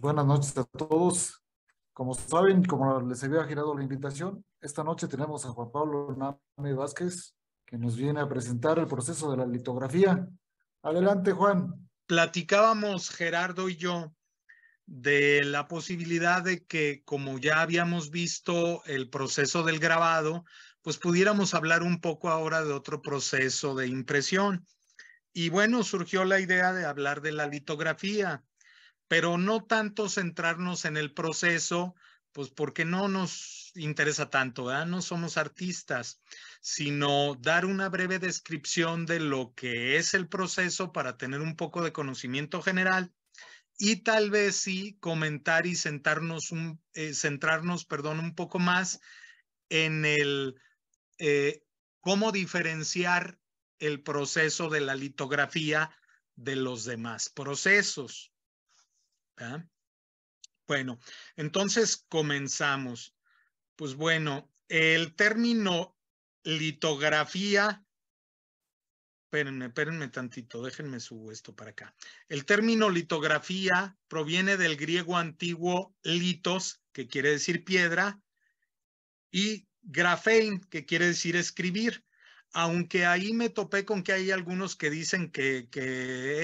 buenas noches a todos. Como saben, como les había girado la invitación, esta noche tenemos a Juan Pablo Hernández Vázquez, que nos viene a presentar el proceso de la litografía. Adelante, Juan. Platicábamos Gerardo y yo de la posibilidad de que, como ya habíamos visto el proceso del grabado, pues pudiéramos hablar un poco ahora de otro proceso de impresión. Y bueno, surgió la idea de hablar de la litografía pero no tanto centrarnos en el proceso, pues porque no nos interesa tanto, no somos artistas, sino dar una breve descripción de lo que es el proceso para tener un poco de conocimiento general y tal vez sí comentar y sentarnos un, eh, centrarnos perdón, un poco más en el eh, cómo diferenciar el proceso de la litografía de los demás procesos. Bueno, entonces comenzamos. Pues bueno, el término litografía, espérenme, espérenme tantito, déjenme subo esto para acá. El término litografía proviene del griego antiguo litos, que quiere decir piedra, y grafein, que quiere decir escribir aunque ahí me topé con que hay algunos que dicen que,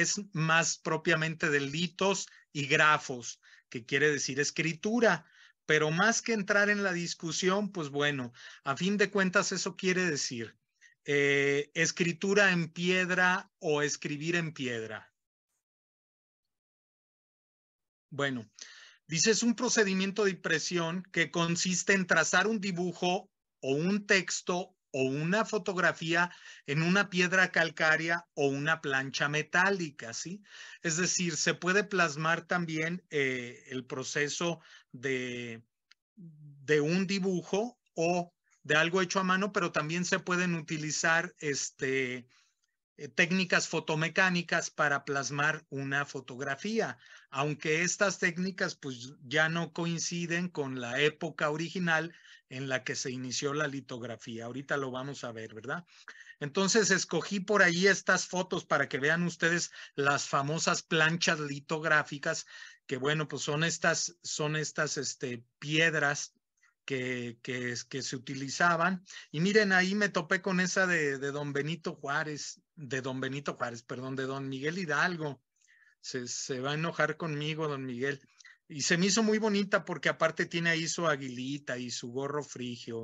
es más propiamente delitos y grafos, que quiere decir escritura. Pero más que entrar en la discusión, pues bueno, a fin de cuentas eso quiere decir eh, escritura en piedra o escribir en piedra. Bueno, dice es un procedimiento de impresión que consiste en trazar un dibujo o un texto o una fotografía en una piedra calcárea o una plancha metálica, ¿sí? Es decir, se puede plasmar también eh, el proceso de, de un dibujo o de algo hecho a mano, pero también se pueden utilizar este, eh, técnicas fotomecánicas para plasmar una fotografía, aunque estas técnicas pues ya no coinciden con la época original en la que se inició la litografía. Ahorita lo vamos a ver, ¿verdad? Entonces escogí por ahí estas fotos para que vean ustedes las famosas planchas litográficas, que bueno, pues son estas, son estas este, piedras que, que, que, se utilizaban. Y miren, ahí me topé con esa de, de, don Benito Juárez, de don Benito Juárez, perdón, de don Miguel Hidalgo. Se, se va a enojar conmigo, don Miguel. Y se me hizo muy bonita porque aparte tiene ahí su aguilita y su gorro frigio.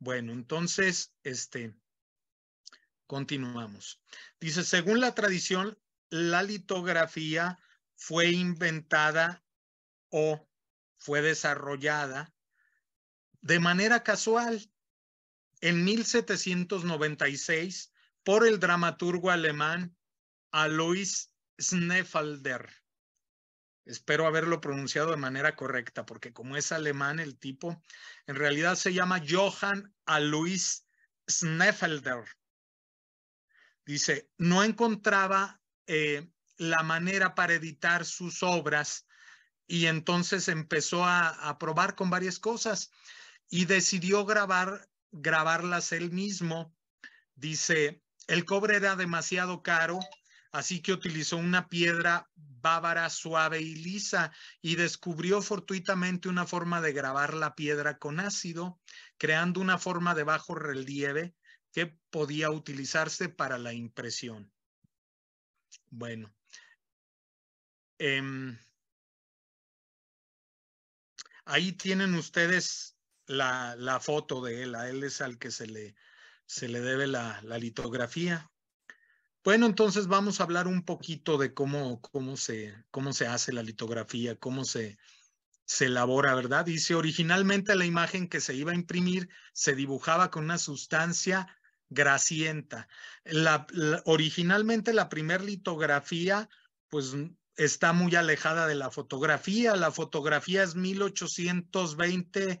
Bueno, entonces, este, continuamos. Dice, según la tradición, la litografía fue inventada o fue desarrollada de manera casual en 1796 por el dramaturgo alemán Alois Snefelder. Espero haberlo pronunciado de manera correcta, porque como es alemán el tipo, en realidad se llama Johann Alois Sneffelder. Dice, no encontraba eh, la manera para editar sus obras y entonces empezó a, a probar con varias cosas y decidió grabar, grabarlas él mismo. Dice, el cobre era demasiado caro Así que utilizó una piedra bávara suave y lisa y descubrió fortuitamente una forma de grabar la piedra con ácido, creando una forma de bajo relieve que podía utilizarse para la impresión. Bueno. Em, ahí tienen ustedes la, foto de él. A él es al que se le, se le debe la litografía. Bueno, entonces vamos a hablar un poquito de cómo, cómo, se, cómo se hace la litografía, cómo se, se elabora, ¿verdad? Dice, originalmente la imagen que se iba a imprimir se dibujaba con una sustancia grasienta. originalmente la primer litografía, pues está muy alejada de la fotografía. La fotografía es 1820,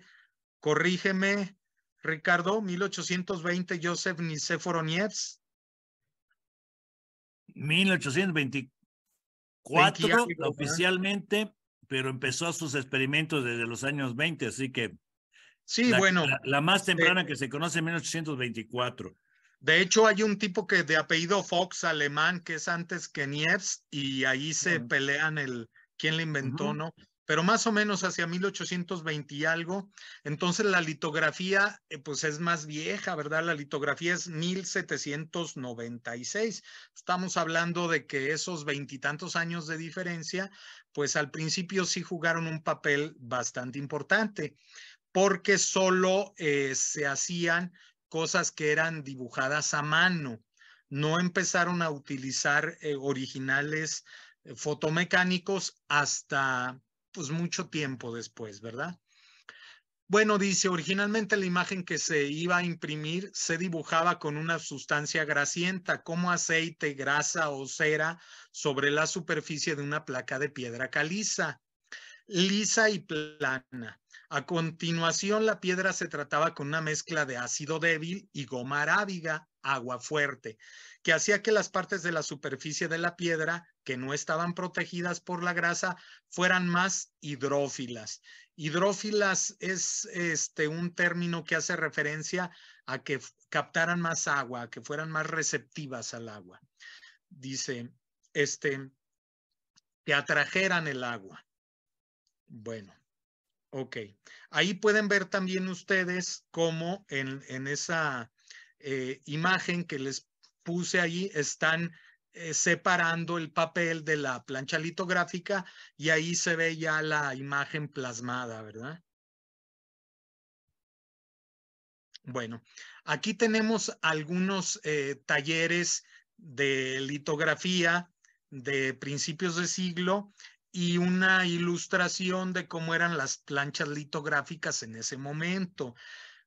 corrígeme, Ricardo, 1820 Joseph Niceforo Nieves. 1824 oficialmente, pero empezó sus experimentos desde los años 20, así que Sí, la, bueno. La, más temprana que se conoce en 1824. De hecho, hay un tipo que de apellido Fox alemán que es antes que Nieves y ahí se pelean el quién le inventó, ¿no? pero más o menos hacia 1820 y algo. Entonces la litografía, eh, pues es más vieja, ¿verdad? La litografía es 1796. Estamos hablando de que esos veintitantos años de diferencia, pues al principio sí jugaron un papel bastante importante, porque solo eh, se hacían cosas que eran dibujadas a mano. No empezaron a utilizar eh, originales fotomecánicos hasta pues mucho tiempo después, ¿verdad? Bueno, dice, originalmente la imagen que se iba a imprimir se dibujaba con una sustancia grasienta como aceite, grasa o cera sobre la superficie de una placa de piedra caliza, lisa y plana. A continuación, la piedra se trataba con una mezcla de ácido débil y goma arábiga, agua fuerte, que hacía que las partes de la superficie de la piedra, que no estaban protegidas por la grasa, fueran más hidrófilas. Hidrófilas es este, un término que hace referencia a que captaran más agua, que fueran más receptivas al agua. Dice, este, que atrajeran el agua. Bueno, Ok. Ahí pueden ver también ustedes cómo en, esa eh, imagen que les puse ahí están eh, separando el papel de la plancha litográfica y ahí se ve ya la imagen plasmada, ¿verdad? Bueno, aquí tenemos algunos eh, talleres de litografía de principios de siglo y una ilustración de cómo eran las planchas litográficas en ese momento.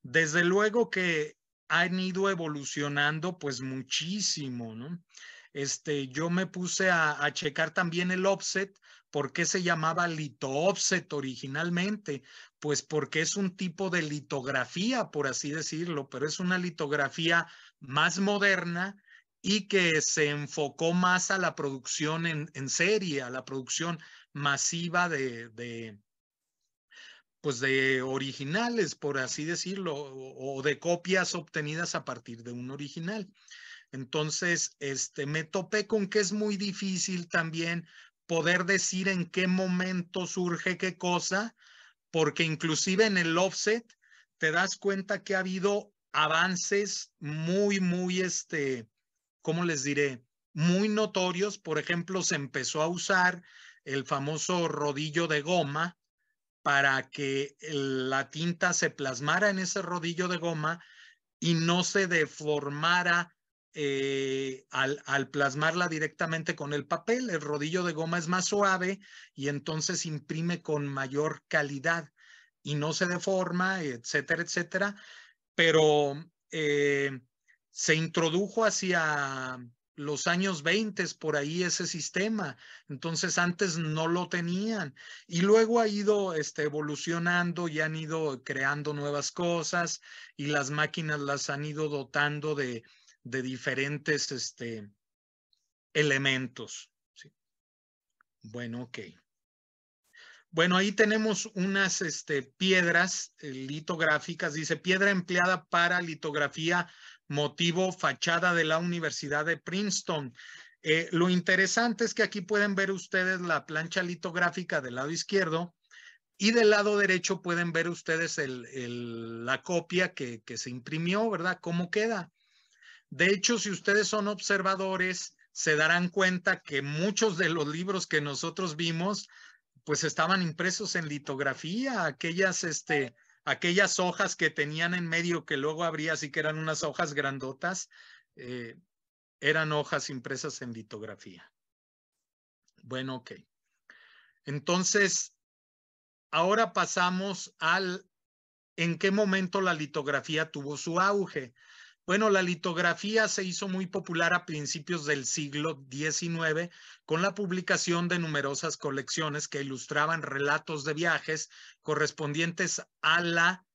Desde luego que han ido evolucionando pues muchísimo, ¿no? Este, yo me puse a, a checar también el offset, ¿por qué se llamaba lito offset originalmente? Pues porque es un tipo de litografía, por así decirlo, pero es una litografía más moderna y que se enfocó más a la producción en, serie, a la producción masiva de, pues de originales, por así decirlo, o, de copias obtenidas a partir de un original. Entonces, este, me topé con que es muy difícil también poder decir en qué momento surge qué cosa, porque inclusive en el offset te das cuenta que ha habido avances muy, muy, este, ¿cómo les diré? Muy notorios. Por ejemplo, se empezó a usar el famoso rodillo de goma para que la tinta se plasmara en ese rodillo de goma y no se deformara eh, al, plasmarla directamente con el papel. El rodillo de goma es más suave y entonces imprime con mayor calidad y no se deforma, etcétera, etcétera. Pero eh, se introdujo hacia los años 20 por ahí ese sistema. Entonces antes no lo tenían y luego ha ido este, evolucionando y han ido creando nuevas cosas y las máquinas las han ido dotando de, diferentes este, elementos. Bueno, ok. Bueno, ahí tenemos unas este, piedras eh, litográficas, dice piedra empleada para litografía motivo fachada de la Universidad de Princeton. Eh, lo interesante es que aquí pueden ver ustedes la plancha litográfica del lado izquierdo y del lado derecho pueden ver ustedes la copia que, que se imprimió, ¿verdad? ¿Cómo queda? De hecho, si ustedes son observadores, se darán cuenta que muchos de los libros que nosotros vimos, pues estaban impresos en litografía, aquellas, este, aquellas hojas que tenían en medio que luego abría, así que eran unas hojas grandotas, eh, eran hojas impresas en litografía. Bueno, ok. Entonces, ahora pasamos al en qué momento la litografía tuvo su auge. Bueno, la litografía se hizo muy popular a principios del siglo XIX con la publicación de numerosas colecciones que ilustraban relatos de viajes correspondientes a la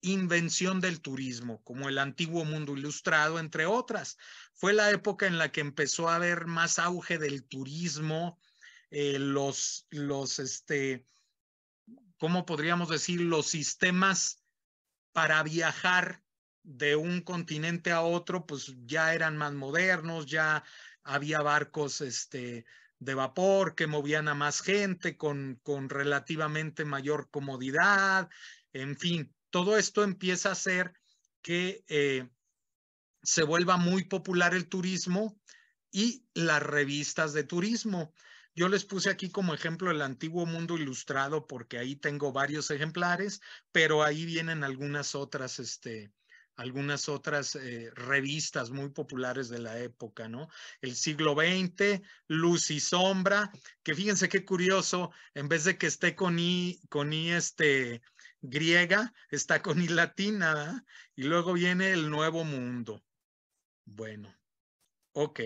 invención del turismo, como el antiguo mundo ilustrado, entre otras. Fue la época en la que empezó a haber más auge del turismo, eh, los, los, este, ¿cómo podríamos decir? Los sistemas para viajar de un continente a otro, pues ya eran más modernos, ya había barcos este, de vapor que movían a más gente con, con relativamente mayor comodidad, en fin, todo esto empieza a hacer que eh, se vuelva muy popular el turismo y las revistas de turismo. Yo les puse aquí como ejemplo el antiguo mundo ilustrado porque ahí tengo varios ejemplares, pero ahí vienen algunas otras este, algunas otras eh, revistas muy populares de la época, ¿no? El siglo XX, Luz y Sombra, que fíjense qué curioso, en vez de que esté con I, con este, griega, está con I latina, y luego viene el Nuevo Mundo. Bueno, ok.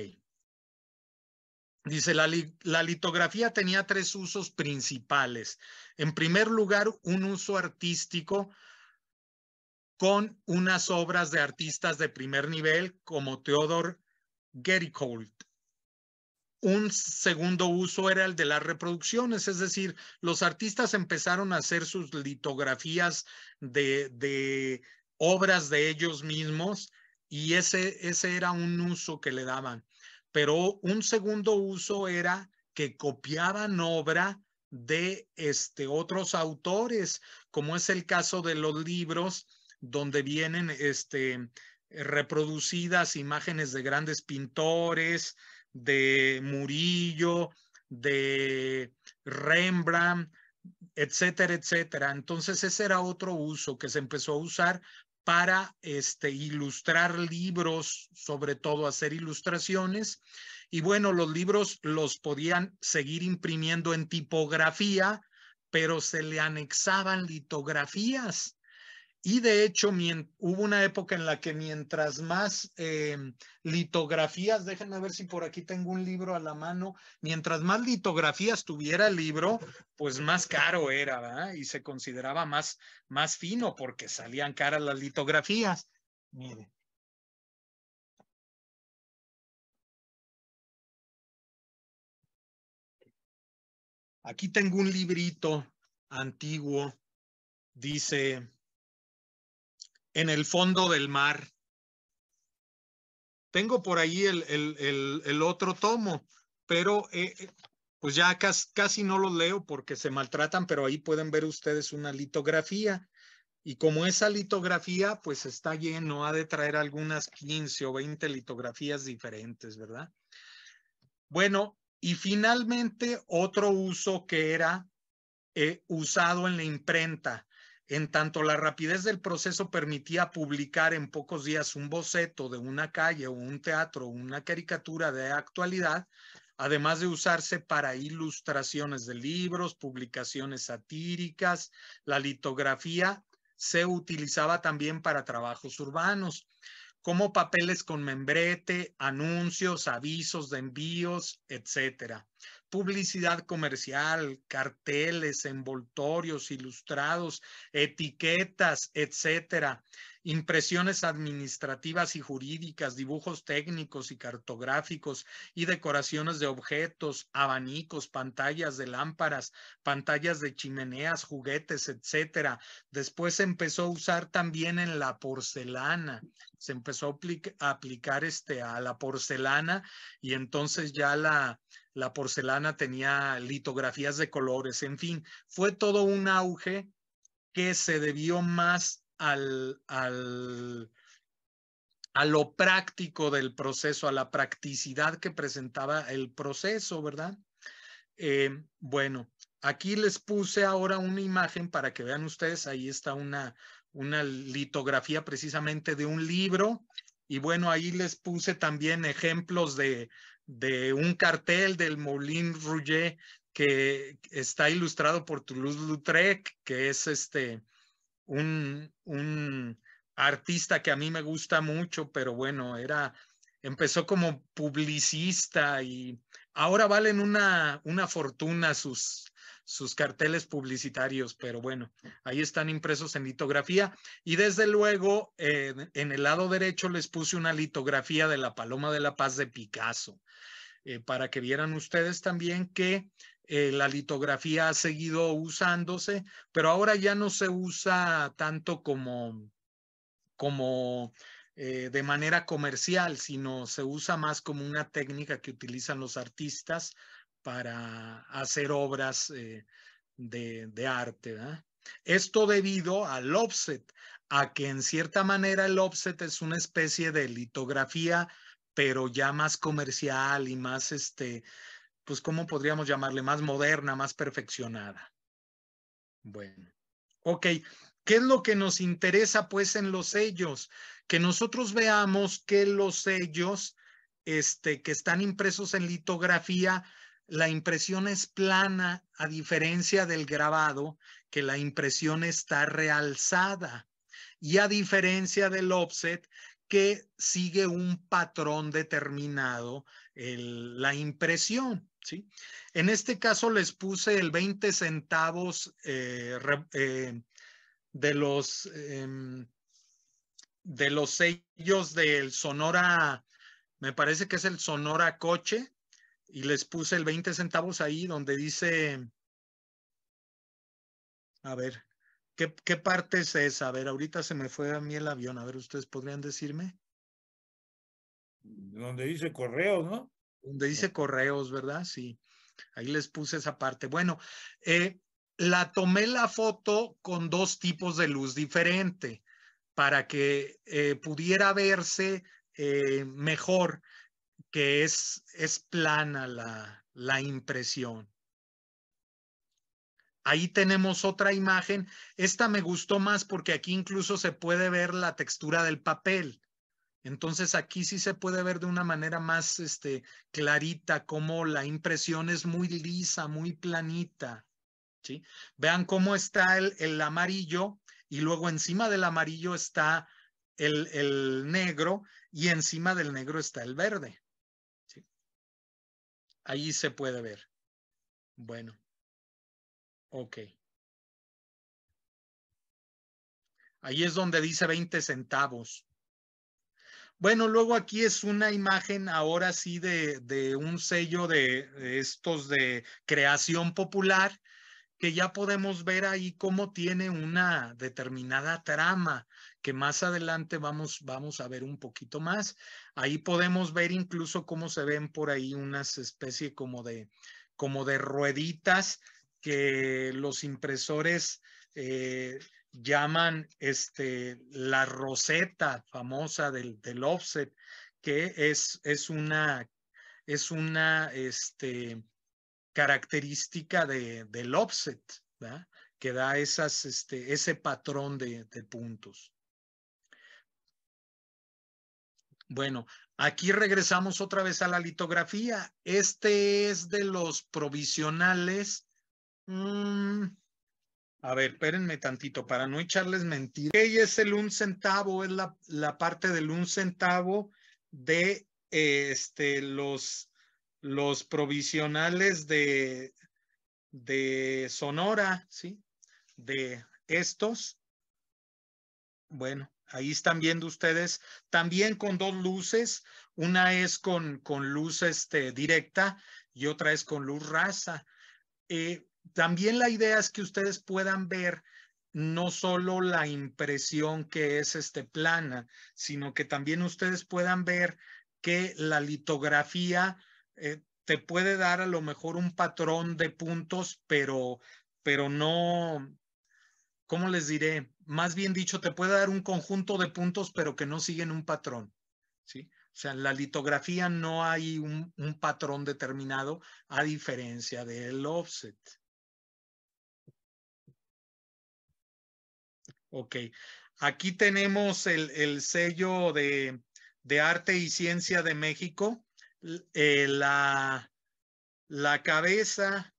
Dice, la, litografía tenía tres usos principales. En primer lugar, un uso artístico con unas obras de artistas de primer nivel como Theodor Gericault. Un segundo uso era el de las reproducciones, es decir, los artistas empezaron a hacer sus litografías de, obras de ellos mismos y ese, ese era un uso que le daban. Pero un segundo uso era que copiaban obra de este, otros autores, como es el caso de los libros donde vienen este, reproducidas imágenes de grandes pintores, de Murillo, de Rembrandt, etcétera, etcétera. Entonces ese era otro uso que se empezó a usar para este, ilustrar libros, sobre todo hacer ilustraciones. Y bueno, los libros los podían seguir imprimiendo en tipografía, pero se le anexaban litografías y de hecho, hubo una época en la que mientras más em, litografías, déjenme ver si por aquí tengo un libro a la mano, mientras más litografías tuviera el libro, pues más caro era, ¿verdad? Y se consideraba más, más fino porque salían caras las litografías. Miren. Aquí tengo un librito antiguo, dice en el fondo del mar. Tengo por ahí el, otro tomo, pero eh, eh, pues ya casi, no lo leo porque se maltratan, pero ahí pueden ver ustedes una litografía. Y como esa litografía, pues está lleno, ha de traer algunas 15 o 20 litografías diferentes, ¿verdad? Bueno, y finalmente otro uso que era eh, usado en la imprenta en tanto la rapidez del proceso permitía publicar en pocos días un boceto de una calle o un teatro o una caricatura de actualidad, además de usarse para ilustraciones de libros, publicaciones satíricas, la litografía se utilizaba también para trabajos urbanos, como papeles con membrete, anuncios, avisos de envíos, etcétera publicidad comercial, carteles, envoltorios, ilustrados, etiquetas, etcétera, impresiones administrativas y jurídicas, dibujos técnicos y cartográficos y decoraciones de objetos, abanicos, pantallas de lámparas, pantallas de chimeneas, juguetes, etcétera. Después se empezó a usar también en la porcelana, se empezó a aplicar este a la porcelana y entonces ya la la porcelana tenía litografías de colores, en fin, fue todo un auge que se debió más al, al, a lo práctico del proceso, a la practicidad que presentaba el proceso, ¿verdad? Eh, bueno, aquí les puse ahora una imagen para que vean ustedes, ahí está una, una litografía precisamente de un libro. Y bueno, ahí les puse también ejemplos de, de un cartel del Moulin Rouge que está ilustrado por Toulouse-Lautrec, que es este, un, un, artista que a mí me gusta mucho, pero bueno, era, empezó como publicista y ahora valen una, una fortuna sus sus carteles publicitarios, pero bueno, ahí están impresos en litografía. Y desde luego, en el lado derecho les puse una litografía de la Paloma de la Paz de Picasso, eh, para que vieran ustedes también que eh, la litografía ha seguido usándose, pero ahora ya no se usa tanto como, como eh, de manera comercial, sino se usa más como una técnica que utilizan los artistas para hacer obras eh, de, arte. Esto debido al offset, a que en cierta manera el offset es una especie de litografía, pero ya más comercial y más, este, pues, ¿cómo podríamos llamarle? Más moderna, más perfeccionada. Bueno, ok. ¿Qué es lo que nos interesa pues en los sellos? Que nosotros veamos que los sellos este, que están impresos en litografía la impresión es plana, a diferencia del grabado, que la impresión está realzada. Y a diferencia del offset, que sigue un patrón determinado la impresión. ¿sí? En este caso les puse el 20 centavos eh, eh, de, los, em, de los sellos del Sonora, me parece que es el Sonora Coche, y les puse el 20 centavos ahí donde dice, a ver, ¿qué, ¿qué, parte es esa? A ver, ahorita se me fue a mí el avión, a ver, ustedes podrían decirme. Donde dice correos, ¿no? Donde dice correos, ¿verdad? Sí, ahí les puse esa parte. Bueno, eh, la tomé la foto con dos tipos de luz diferente para que eh, pudiera verse eh, mejor que es, es plana la, impresión. Ahí tenemos otra imagen. Esta me gustó más porque aquí incluso se puede ver la textura del papel. Entonces aquí sí se puede ver de una manera más este, clarita cómo la impresión es muy lisa, muy planita. ¿sí? Vean cómo está el, amarillo y luego encima del amarillo está el negro y encima del negro está el verde. Ahí se puede ver. Bueno. Ok. Ahí es donde dice 20 centavos. Bueno, luego aquí es una imagen ahora sí de, un sello de, de, estos de creación popular que ya podemos ver ahí cómo tiene una determinada trama que más adelante vamos, vamos a ver un poquito más. Ahí podemos ver incluso cómo se ven por ahí unas especies como de, como de rueditas que los impresores eh, llaman este, la roseta famosa del, offset, que es, es una, es una este, característica del offset, que da esas, este, ese patrón de puntos. Bueno, aquí regresamos otra vez a la litografía. Este es de los provisionales. Mm, a ver, espérenme tantito para no echarles mentiras. Ella es el un centavo, es la, parte del un centavo de eh, este, los, los provisionales de, de Sonora, ¿sí? De estos. Bueno, Ahí están viendo ustedes, también con dos luces, una es con, con luz este, directa y otra es con luz rasa. Eh, también la idea es que ustedes puedan ver no solo la impresión que es este plana, sino que también ustedes puedan ver que la litografía eh, te puede dar a lo mejor un patrón de puntos, pero, pero no, ¿cómo les diré? Más bien dicho, te puede dar un conjunto de puntos, pero que no siguen un patrón. ¿sí? O sea, en la litografía no hay un, patrón determinado, a diferencia del offset. Ok, aquí tenemos el, sello de, Arte y Ciencia de México. Eh, la, la cabeza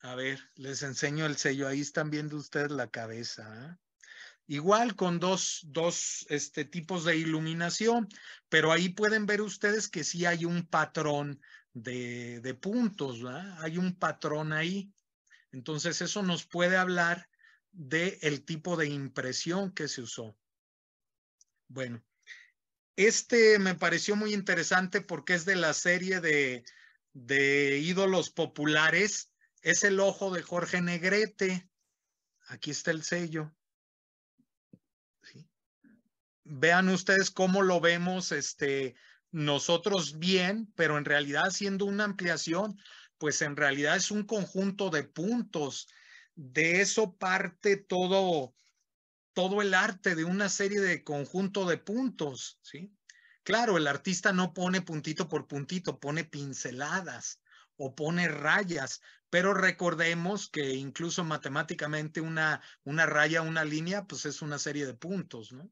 a ver, les enseño el sello. Ahí están viendo ustedes la cabeza. ¿eh? Igual con dos, dos este, tipos de iluminación, pero ahí pueden ver ustedes que sí hay un patrón de, de puntos, hay un patrón ahí. Entonces eso nos puede hablar del el tipo de impresión que se usó. Bueno, este me pareció muy interesante porque es de la serie de, de ídolos populares es el ojo de Jorge Negrete. Aquí está el sello. Vean ustedes cómo lo vemos este, nosotros bien, pero en realidad haciendo una ampliación, pues en realidad es un conjunto de puntos. De eso parte todo, todo el arte de una serie de conjunto de puntos, ¿sí? Claro, el artista no pone puntito por puntito, pone pinceladas, o pone rayas, pero recordemos que incluso matemáticamente una, una raya, una línea, pues es una serie de puntos, ¿no?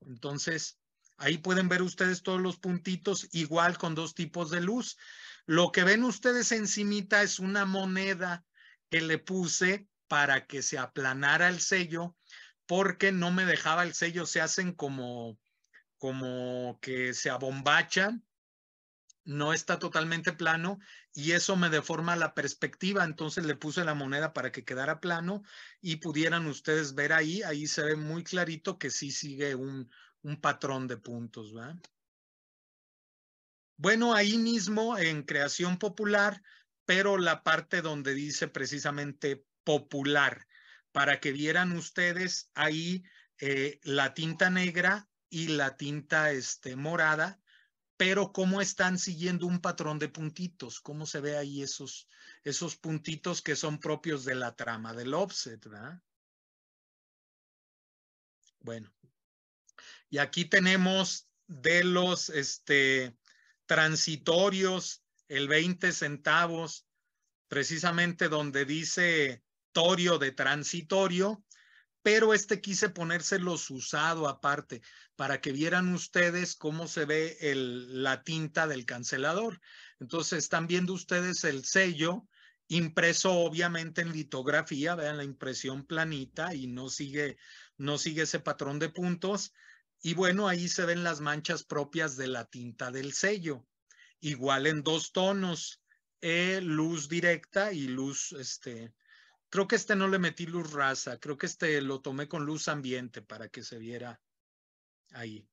Entonces, ahí pueden ver ustedes todos los puntitos, igual con dos tipos de luz. Lo que ven ustedes encimita es una moneda que le puse para que se aplanara el sello, porque no me dejaba el sello, se hacen como, como que se abombachan no está totalmente plano y eso me deforma la perspectiva. Entonces le puse la moneda para que quedara plano y pudieran ustedes ver ahí, ahí se ve muy clarito que sí sigue un, patrón de puntos. ¿va? Bueno, ahí mismo en creación popular, pero la parte donde dice precisamente popular, para que vieran ustedes ahí eh, la tinta negra y la tinta este, morada pero cómo están siguiendo un patrón de puntitos, cómo se ve ahí esos, esos puntitos que son propios de la trama del offset, ¿verdad? Bueno, y aquí tenemos de los este, transitorios, el 20 centavos, precisamente donde dice torio de transitorio, pero este quise ponérselos usado aparte para que vieran ustedes cómo se ve la tinta del cancelador. Entonces están viendo ustedes el sello impreso obviamente en litografía, vean la impresión planita y no sigue, no sigue ese patrón de puntos. Y bueno, ahí se ven las manchas propias de la tinta del sello, igual en dos tonos, eh, luz directa y luz este, creo que este no le metí luz rasa, creo que este lo tomé con luz ambiente para que se viera ahí.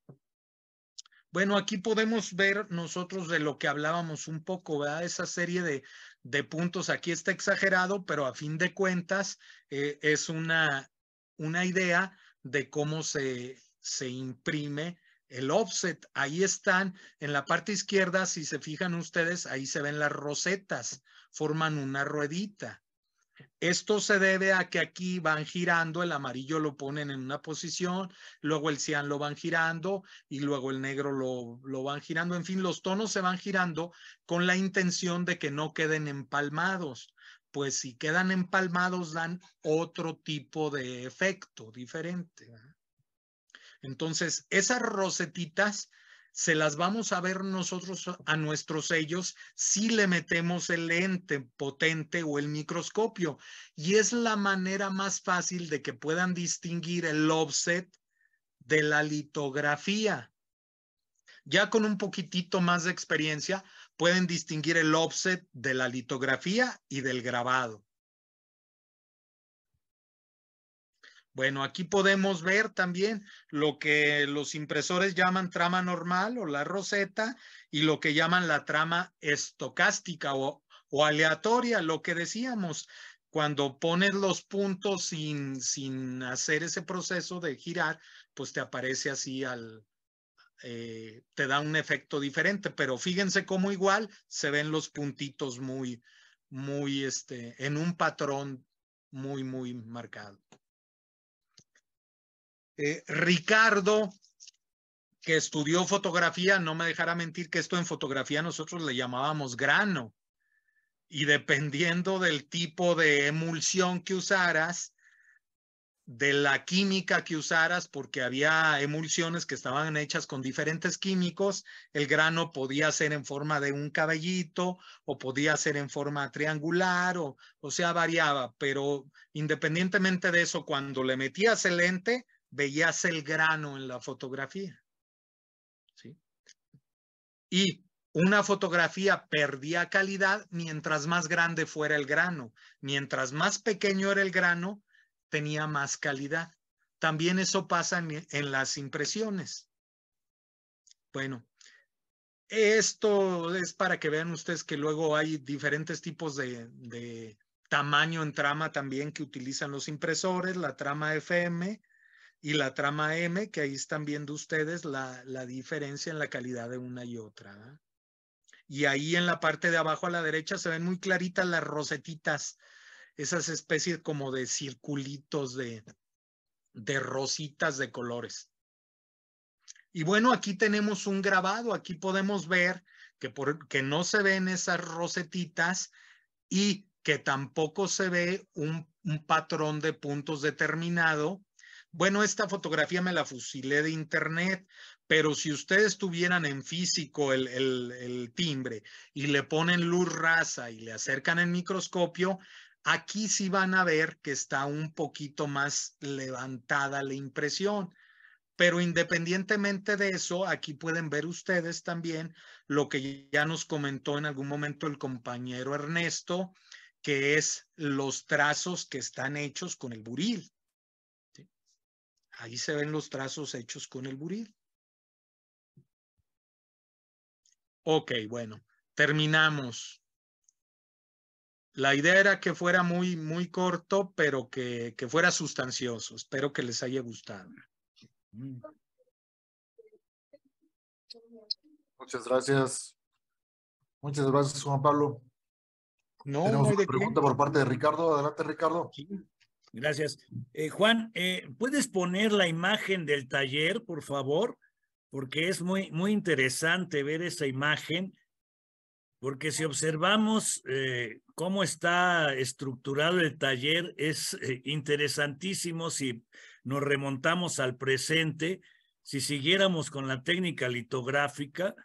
Bueno, aquí podemos ver nosotros de lo que hablábamos un poco, ¿verdad? Esa serie de, puntos aquí está exagerado, pero a fin de cuentas eh, es una, una idea de cómo se, se imprime el offset. Ahí están, en la parte izquierda, si se fijan ustedes, ahí se ven las rosetas, forman una ruedita. Esto se debe a que aquí van girando, el amarillo lo ponen en una posición, luego el cian lo van girando y luego el negro lo, lo van girando. En fin, los tonos se van girando con la intención de que no queden empalmados pues si quedan empalmados dan otro tipo de efecto diferente. Entonces, esas rosetitas se las vamos a ver nosotros a nuestros sellos si le metemos el lente potente o el microscopio. Y es la manera más fácil de que puedan distinguir el offset de la litografía. Ya con un poquitito más de experiencia, pueden distinguir el offset de la litografía y del grabado. Bueno, aquí podemos ver también lo que los impresores llaman trama normal o la roseta y lo que llaman la trama estocástica o, aleatoria, lo que decíamos, cuando pones los puntos sin, sin hacer ese proceso de girar, pues te aparece así al, eh, te da un efecto diferente, pero fíjense cómo igual se ven los puntitos muy, muy, este, en un patrón muy, muy marcado. Eh, Ricardo, que estudió fotografía, no me dejará mentir que esto en fotografía nosotros le llamábamos grano. Y dependiendo del tipo de emulsión que usaras, de la química que usaras, porque había emulsiones que estaban hechas con diferentes químicos, el grano podía ser en forma de un cabellito o podía ser en forma triangular, o, o sea, variaba, pero independientemente de eso, cuando le metías el lente, veías el grano en la fotografía. ¿sí? Y una fotografía perdía calidad mientras más grande fuera el grano. Mientras más pequeño era el grano, tenía más calidad. También eso pasa en, las impresiones. Bueno, esto es para que vean ustedes que luego hay diferentes tipos de, de, tamaño en trama también que utilizan los impresores, la trama FM, y la trama M, que ahí están viendo ustedes la, diferencia en la calidad de una y otra. ¿eh? Y ahí en la parte de abajo a la derecha se ven muy claritas las rosetitas, esas especies como de circulitos de, de rositas de colores. Y bueno, aquí tenemos un grabado, aquí podemos ver que, no se ven esas rosetitas y que tampoco se ve un patrón de puntos determinado bueno, esta fotografía me la fusilé de internet, pero si ustedes tuvieran en físico el, timbre y le ponen luz rasa y le acercan el microscopio, aquí sí van a ver que está un poquito más levantada la impresión. Pero independientemente de eso, aquí pueden ver ustedes también lo que ya nos comentó en algún momento el compañero Ernesto, que es los trazos que están hechos con el buril. Ahí se ven los trazos hechos con el buril. Ok, bueno, terminamos. La idea era que fuera muy, muy corto, pero que, que fuera sustancioso. Espero que les haya gustado. Muchas gracias. Muchas gracias, Juan Pablo. No, no una pregunta por parte de Ricardo. Adelante, Ricardo. Gracias. Eh, Juan, eh, ¿puedes poner la imagen del taller, por favor? Porque es muy, muy interesante ver esa imagen, porque si observamos eh, cómo está estructurado el taller, es interesantísimo si nos remontamos al presente, si siguiéramos con la técnica litográfica,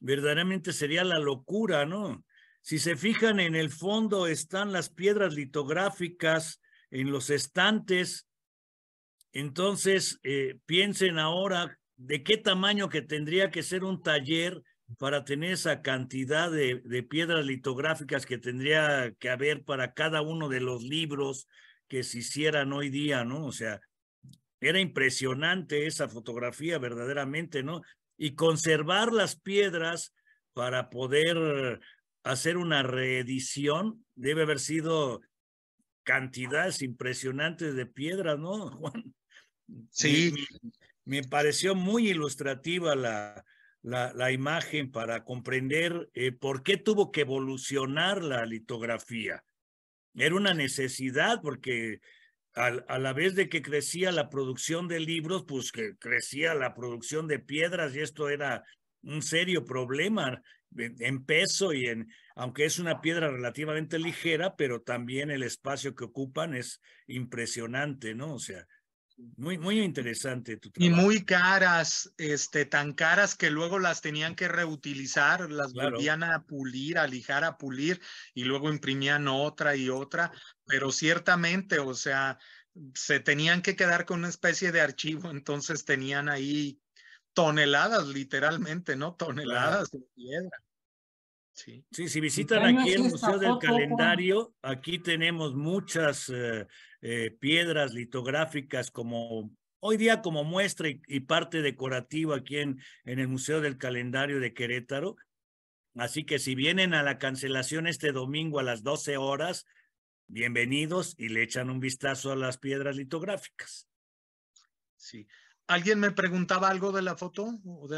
verdaderamente sería la locura, ¿no? Si se fijan en el fondo están las piedras litográficas, en los estantes. Entonces, eh, piensen ahora de qué tamaño que tendría que ser un taller para tener esa cantidad de, de, piedras litográficas que tendría que haber para cada uno de los libros que se hicieran hoy día, ¿no? O sea, era impresionante esa fotografía verdaderamente, ¿no? Y conservar las piedras para poder hacer una reedición debe haber sido cantidades impresionantes de piedras, ¿no, Juan? Sí. Me, pareció muy ilustrativa la, la, imagen para comprender eh, por qué tuvo que evolucionar la litografía. Era una necesidad porque a, la vez de que crecía la producción de libros, pues que crecía la producción de piedras y esto era un serio problema en peso y en, aunque es una piedra relativamente ligera, pero también el espacio que ocupan es impresionante, ¿no? O sea, muy, muy interesante Y muy caras, este, tan caras que luego las tenían que reutilizar, las volvían a pulir, a lijar, a pulir, y luego imprimían otra y otra, pero ciertamente, o sea, se tenían que quedar con una especie de archivo, entonces tenían ahí toneladas, literalmente, ¿no? Toneladas de piedra. Sí. sí. si visitan aquí el Museo del Calendario, aquí tenemos muchas eh, eh, piedras litográficas como hoy día como muestra y, parte decorativa aquí en, en, el Museo del Calendario de Querétaro. Así que si vienen a la cancelación este domingo a las 12 horas, bienvenidos y le echan un vistazo a las piedras litográficas. Sí, ¿Alguien me preguntaba algo de la foto?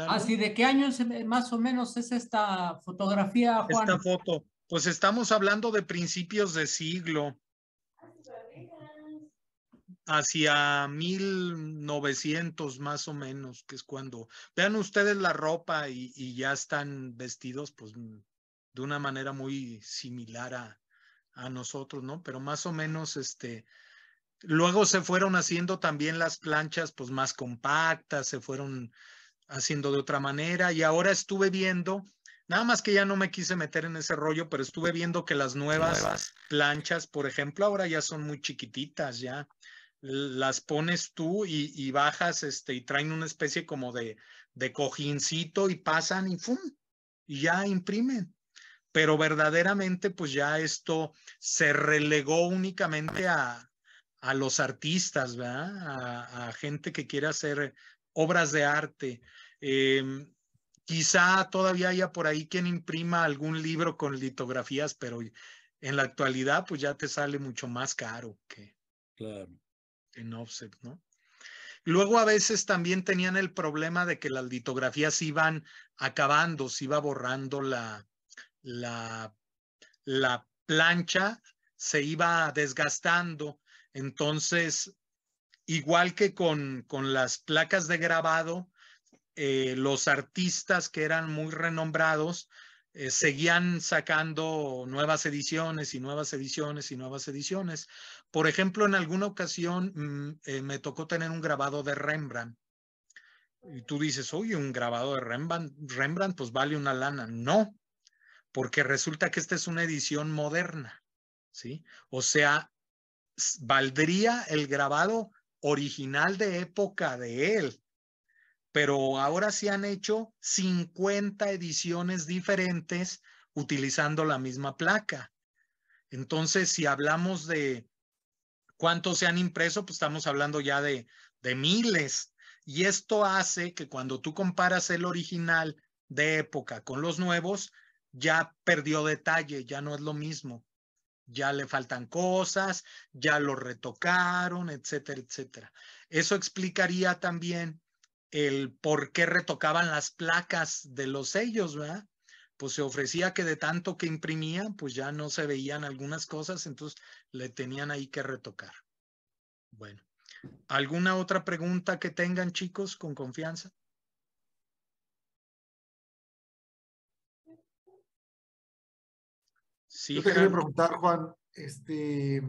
Así, de qué año eh, más o menos es esta fotografía, Juan? Esta foto, pues estamos hablando de principios de siglo, hacia 1900 más o menos, que es cuando vean ustedes la ropa y, y ya están vestidos pues de una manera muy similar a, a nosotros, ¿no? Pero más o menos este Luego se fueron haciendo también las planchas pues más compactas, se fueron haciendo de otra manera y ahora estuve viendo, nada más que ya no me quise meter en ese rollo, pero estuve viendo que las nuevas, planchas, por ejemplo, ahora ya son muy chiquititas, ya las pones tú y, bajas este y traen una especie como de, de cojincito y pasan y ¡fum! Y ya imprimen. Pero verdaderamente pues ya esto se relegó únicamente a, a los artistas, ¿verdad? A, gente que quiere hacer obras de arte. Em, quizá todavía haya por ahí quien imprima algún libro con litografías, pero en la actualidad pues ya te sale mucho más caro que claro. en offset, ¿no? Luego a veces también tenían el problema de que las litografías iban acabando, se iba borrando la, la, la plancha, se iba desgastando entonces, igual que con, las placas de grabado, eh, los artistas que eran muy renombrados eh, seguían sacando nuevas ediciones y nuevas ediciones y nuevas ediciones. Por ejemplo, en alguna ocasión mm, eh, me tocó tener un grabado de Rembrandt. Y tú dices, oye, un grabado de Rembrandt, Rembrandt pues vale una lana. No, porque resulta que esta es una edición moderna, ¿sí? O sea, valdría el grabado original de época de él. Pero ahora se han hecho 50 ediciones diferentes utilizando la misma placa. Entonces, si hablamos de cuántos se han impreso, pues estamos hablando ya de miles. Y esto hace que cuando tú comparas el original de época con los nuevos, ya perdió detalle, ya no es lo mismo ya le faltan cosas, ya lo retocaron, etcétera, etcétera. Eso explicaría también el por qué retocaban las placas de los sellos, ¿verdad? Pues se ofrecía que de tanto que imprimían, pues ya no se veían algunas cosas, entonces le tenían ahí que retocar. Bueno, ¿alguna otra pregunta que tengan chicos con confianza? Yo te quería preguntar, Juan, este,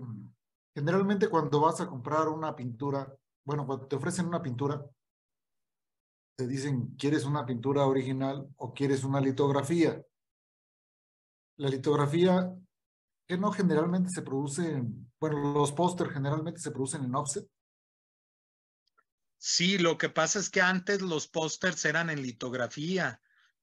generalmente cuando vas a comprar una pintura, bueno, cuando te ofrecen una pintura, te dicen, ¿quieres una pintura original o quieres una litografía? La litografía, que no generalmente se produce, bueno, los póster generalmente se producen en offset. Sí, lo que pasa es que antes los pósters eran en litografía.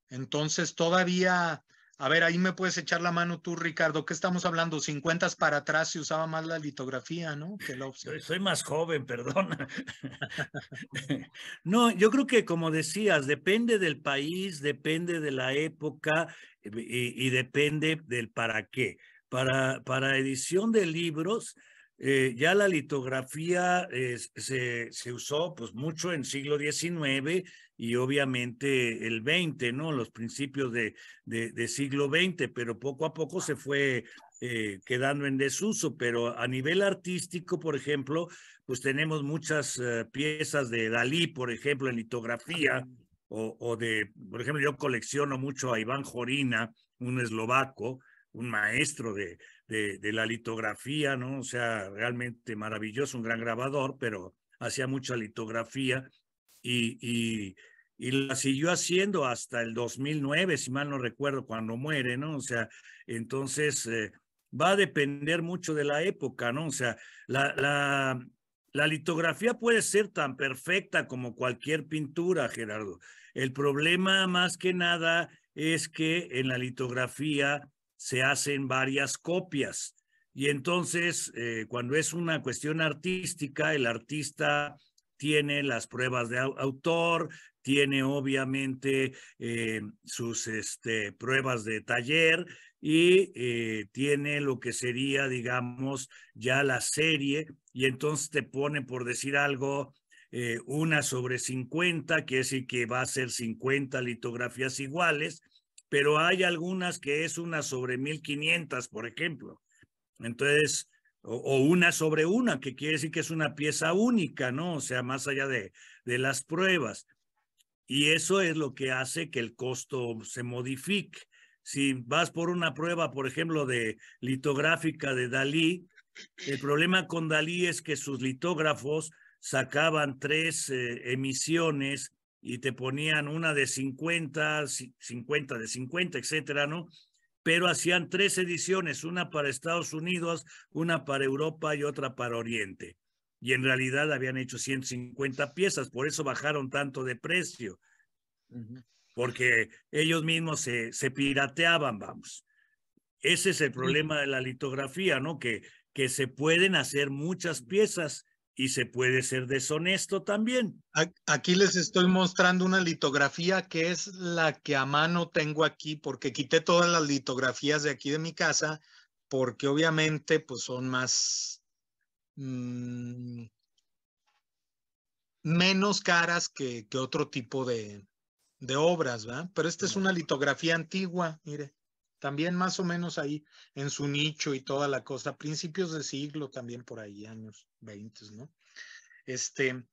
Entonces todavía a ver, ahí me puedes echar la mano tú, Ricardo. ¿Qué estamos hablando? 50 para atrás se usaba más la litografía, ¿no? Que la opción. Soy más joven, perdona. no, yo creo que como decías, depende del país, depende de la época eh, y, depende del para qué. Para, para edición de libros, eh, ya la litografía eh, se, se, usó pues mucho en siglo XIX, y obviamente el 20, ¿no? Los principios de, de, de siglo XX, pero poco a poco se fue eh, quedando en desuso, pero a nivel artístico, por ejemplo, pues tenemos muchas eh, piezas de Dalí, por ejemplo, en litografía, o, o, de, por ejemplo, yo colecciono mucho a Iván Jorina, un eslovaco, un maestro de, de, de la litografía, ¿no? O sea, realmente maravilloso, un gran grabador, pero hacía mucha litografía y, la siguió haciendo hasta el 2009, si mal no recuerdo, cuando muere, ¿no? O sea, entonces eh, va a depender mucho de la época, ¿no? O sea, la, la, litografía puede ser tan perfecta como cualquier pintura, Gerardo. El problema más que nada es que en la litografía se hacen varias copias. Y entonces, eh, cuando es una cuestión artística, el artista tiene las pruebas de autor, tiene obviamente eh, sus este, pruebas de taller y eh, tiene lo que sería, digamos, ya la serie y entonces te pone, por decir algo, eh, una sobre 50, que es decir que va a ser 50 litografías iguales, pero hay algunas que es una sobre 1500, por ejemplo. Entonces, o, una sobre una, que quiere decir que es una pieza única, ¿no? O sea, más allá de, de las pruebas. Y eso es lo que hace que el costo se modifique. Si vas por una prueba, por ejemplo, de litográfica de Dalí, el problema con Dalí es que sus litógrafos sacaban tres eh, emisiones y te ponían una de 50, 50 de 50, etcétera, ¿no? pero hacían tres ediciones, una para Estados Unidos, una para Europa y otra para Oriente. Y en realidad habían hecho 150 piezas, por eso bajaron tanto de precio, porque ellos mismos se, pirateaban, vamos. Ese es el problema de la litografía, ¿no? Que, que se pueden hacer muchas piezas y se puede ser deshonesto también. Aquí les estoy mostrando una litografía que es la que a mano tengo aquí porque quité todas las litografías de aquí de mi casa porque obviamente pues son más mm, menos caras que, que, otro tipo de, de obras, ¿verdad? Pero esta es una litografía antigua, mire también más o menos ahí en su nicho y toda la cosa, principios de siglo también por ahí, años 20, ¿no? Este,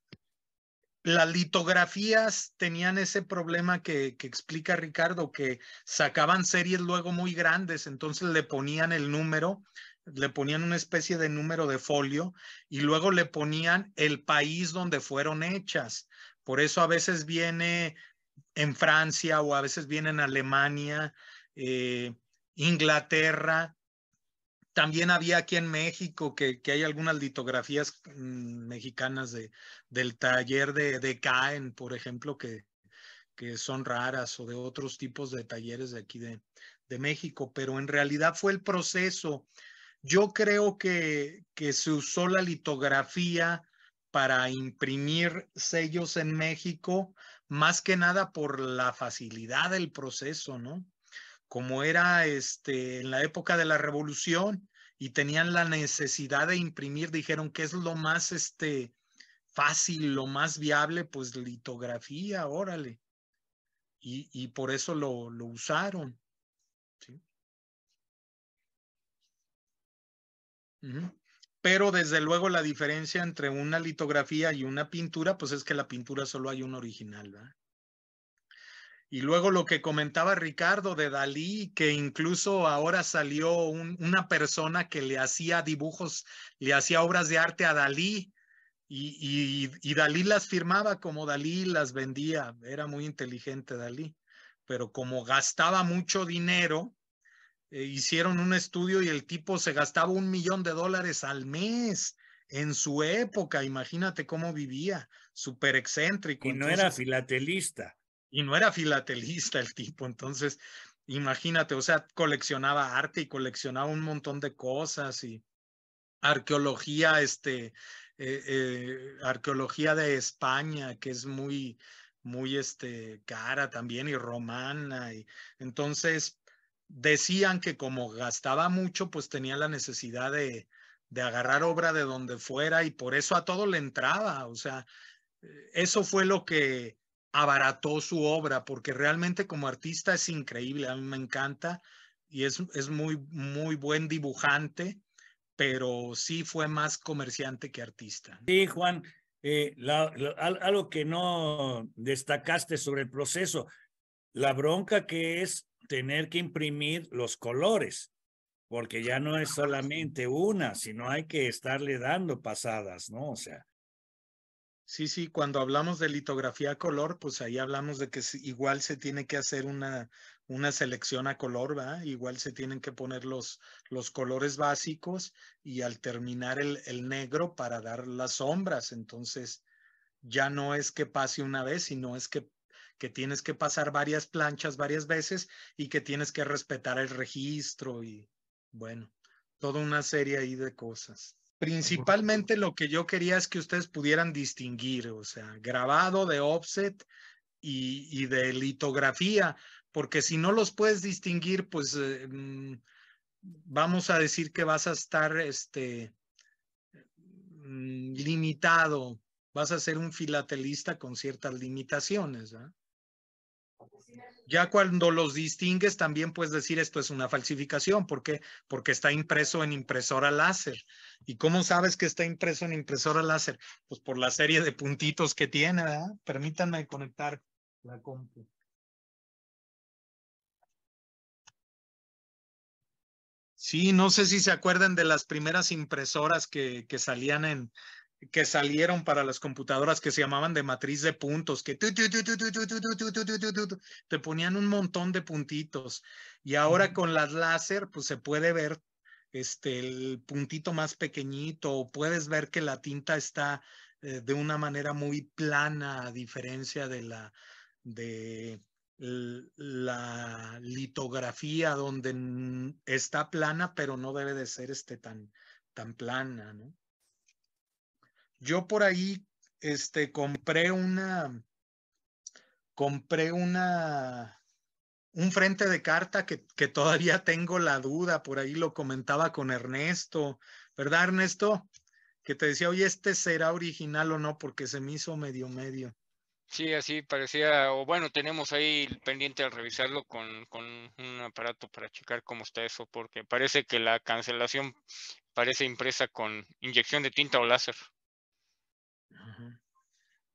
las litografías tenían ese problema que, explica Ricardo, que sacaban series luego muy grandes, entonces le ponían el número, le ponían una especie de número de folio y luego le ponían el país donde fueron hechas. Por eso a veces viene en Francia o a veces viene en Alemania. Eh, Inglaterra. También había aquí en México que, hay algunas litografías mm, mexicanas de, del taller de, Caen, por ejemplo, que, que son raras o de otros tipos de talleres de aquí de, de México, pero en realidad fue el proceso. Yo creo que, que se usó la litografía para imprimir sellos en México, más que nada por la facilidad del proceso, ¿no? como era este, en la época de la revolución y tenían la necesidad de imprimir, dijeron que es lo más este, fácil, lo más viable, pues litografía, órale. Y, por eso lo, lo usaron. Pero desde luego la diferencia entre una litografía y una pintura, pues es que la pintura solo hay un original, ¿verdad? Y luego lo que comentaba Ricardo de Dalí, que incluso ahora salió una persona que le hacía dibujos, le hacía obras de arte a Dalí y, Dalí las firmaba como Dalí las vendía. Era muy inteligente Dalí, pero como gastaba mucho dinero, eh, hicieron un estudio y el tipo se gastaba un millón de dólares al mes en su época. Imagínate cómo vivía, súper excéntrico. Y no era filatelista y no era filatelista el tipo, entonces imagínate, o sea, coleccionaba arte y coleccionaba un montón de cosas y arqueología, este, eh, eh, arqueología de España, que es muy, muy, este, cara también y romana. Y, entonces, decían que como gastaba mucho, pues tenía la necesidad de, de agarrar obra de donde fuera y por eso a todo le entraba, o sea, eh, eso fue lo que abarató su obra, porque realmente como artista es increíble, a mí me encanta y es, es muy, muy buen dibujante, pero sí fue más comerciante que artista. Sí, Juan, eh, algo que no destacaste sobre el proceso, la bronca que es tener que imprimir los colores, porque ya no es solamente una, sino hay que estarle dando pasadas, ¿no? O sea, Sí, sí, cuando hablamos de litografía a color, pues ahí hablamos de que igual se tiene que hacer una, selección a color, va. Igual se tienen que poner los, colores básicos y al terminar el, negro para dar las sombras. Entonces, ya no es que pase una vez, sino es que, que tienes que pasar varias planchas varias veces y que tienes que respetar el registro y, bueno, toda una serie ahí de cosas. Principalmente lo que yo quería es que ustedes pudieran distinguir, o sea, grabado de offset y, de litografía, porque si no los puedes distinguir, pues eh, mm, vamos a decir que vas a estar este, mm, limitado, vas a ser un filatelista con ciertas limitaciones. Ya cuando los distingues también puedes decir esto es una falsificación. ¿Por qué? Porque está impreso en impresora láser. ¿Y cómo sabes que está impreso en impresora láser? Pues por la serie de puntitos que tiene, ¿verdad? Permítanme conectar la compu. Sí, no sé si se acuerdan de las primeras impresoras que, que salían en, que salieron para las computadoras que se llamaban de matriz de puntos, que te ponían un montón de puntitos. Y ahora con las láser, pues se puede ver este, el puntito más pequeñito, puedes ver que la tinta está de una manera muy plana, a diferencia de la, de la litografía, donde está plana, pero no debe de ser este tan, tan plana, ¿no? Yo por ahí, este, compré una, compré una, un frente de carta que, que todavía tengo la duda, por ahí lo comentaba con Ernesto, ¿verdad, Ernesto? Que te decía, oye, este será original o no, porque se me hizo medio medio. Sí, así parecía, o bueno, tenemos ahí pendiente al revisarlo con, con, un aparato para checar cómo está eso, porque parece que la cancelación parece impresa con inyección de tinta o láser.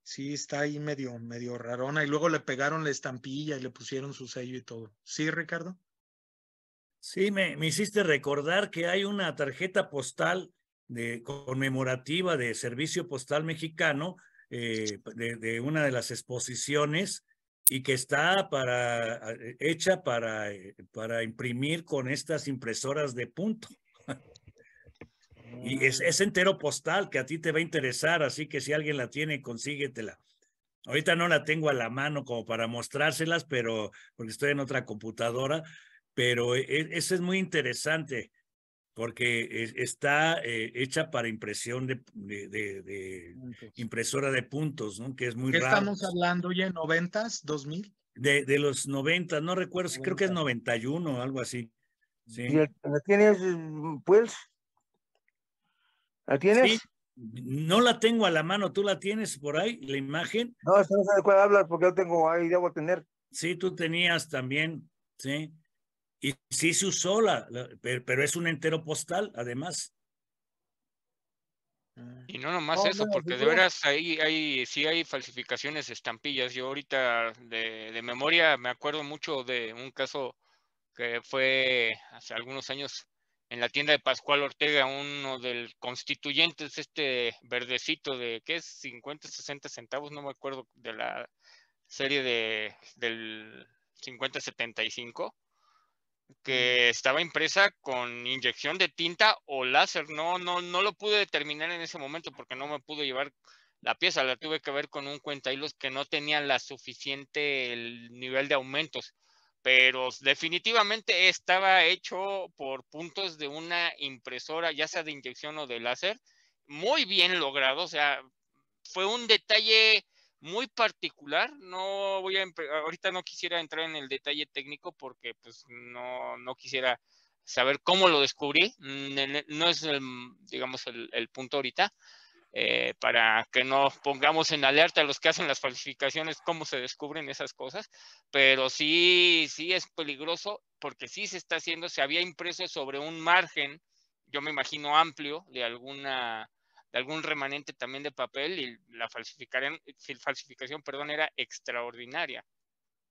Sí, está ahí medio, medio rarona. Y luego le pegaron la estampilla y le pusieron su sello y todo. ¿Sí, Ricardo? Sí, me, hiciste recordar que hay una tarjeta postal de, conmemorativa de Servicio Postal Mexicano eh, de, de, una de las exposiciones y que está para, eh, hecha para, eh, para imprimir con estas impresoras de punto. Y es, entero postal que a ti te va a interesar, así que si alguien la tiene, consíguetela. Ahorita no la tengo a la mano como para mostrárselas, pero porque estoy en otra computadora, pero e, e, eso es muy interesante porque está eh, hecha para impresión de, impresora de puntos, ¿no? Que es muy ¿Qué estamos hablando ya? ¿Noventas? ¿Dos mil? De, de los noventas, no recuerdo, creo que es y uno, algo así. Sí. ¿La tienes, mm, pues ¿La tienes? no la tengo a la mano, ¿tú la tienes por ahí, la imagen? No, eso no sé de cuál hablas porque yo tengo ahí, debo tener. Sí, tú tenías también, sí. Y sí se usó, pero, es un entero postal, además. Y no nomás eso, porque de veras ahí, hay, sí hay falsificaciones estampillas. Yo ahorita de memoria me acuerdo mucho de un caso que fue hace algunos años en la tienda de Pascual Ortega, uno del constituyentes, este verdecito de, que es? 50, 60 centavos, no me acuerdo, de la serie de, del 50-75, mm. que estaba impresa con inyección de tinta o láser. No, no, no lo pude determinar en ese momento porque no me pudo llevar la pieza, la tuve que ver con un cuenta hilos que no tenía la suficiente el nivel de aumentos pero definitivamente estaba hecho por puntos de una impresora, ya sea de inyección o de láser, muy bien logrado, o sea, fue un detalle muy particular, no voy a, ahorita no quisiera entrar en el detalle técnico porque pues no, quisiera saber cómo lo descubrí, no es, digamos, el punto ahorita, eh, para que no pongamos en alerta a los que hacen las falsificaciones, cómo se descubren esas cosas, pero sí, sí es peligroso porque sí se está haciendo, se había impreso sobre un margen, yo me imagino amplio, de alguna de algún remanente también de papel y la falsificación, falsificación perdón, era extraordinaria.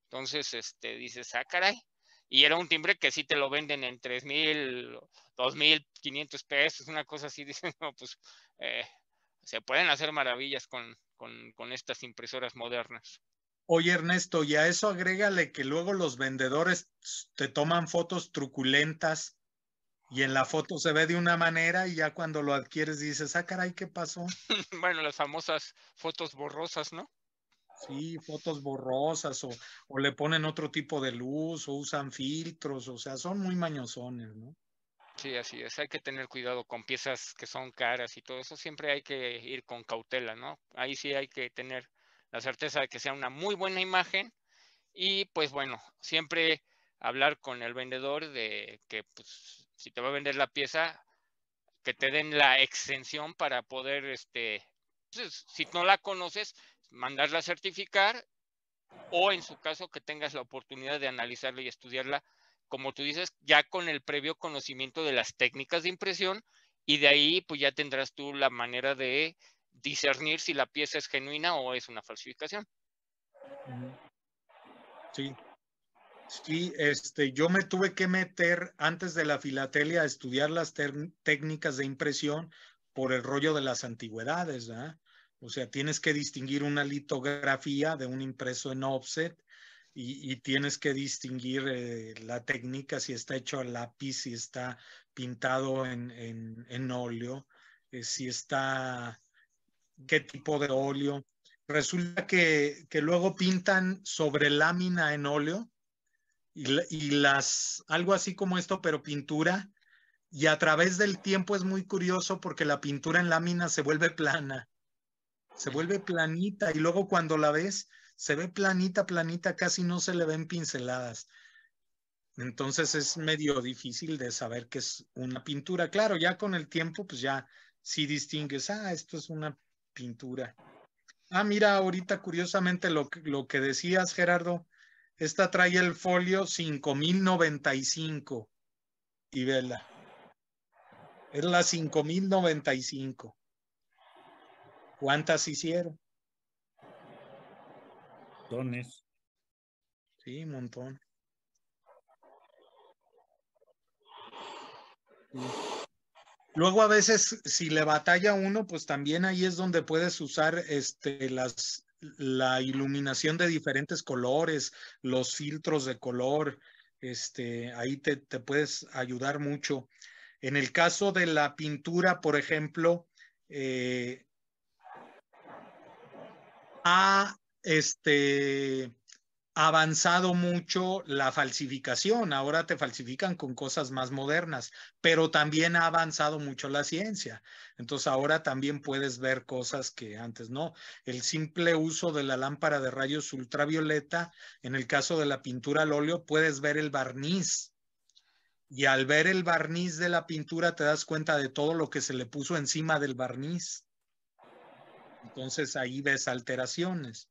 Entonces, este, dices, ah, caray, y era un timbre que sí te lo venden en 3,000, 2,500 pesos, una cosa así, dicen, no, pues eh, se pueden hacer maravillas con, con, estas impresoras modernas. Oye Ernesto, y a eso agrégale que luego los vendedores te toman fotos truculentas y en la foto se ve de una manera y ya cuando lo adquieres dices, ah, caray, ¿qué pasó? bueno, las famosas fotos borrosas, ¿no? Sí, fotos borrosas o, o, le ponen otro tipo de luz o usan filtros, o sea, son muy mañosones, ¿no? Sí, así es. Hay que tener cuidado con piezas que son caras y todo eso. Siempre hay que ir con cautela, ¿no? Ahí sí hay que tener la certeza de que sea una muy buena imagen y pues bueno, siempre hablar con el vendedor de que pues, si te va a vender la pieza, que te den la extensión para poder, este, pues, si no la conoces, mandarla a certificar o en su caso que tengas la oportunidad de analizarla y estudiarla como tú dices, ya con el previo conocimiento de las técnicas de impresión y de ahí pues ya tendrás tú la manera de discernir si la pieza es genuina o es una falsificación. Sí. Sí, este, yo me tuve que meter antes de la filatelia a estudiar las técnicas de impresión por el rollo de las antigüedades, O sea, tienes que distinguir una litografía de un impreso en offset y, tienes que distinguir eh, la técnica, si está hecho a lápiz, si está pintado en, en, óleo, eh, si está, qué tipo de óleo. Resulta que, que luego pintan sobre lámina en óleo y, y las, algo así como esto, pero pintura. Y a través del tiempo es muy curioso porque la pintura en lámina se vuelve plana se vuelve planita y luego cuando la ves se ve planita, planita, casi no se le ven pinceladas. Entonces es medio difícil de saber que es una pintura. Claro, ya con el tiempo, pues ya sí distingues, ah, esto es una pintura. Ah, mira, ahorita curiosamente lo, lo que decías, Gerardo, esta trae el folio 5095 y vela. Es la 5095. ¿Cuántas hicieron? Sí, un montón. Luego a veces si le batalla uno, pues también ahí es donde puedes usar este, las, la iluminación de diferentes colores, los filtros de color, este, ahí te, puedes ayudar mucho. En el caso de la pintura, por ejemplo, eh, a este, avanzado mucho la falsificación, ahora te falsifican con cosas más modernas, pero también ha avanzado mucho la ciencia. Entonces ahora también puedes ver cosas que antes no. El simple uso de la lámpara de rayos ultravioleta, en el caso de la pintura al óleo, puedes ver el barniz. Y al ver el barniz de la pintura te das cuenta de todo lo que se le puso encima del barniz. Entonces ahí ves alteraciones.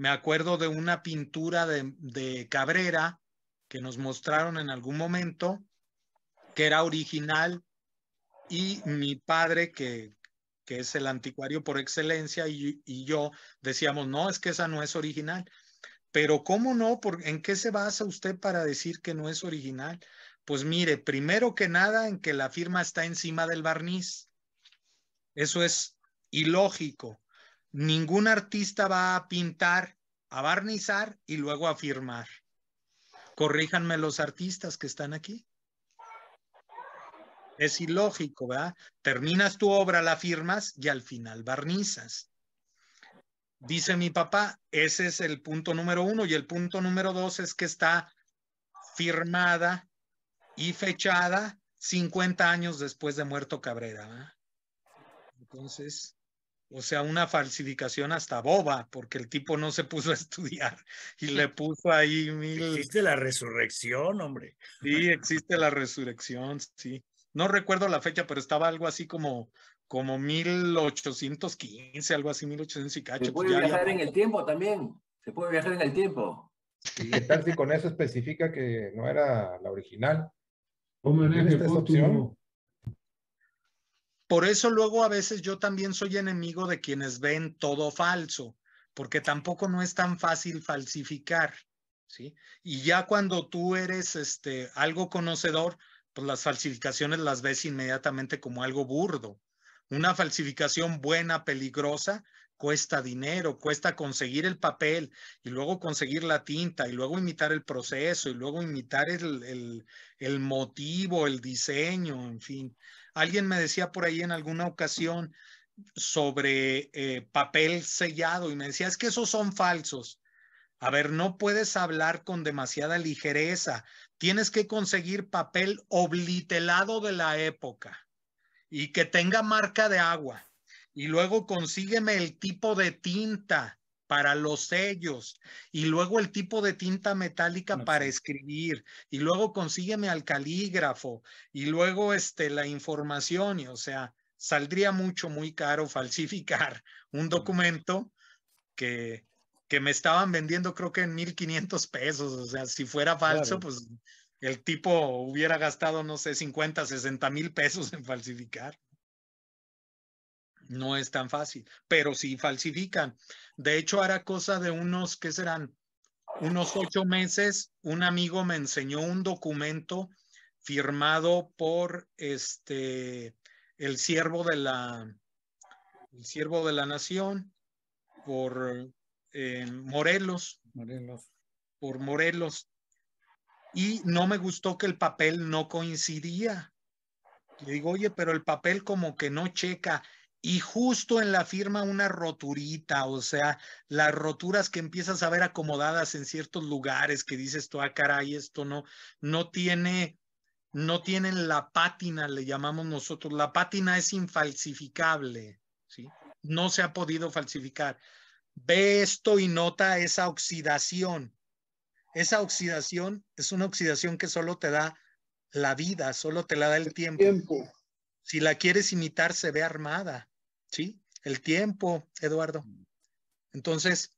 Me acuerdo de una pintura de, de Cabrera que nos mostraron en algún momento, que era original, y mi padre, que, que es el anticuario por excelencia, y, yo decíamos, no, es que esa no es original. Pero ¿cómo no? ¿En qué se basa usted para decir que no es original? Pues mire, primero que nada, en que la firma está encima del barniz. Eso es ilógico ningún artista va a pintar, a barnizar y luego a firmar. Corríjanme los artistas que están aquí. Es ilógico, ¿verdad? Terminas tu obra, la firmas y al final barnizas. Dice mi papá, ese es el punto número uno y el punto número dos es que está firmada y fechada 50 años después de muerto Cabrera. Entonces, o sea, una falsificación hasta boba, porque el tipo no se puso a estudiar y le puso ahí mil... Existe la resurrección, hombre. Sí, existe la resurrección, sí. No recuerdo la fecha, pero estaba algo así como, como 1815, algo así, 1800 y cacho. Se pues puede viajar en el tiempo también, se puede viajar en el tiempo. Y tal si con eso especifica que no era la original. ¿Cómo ¿Tienes esta opción? Por eso luego a veces yo también soy enemigo de quienes ven todo falso, porque tampoco no es tan fácil falsificar, ¿sí? Y ya cuando tú eres este, algo conocedor, pues las falsificaciones las ves inmediatamente como algo burdo. Una falsificación buena, peligrosa, cuesta dinero, cuesta conseguir el papel y luego conseguir la tinta y luego imitar el proceso y luego imitar el, motivo, el diseño, en fin. Alguien me decía por ahí en alguna ocasión sobre eh, papel sellado y me decía, es que esos son falsos. A ver, no puedes hablar con demasiada ligereza. Tienes que conseguir papel oblitelado de la época y que tenga marca de agua. Y luego consígueme el tipo de tinta para los sellos y luego el tipo de tinta metálica para escribir y luego consígueme al calígrafo y luego este la información y o sea, saldría mucho muy caro falsificar un documento que que me estaban vendiendo creo que en 1500 pesos, o sea, si fuera falso pues el tipo hubiera gastado no sé 50, 60 mil pesos en falsificar. No es tan fácil, pero sí falsifican. De hecho, hará cosa de unos, ¿qué serán? Unos ocho meses, un amigo me enseñó un documento firmado por este, el siervo de la, el siervo de la nación, por eh, Morelos. Morelos. Por Morelos. Y no me gustó que el papel no coincidía. Le digo, oye, pero el papel como que no checa y justo en la firma una roturita, o sea, las roturas que empiezas a ver acomodadas en ciertos lugares que dices tú, ah, caray, esto no, no tiene, no tienen la pátina, le llamamos nosotros, la pátina es infalsificable, ¿sí? No se ha podido falsificar. Ve esto y nota esa oxidación. Esa oxidación es una oxidación que solo te da la vida, solo te la da el tiempo. Si la quieres imitar, se ve armada. ¿sí? El tiempo, Eduardo. Mm. Entonces,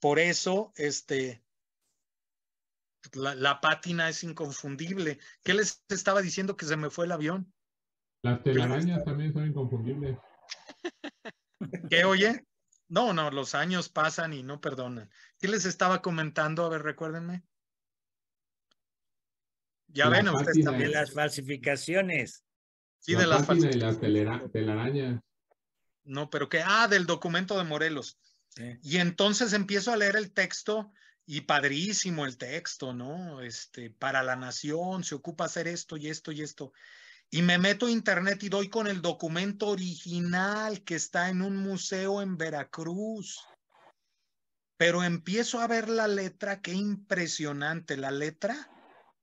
por eso, este, la, pátina es inconfundible. ¿Qué les estaba diciendo que se me fue el avión? Las telarañas también son inconfundibles. ¿Qué oye? No, no, los años pasan y no perdonan. ¿Qué les estaba comentando? A ver, recuérdenme. Ya ven, ustedes también. De Las falsificaciones. Sí, de las falsificaciones. De las telarañas no, pero que, ah, del documento de Morelos. Y entonces empiezo a leer el texto y padrísimo el texto, ¿no? Este, para la nación se ocupa hacer esto y esto y esto. Y me meto a internet y doy con el documento original que está en un museo en Veracruz. Pero empiezo a ver la letra, qué impresionante la letra,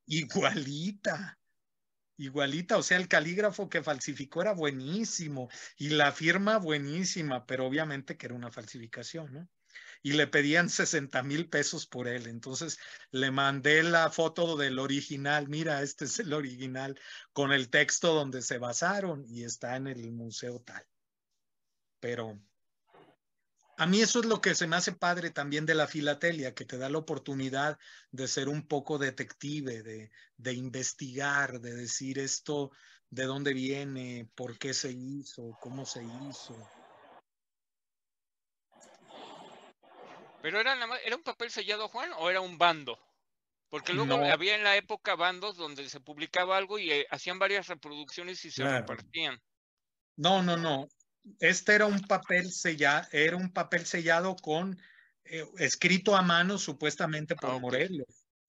igualita igualita, o sea, el calígrafo que falsificó era buenísimo y la firma buenísima, pero obviamente que era una falsificación, ¿no? Y le pedían 60 mil pesos por él. Entonces le mandé la foto del original. Mira, este es el original con el texto donde se basaron y está en el museo tal. Pero a mí eso es lo que se me hace padre también de la filatelia, que te da la oportunidad de ser un poco detective, de, investigar, de decir esto, de dónde viene, por qué se hizo, cómo se hizo. ¿Pero era, era un papel sellado, Juan, o era un bando? Porque luego había en la época bandos donde se publicaba algo y eh, hacían varias reproducciones y se repartían. No, no, no este era un papel sellado, era un papel sellado con eh, escrito a mano supuestamente por ah, okay.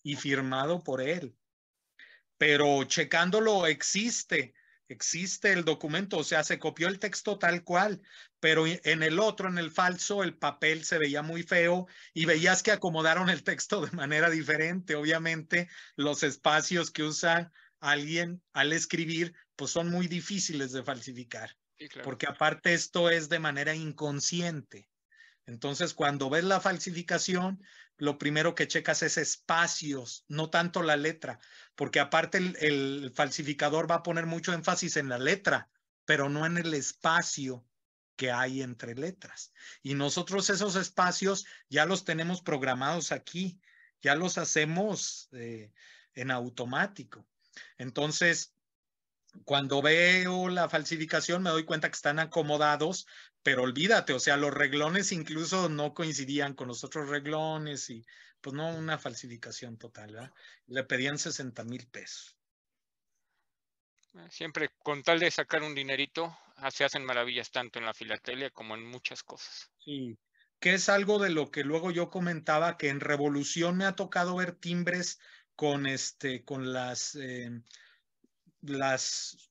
y firmado por él. Pero checándolo existe, existe el documento, o sea, se copió el texto tal cual, pero en el otro, en el falso, el papel se veía muy feo y veías que acomodaron el texto de manera diferente. Obviamente, los espacios que usa alguien al escribir, pues son muy difíciles de falsificar. Porque aparte esto es de manera inconsciente. Entonces, cuando ves la falsificación, lo primero que checas es espacios, no tanto la letra, porque aparte el, falsificador va a poner mucho énfasis en la letra, pero no en el espacio que hay entre letras. Y nosotros esos espacios ya los tenemos programados aquí, ya los hacemos eh, en automático. Entonces, cuando veo la falsificación me doy cuenta que están acomodados, pero olvídate, o sea, los reglones incluso no coincidían con los otros reglones y pues no, una falsificación total, ¿verdad? Le pedían 60 mil pesos. Ah, siempre con tal de sacar un dinerito, ah, se hacen maravillas tanto en la filatelia como en muchas cosas. Sí, que es algo de lo que luego yo comentaba que en Revolución me ha tocado ver timbres con este, con las... Em, las,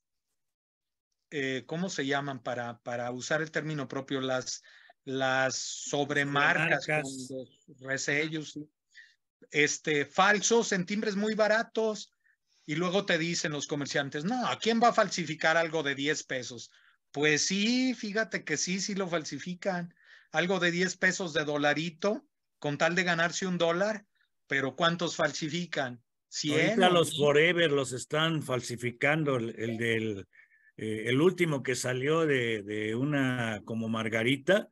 eh, ¿cómo se llaman? Para, para usar el término propio, las, las sobremarcas, resellos, este, falsos en timbres muy baratos. Y luego te dicen los comerciantes, no, ¿a quién va a falsificar algo de 10 pesos? Pues sí, fíjate que sí, sí lo falsifican. Algo de 10 pesos de dolarito, con tal de ganarse un dólar, pero ¿cuántos falsifican? los Forever los están falsificando, el, del eh, el último que salió de, de una como Margarita,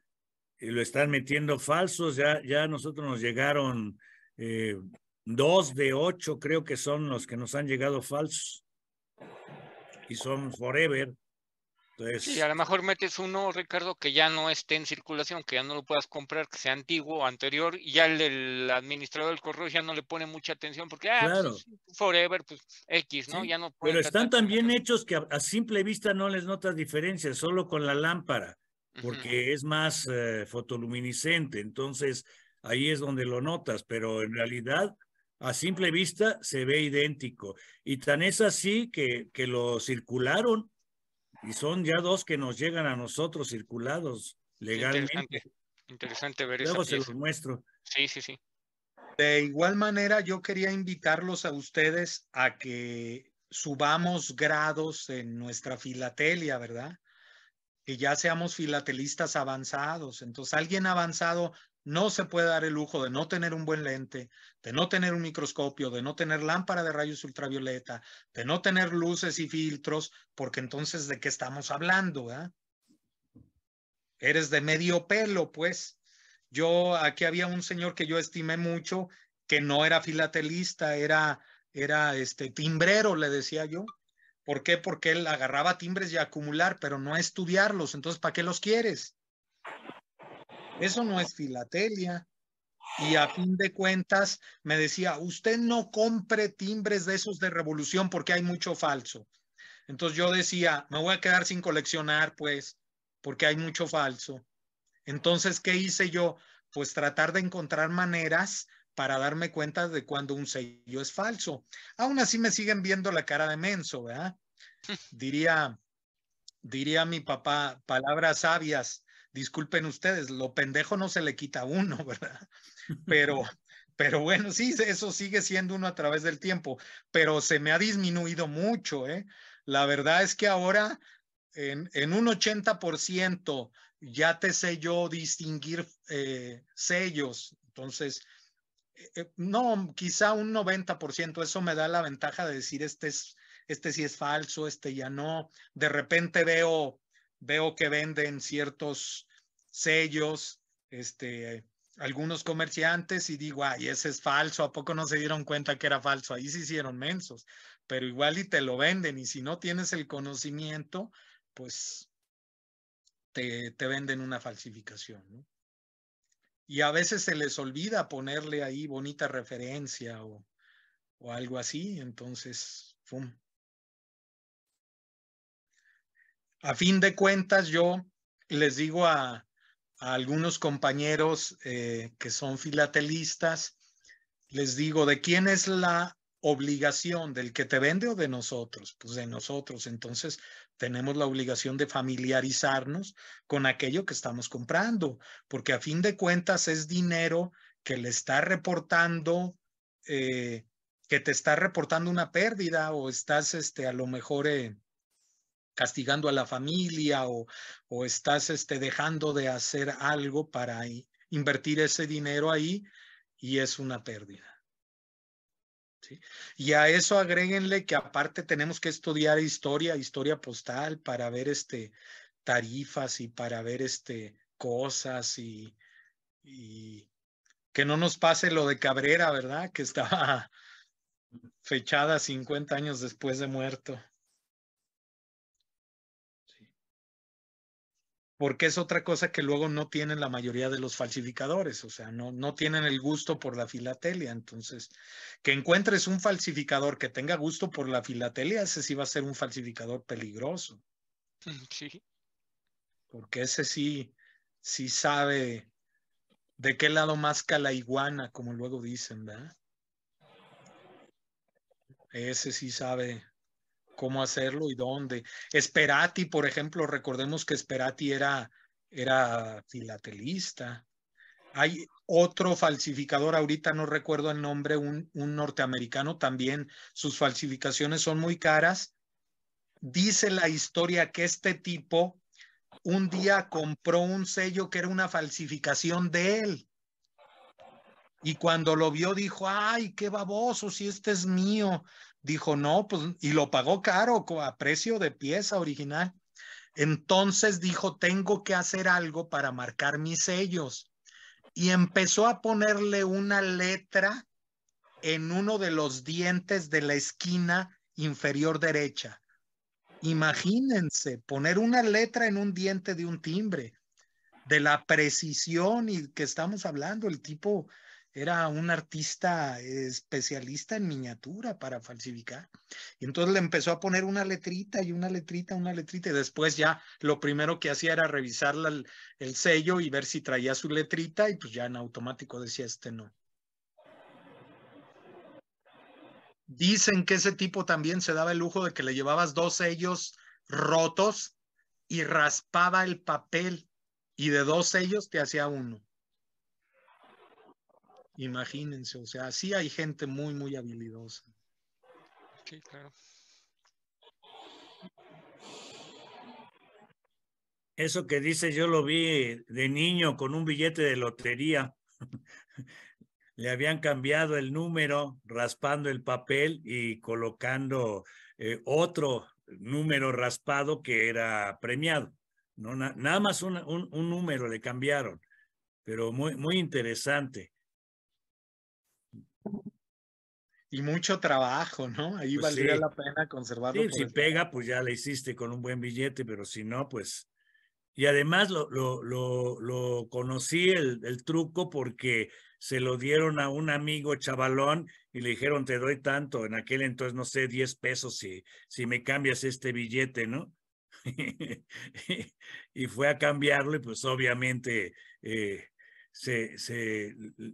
y lo están metiendo falsos, ya, ya nosotros nos llegaron eh, dos de ocho creo que son los que nos han llegado falsos y son Forever. Entonces, sí, a lo mejor metes uno, Ricardo, que ya no esté en circulación, que ya no lo puedas comprar, que sea antiguo o anterior, y ya el, administrador del correo ya no le pone mucha atención, porque, ah, pues forever, pues X, ¿no? ya no pero están tan bien hechos que a, simple vista no les notas diferencias, solo con la lámpara, porque es más eh, fotoluminiscente, entonces ahí es donde lo notas, pero en realidad a simple vista se ve idéntico. Y tan es así que, que lo circularon y son ya dos que nos llegan a nosotros circulados legalmente. Interesante, ver Luego se los muestro. Sí, sí, sí. De igual manera, yo quería invitarlos a ustedes a que subamos grados en nuestra filatelia, ¿verdad? Que ya seamos filatelistas avanzados. Entonces, alguien avanzado no se puede dar el lujo de no tener un buen lente, de no tener un microscopio, de no tener lámpara de rayos ultravioleta, de no tener luces y filtros, porque entonces de qué estamos hablando, ah? Eres de medio pelo, pues. Yo, aquí había un señor que yo estimé mucho, que no era filatelista, era, era este timbrero, le decía yo. ¿Por qué? Porque él agarraba timbres y acumular, pero no estudiarlos. Entonces, ¿para qué los quieres? Eso no es filatelia. Y a fin de cuentas me decía, usted no compre timbres de esos de revolución porque hay mucho falso. Entonces yo decía, me voy a quedar sin coleccionar, pues, porque hay mucho falso. Entonces, ¿qué hice yo? Pues tratar de encontrar maneras para darme cuenta de cuando un sello es falso. Aún así me siguen viendo la cara de menso, ¿verdad? Diría, diría mi papá, palabras sabias, disculpen ustedes, lo pendejo no se le quita a uno, ¿verdad? Pero, pero bueno, sí, eso sigue siendo uno a través del tiempo, pero se me ha disminuido mucho, ¿eh? La verdad es que ahora en, un 80% ya te sé yo distinguir eh, sellos, entonces, eh, eh, no, quizá un 90%, eso me da la ventaja de decir, este es... Este sí es falso, este ya no. De repente veo veo que venden ciertos sellos, este, algunos comerciantes y digo, ay, ese es falso, ¿a poco no se dieron cuenta que era falso? Ahí se hicieron mensos, pero igual y te lo venden y si no tienes el conocimiento, pues te, venden una falsificación, Y a veces se les olvida ponerle ahí bonita referencia o, o algo así, entonces, ¡fum! A fin de cuentas, yo les digo a, a algunos compañeros eh, que son filatelistas, les digo, ¿de quién es la obligación? ¿Del que te vende o de nosotros? Pues de nosotros. Entonces, tenemos la obligación de familiarizarnos con aquello que estamos comprando, porque a fin de cuentas es dinero que le está reportando, eh, que te está reportando una pérdida o estás este, a lo mejor... Eh, castigando a la familia o, o estás este, dejando de hacer algo para invertir ese dinero ahí y es una pérdida. Y a eso agréguenle que aparte tenemos que estudiar historia, historia postal para ver este, tarifas y para ver este, cosas y, y que no nos pase lo de Cabrera, ¿verdad? Que estaba fechada 50 años después de muerto. porque es otra cosa que luego no tienen la mayoría de los falsificadores, o sea, no, no tienen el gusto por la filatelia. Entonces, que encuentres un falsificador que tenga gusto por la filatelia, ese sí va a ser un falsificador peligroso. Mm, sí. Porque ese sí, sabe de qué lado más la iguana, como luego dicen, ¿verdad? Ese sí sabe cómo hacerlo y dónde. Esperati, por ejemplo, recordemos que Esperati era, era filatelista. Hay otro falsificador, ahorita no recuerdo el nombre, un, un norteamericano también, sus falsificaciones son muy caras. Dice la historia que este tipo un día compró un sello que era una falsificación de él. Y cuando lo vio dijo, ay, qué baboso, si este es mío dijo no, pues, y lo pagó caro, a precio de pieza original. Entonces dijo, tengo que hacer algo para marcar mis sellos. Y empezó a ponerle una letra en uno de los dientes de la esquina inferior derecha. Imagínense, poner una letra en un diente de un timbre, de la precisión y que estamos hablando, el tipo era un artista especialista en miniatura para falsificar. Y entonces le empezó a poner una letrita y una letrita, una letrita, y después ya lo primero que hacía era revisar el sello y ver si traía su letrita, y pues ya en automático decía este no. Dicen que ese tipo también se daba el lujo de que le llevabas dos sellos rotos y raspaba el papel y de dos sellos te hacía uno. Imagínense, o sea, sí hay gente muy, muy habilidosa. Sí, claro. Eso que dice, yo lo vi de niño con un billete de lotería. Le habían cambiado el número, raspando el papel y colocando eh, otro número raspado que era premiado. No, nada más un, un, un, número le cambiaron, pero muy, muy interesante. y mucho trabajo, ¿no? Ahí pues valdría la pena conservarlo. Sí, si pega, pues ya le hiciste con un buen billete, pero si no, pues... Y además lo, lo, lo, lo conocí el, el, truco porque se lo dieron a un amigo chavalón y le dijeron, te doy tanto, en aquel entonces, no sé, 10 pesos si, si me cambias este billete, ¿no? y fue a cambiarlo y pues obviamente eh, se,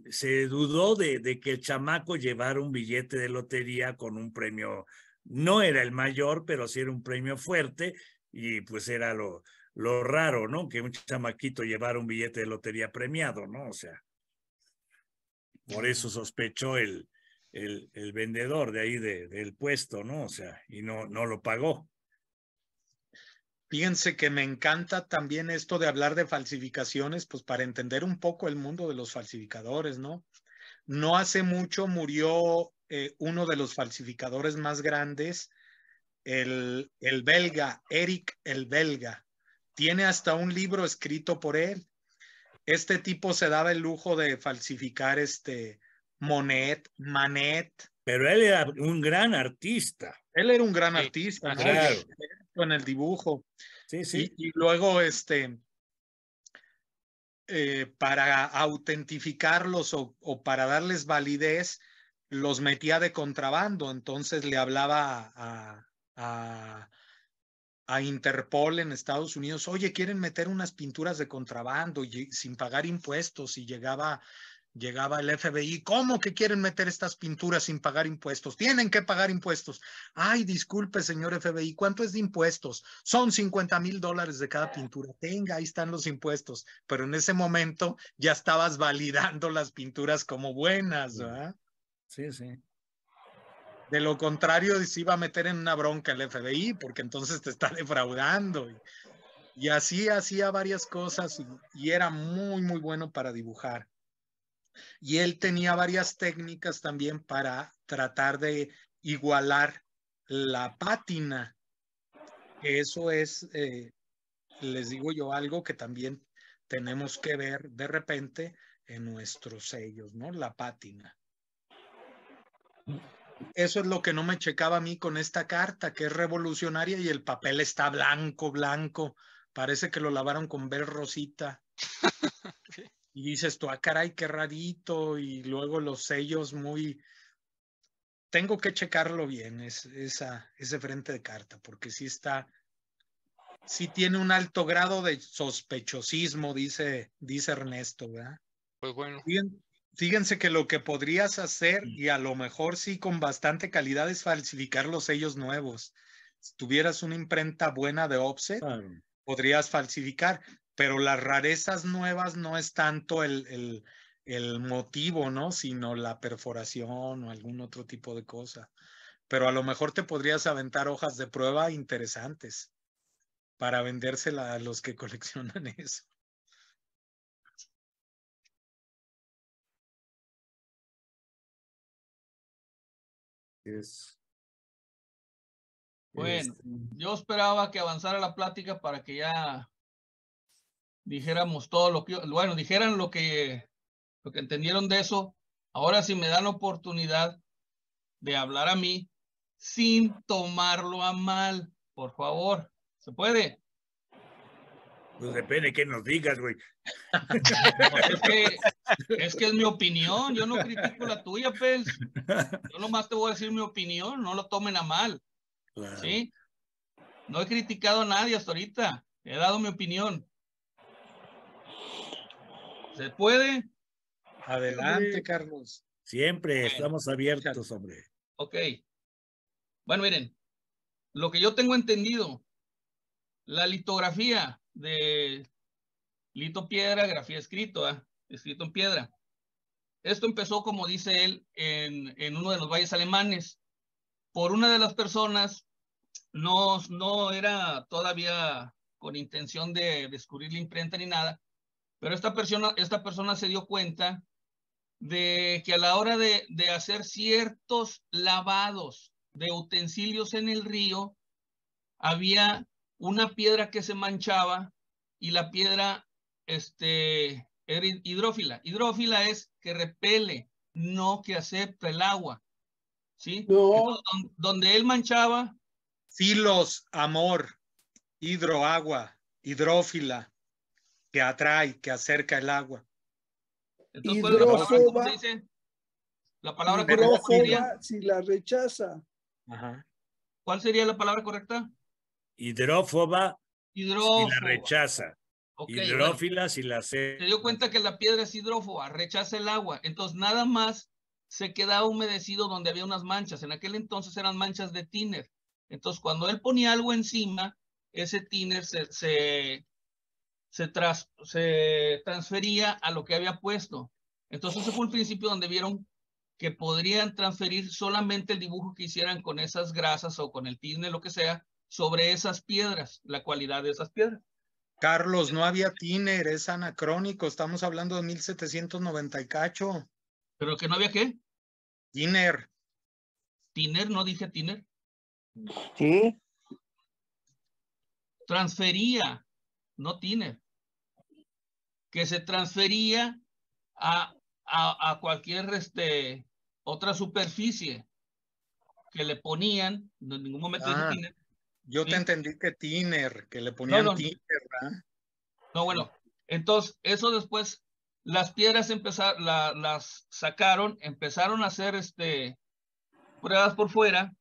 se, dudó de, que el chamaco llevara un billete de lotería con un premio, no era el mayor, pero sí era un premio fuerte y pues era lo, raro, ¿no? Que un chamaquito llevara un billete de lotería premiado, ¿no? O sea, por eso sospechó el, el, vendedor de ahí del puesto, ¿no? O sea, y no, no lo pagó. Fíjense que me encanta también esto de hablar de falsificaciones, pues para entender un poco el mundo de los falsificadores, ¿no? No hace mucho murió eh, uno de los falsificadores más grandes, el, belga, Eric el belga. Tiene hasta un libro escrito por él. Este tipo se daba el lujo de falsificar este Monet, Manet. Pero él era un gran artista. Él era un gran artista. Claro. En el dibujo. Sí, sí. Y, luego, este, eh, para autentificarlos o, para darles validez, los metía de contrabando. Entonces le hablaba a, Interpol en Estados Unidos, oye, quieren meter unas pinturas de contrabando y, sin pagar impuestos y llegaba Llegaba el FBI, ¿cómo que quieren meter estas pinturas sin pagar impuestos? Tienen que pagar impuestos. Ay, disculpe, señor FBI, ¿cuánto es de impuestos? Son 50 mil dólares de cada pintura. Tenga, ahí están los impuestos. Pero en ese momento ya estabas validando las pinturas como buenas, ¿verdad? Sí, sí. De lo contrario, se iba a meter en una bronca el FBI, porque entonces te está defraudando. Y, así hacía varias cosas y era muy, muy bueno para dibujar. Y él tenía varias técnicas también para tratar de igualar la pátina. Eso es, eh, les digo yo, algo que también tenemos que ver de repente en nuestros sellos, ¿no? La pátina. Eso es lo que no me checaba a mí con esta carta, que es revolucionaria y el papel está blanco, blanco. Parece que lo lavaron con ver rosita. y dices tú, ah, caray, qué rarito, y luego los sellos muy... Tengo que checarlo bien, es, esa, ese frente de carta, porque sí está, sí tiene un alto grado de sospechosismo, dice, dice Ernesto, ¿verdad? Pues bueno. Fíjense que lo que podrías hacer, mm. y a lo mejor sí con bastante calidad, es falsificar los sellos nuevos. Si tuvieras una imprenta buena de offset, podrías falsificar pero las rarezas nuevas no es tanto el, motivo, ¿no? Sino la perforación o algún otro tipo de cosa. Pero a lo mejor te podrías aventar hojas de prueba interesantes para vendérsela a los que coleccionan eso. Bueno, este. yo esperaba que avanzara la plática para que ya dijéramos todo lo que, bueno, dijeran lo que, lo que entendieron de eso. Ahora si me dan la oportunidad de hablar a mí sin tomarlo a mal, por favor, ¿se puede? Pues depende de qué nos digas, güey. Pues es, que, es, mi opinión, yo no critico la tuya, Pels. Yo nomás te voy a decir mi opinión, no lo tomen a mal. ¿Sí? No he criticado a nadie hasta ahorita, he dado mi opinión. ¿Se puede? Adelante, Carlos. Siempre estamos abiertos, hombre. Ok. Bueno, miren, lo que yo tengo entendido, la litografía de lito piedra, grafía escrita, ¿ah? escrito en piedra. Esto empezó, como dice él, en, en, uno de los valles alemanes, por una de las personas, no, no era todavía con intención de descubrir la imprenta ni nada, pero esta persona, esta persona se dio cuenta de que a la hora de, hacer ciertos lavados de utensilios en el río, había una piedra que se manchaba y la piedra este, era hidrófila. Hidrófila es que repele, no que acepta el agua. ¿Sí? donde él manchaba. filos, amor, hidroagua, hidrófila que atrae, que acerca el agua. Entonces, ¿cuál es la palabra, dice? la si la rechaza. ¿Cuál sería la palabra correcta? Hidrófoba hidrófoba. si la rechaza. Hidrófila si la hace... Se dio cuenta que la piedra es hidrófoba, rechaza el agua. Entonces nada más se quedaba humedecido donde había unas manchas. En aquel entonces eran manchas de tiner. Entonces cuando él ponía algo encima, ese tiner se se, tras, se transfería a lo que había puesto. Entonces ese fue un principio donde vieron que podrían transferir solamente el dibujo que hicieran con esas grasas o con el tizne, lo que sea, sobre esas piedras, la cualidad de esas piedras. Carlos, no había tiner, es anacrónico, estamos hablando de 1790 y cacho. ¿Pero que no había qué? Tiner. Tiner, no dije tiner. Sí. Transfería, no tiner que se transfería a, cualquier este, otra superficie que le ponían, en ningún momento ah, Yo te entendí que tiner, que le ponían no, No, bueno, entonces eso después las piedras empezaron, las sacaron, empezaron a hacer este, pruebas por fuera,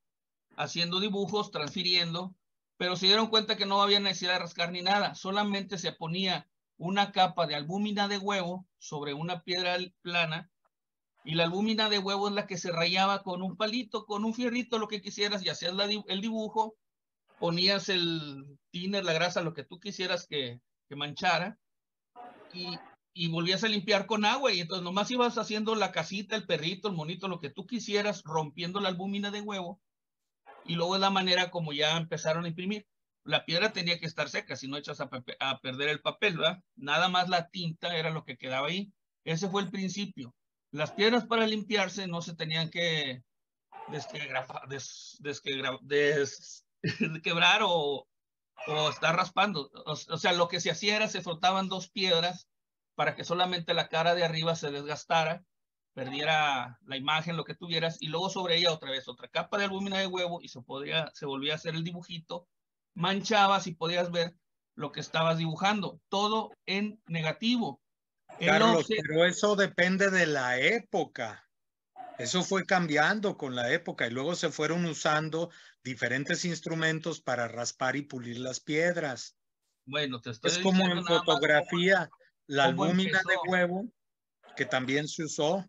haciendo dibujos, transfiriendo, pero se dieron cuenta que no había necesidad de rascar ni nada, solamente se ponía una capa de albúmina de huevo sobre una piedra plana y la albúmina de huevo es la que se rayaba con un palito, con un fierrito, lo que quisieras, y hacías el dibujo, ponías el tiner, la grasa, lo que tú quisieras que, que manchara, y, y, volvías a limpiar con agua, y entonces nomás ibas haciendo la casita, el perrito, el monito, lo que tú quisieras, rompiendo la albúmina de huevo, y luego es la manera como ya empezaron a imprimir la piedra tenía que estar seca, si no echas a, perder el papel, ¿verdad? Nada más la tinta era lo que quedaba ahí. Ese fue el principio. Las piedras para limpiarse no se tenían que des o, o estar raspando. O, sea, lo que se hacía era se frotaban dos piedras para que solamente la cara de arriba se desgastara, perdiera la imagen, lo que tuvieras, y luego sobre ella otra vez otra capa de albúmina de huevo y se, se volvía a hacer el dibujito manchabas y podías ver lo que estabas dibujando, todo en negativo. pero eso depende de la época. Eso fue cambiando con la época y luego se fueron usando diferentes instrumentos para raspar y pulir las piedras. Bueno, te estoy Es como en fotografía, la albúmina de huevo, que también se usó,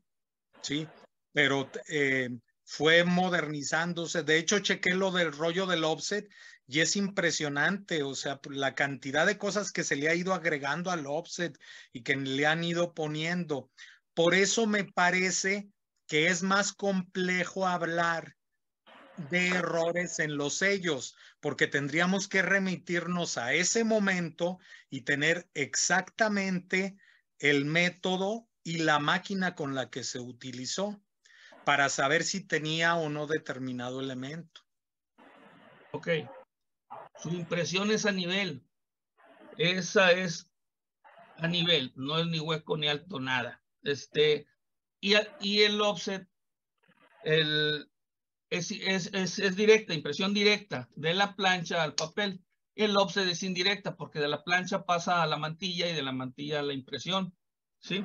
sí, pero eh, fue modernizándose. De hecho, chequé lo del rollo del offset y es impresionante, o sea, la cantidad de cosas que se le ha ido agregando al offset y que le han ido poniendo. Por eso me parece que es más complejo hablar de errores en los sellos, porque tendríamos que remitirnos a ese momento y tener exactamente el método y la máquina con la que se utilizó para saber si tenía o no determinado elemento. Ok, su impresión es a nivel. Esa es a nivel, no es ni hueco ni alto, nada. Este, y, el offset el, es, es, directa, impresión directa de la plancha al papel. El offset es indirecta porque de la plancha pasa a la mantilla y de la mantilla a la impresión. ¿Sí?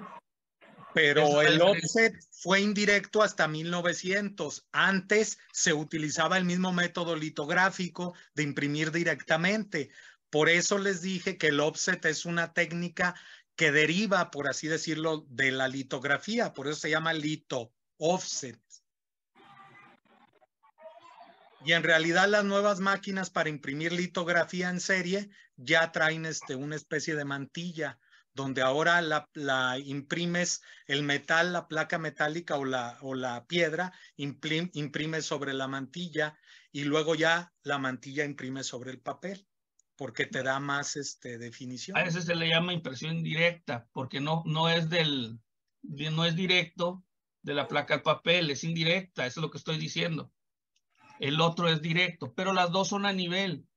Pero el offset fue indirecto hasta 1900. Antes se utilizaba el mismo método litográfico de imprimir directamente. Por eso les dije que el offset es una técnica que deriva, por así decirlo, de la litografía. Por eso se llama lito offset. Y en realidad las nuevas máquinas para imprimir litografía en serie ya traen este, una especie de mantilla donde ahora la, imprimes el metal, la placa metálica o la, o la piedra, imprimes imprime sobre la mantilla y luego ya la mantilla imprime sobre el papel porque te da más este, definición. A veces se le llama impresión directa porque no, no, es, del, no es directo de la placa al papel, es indirecta, eso es lo que estoy diciendo. El otro es directo, pero las dos son a nivel.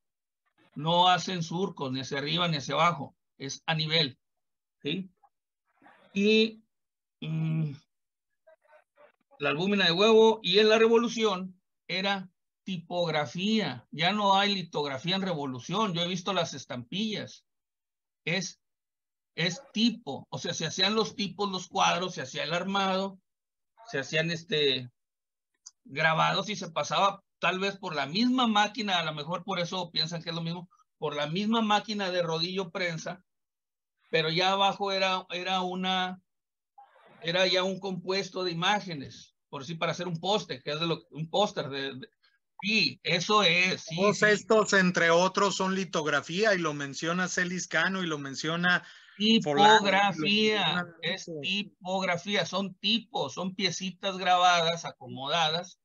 No hacen surcos ni hacia arriba ni hacia abajo, es a nivel. Y mm, la albúmina de huevo y en la revolución era tipografía. Ya no hay litografía en revolución. Yo he visto las estampillas. Es, es tipo. O sea, se hacían los tipos, los cuadros, se hacía el armado, se hacían este grabados y se pasaba tal vez por la misma máquina, a lo mejor por eso piensan que es lo mismo, por la misma máquina de rodillo prensa pero ya abajo era, era una, era ya un compuesto de imágenes, por sí, para hacer un póster, que es un póster de, Sí, eso es. Todos estos, entre otros, son litografía y lo menciona Cano, y lo menciona. Tipografía, es tipografía, son tipos, son piecitas grabadas, acomodadas.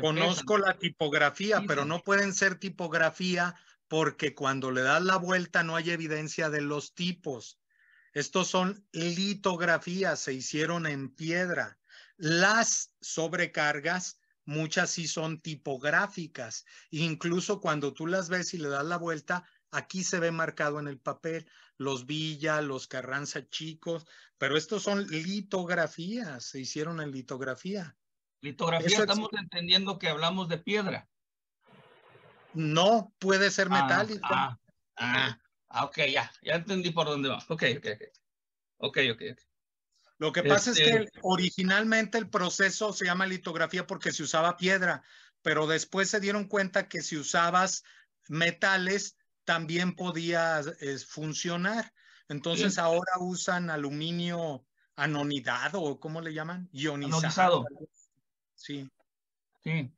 Conozco la tipografía, pero no pueden ser tipografía porque cuando le das la vuelta no hay evidencia de los tipos. Estos son litografías, se hicieron en piedra. Las sobrecargas, muchas sí son tipográficas. Incluso cuando tú las ves y le das la vuelta, aquí se ve marcado en el papel los Villa, los Carranza chicos, pero estos son litografías, se hicieron en litografía. Litografía estamos entendiendo que hablamos de piedra no puede ser ah, metálico. Ah, ah, ah, ok, ya, ya entendí por dónde va. Ok, ok, ok. okay. Lo que pasa es que este, originalmente el proceso se llama litografía porque se usaba piedra, pero después se dieron cuenta que si usabas metales también podía funcionar. Entonces ahora usan aluminio anonidado o cómo le llaman? Ionizado. Anonizado. Sí. Sí.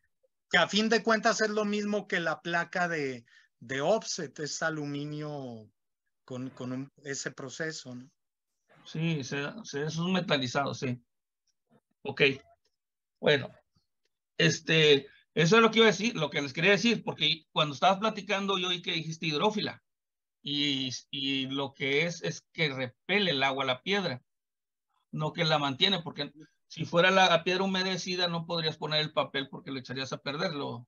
Que a fin de cuentas es lo mismo que la placa de, de offset, es aluminio con, con ese proceso, ¿no? Sí, se, es un metalizado, sí. Ok. Bueno, este, eso es lo que iba a decir, lo que les quería decir, porque cuando estabas platicando yo oí que dijiste hidrófila. Y, y, lo que es es que repele el agua a la piedra, no que la mantiene, porque si fuera la, piedra humedecida, no podrías poner el papel porque lo echarías a perderlo.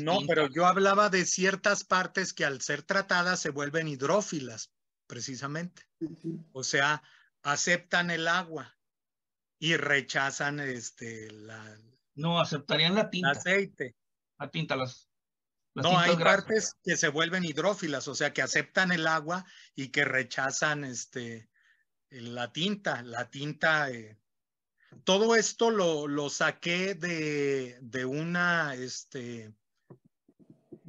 no, pero yo hablaba de ciertas partes que al ser tratadas se vuelven hidrófilas, precisamente. O sea, aceptan el agua y rechazan este la. No, aceptarían la tinta. aceite. La tinta, las, no, hay partes que se vuelven hidrófilas, o sea, que aceptan el agua y que rechazan este, la tinta. La tinta eh, todo esto lo, lo saqué de, una, este,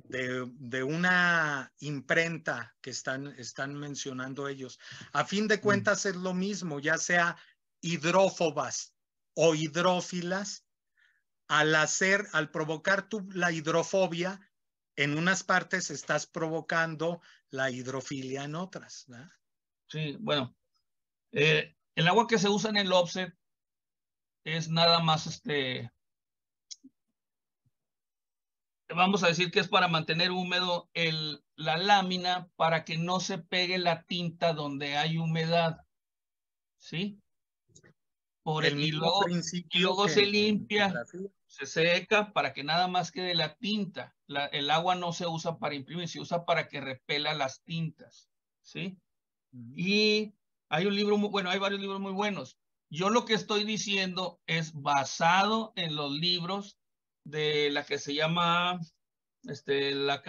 de, una imprenta que están, están mencionando ellos. A fin de mm. cuentas es lo mismo, ya sea hidrófobas o hidrófilas, al hacer, al provocar la hidrofobia, en unas partes estás provocando la hidrofilia en otras. Sí, bueno, eh, el agua que se usa en el offset es nada más este, vamos a decir que es para mantener húmedo el, la lámina para que no se pegue la tinta donde hay humedad. ¿Sí? Por el, y luego, se limpia, se seca para que nada más quede la tinta. el agua no se usa para imprimir, se usa para que repela las tintas. ¿Sí? Y hay un libro, muy, bueno, hay varios libros muy buenos. Yo lo que estoy diciendo es basado en los libros de la que se llama este, la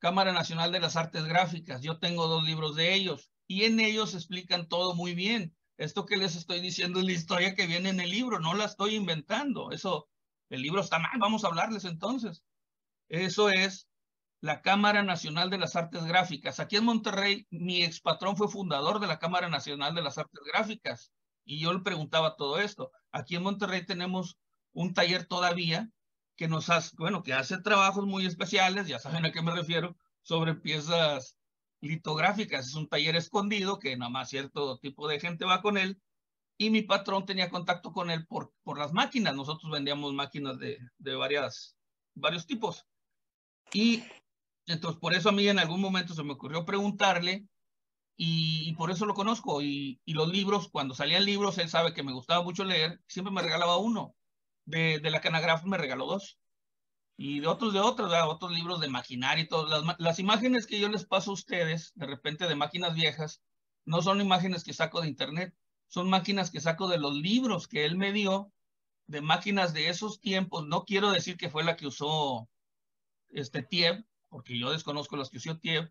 Cámara Nacional de las Artes Gráficas. Yo tengo dos libros de ellos y en ellos explican todo muy bien. Esto que les estoy diciendo es la historia que viene en el libro, no la estoy inventando. Eso, el libro está mal, vamos a hablarles entonces. Eso es la Cámara Nacional de las Artes Gráficas. Aquí en Monterrey, mi expatrón fue fundador de la Cámara Nacional de las Artes Gráficas y yo le preguntaba todo esto. Aquí en Monterrey tenemos un taller todavía que nos hace, bueno, que hace trabajos muy especiales, ya saben a qué me refiero, sobre piezas litográficas. Es un taller escondido que nada más cierto tipo de gente va con él. Y mi patrón tenía contacto con él por, las máquinas. Nosotros vendíamos máquinas de, de varias, varios tipos. Y entonces por eso a mí en algún momento se me ocurrió preguntarle y, por eso lo conozco. Y, los libros, cuando salían libros, él sabe que me gustaba mucho leer, siempre me regalaba uno. De, la Canagraf me regaló dos. Y de otros, de otros, de otros libros de maquinaria y todas Las, las imágenes que yo les paso a ustedes, de repente de máquinas viejas, no son imágenes que saco de internet, son máquinas que saco de los libros que él me dio, de máquinas de esos tiempos. No quiero decir que fue la que usó este Tieb, porque yo desconozco las que usó Tieb,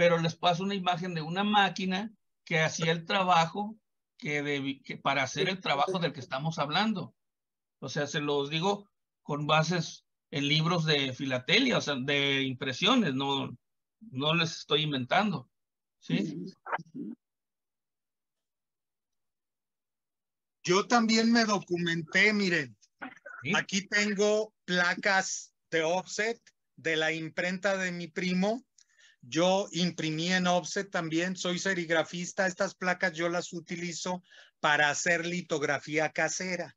pero les paso una imagen de una máquina que hacía el trabajo que, para hacer el trabajo del que estamos hablando. O sea, se los digo con bases en libros de filatelia, o sea, de impresiones, no, no les estoy inventando. ¿Sí? Yo también me documenté, miren. Aquí tengo placas de offset de la imprenta de mi primo yo imprimí en offset también, soy serigrafista, estas placas yo las utilizo para hacer litografía casera.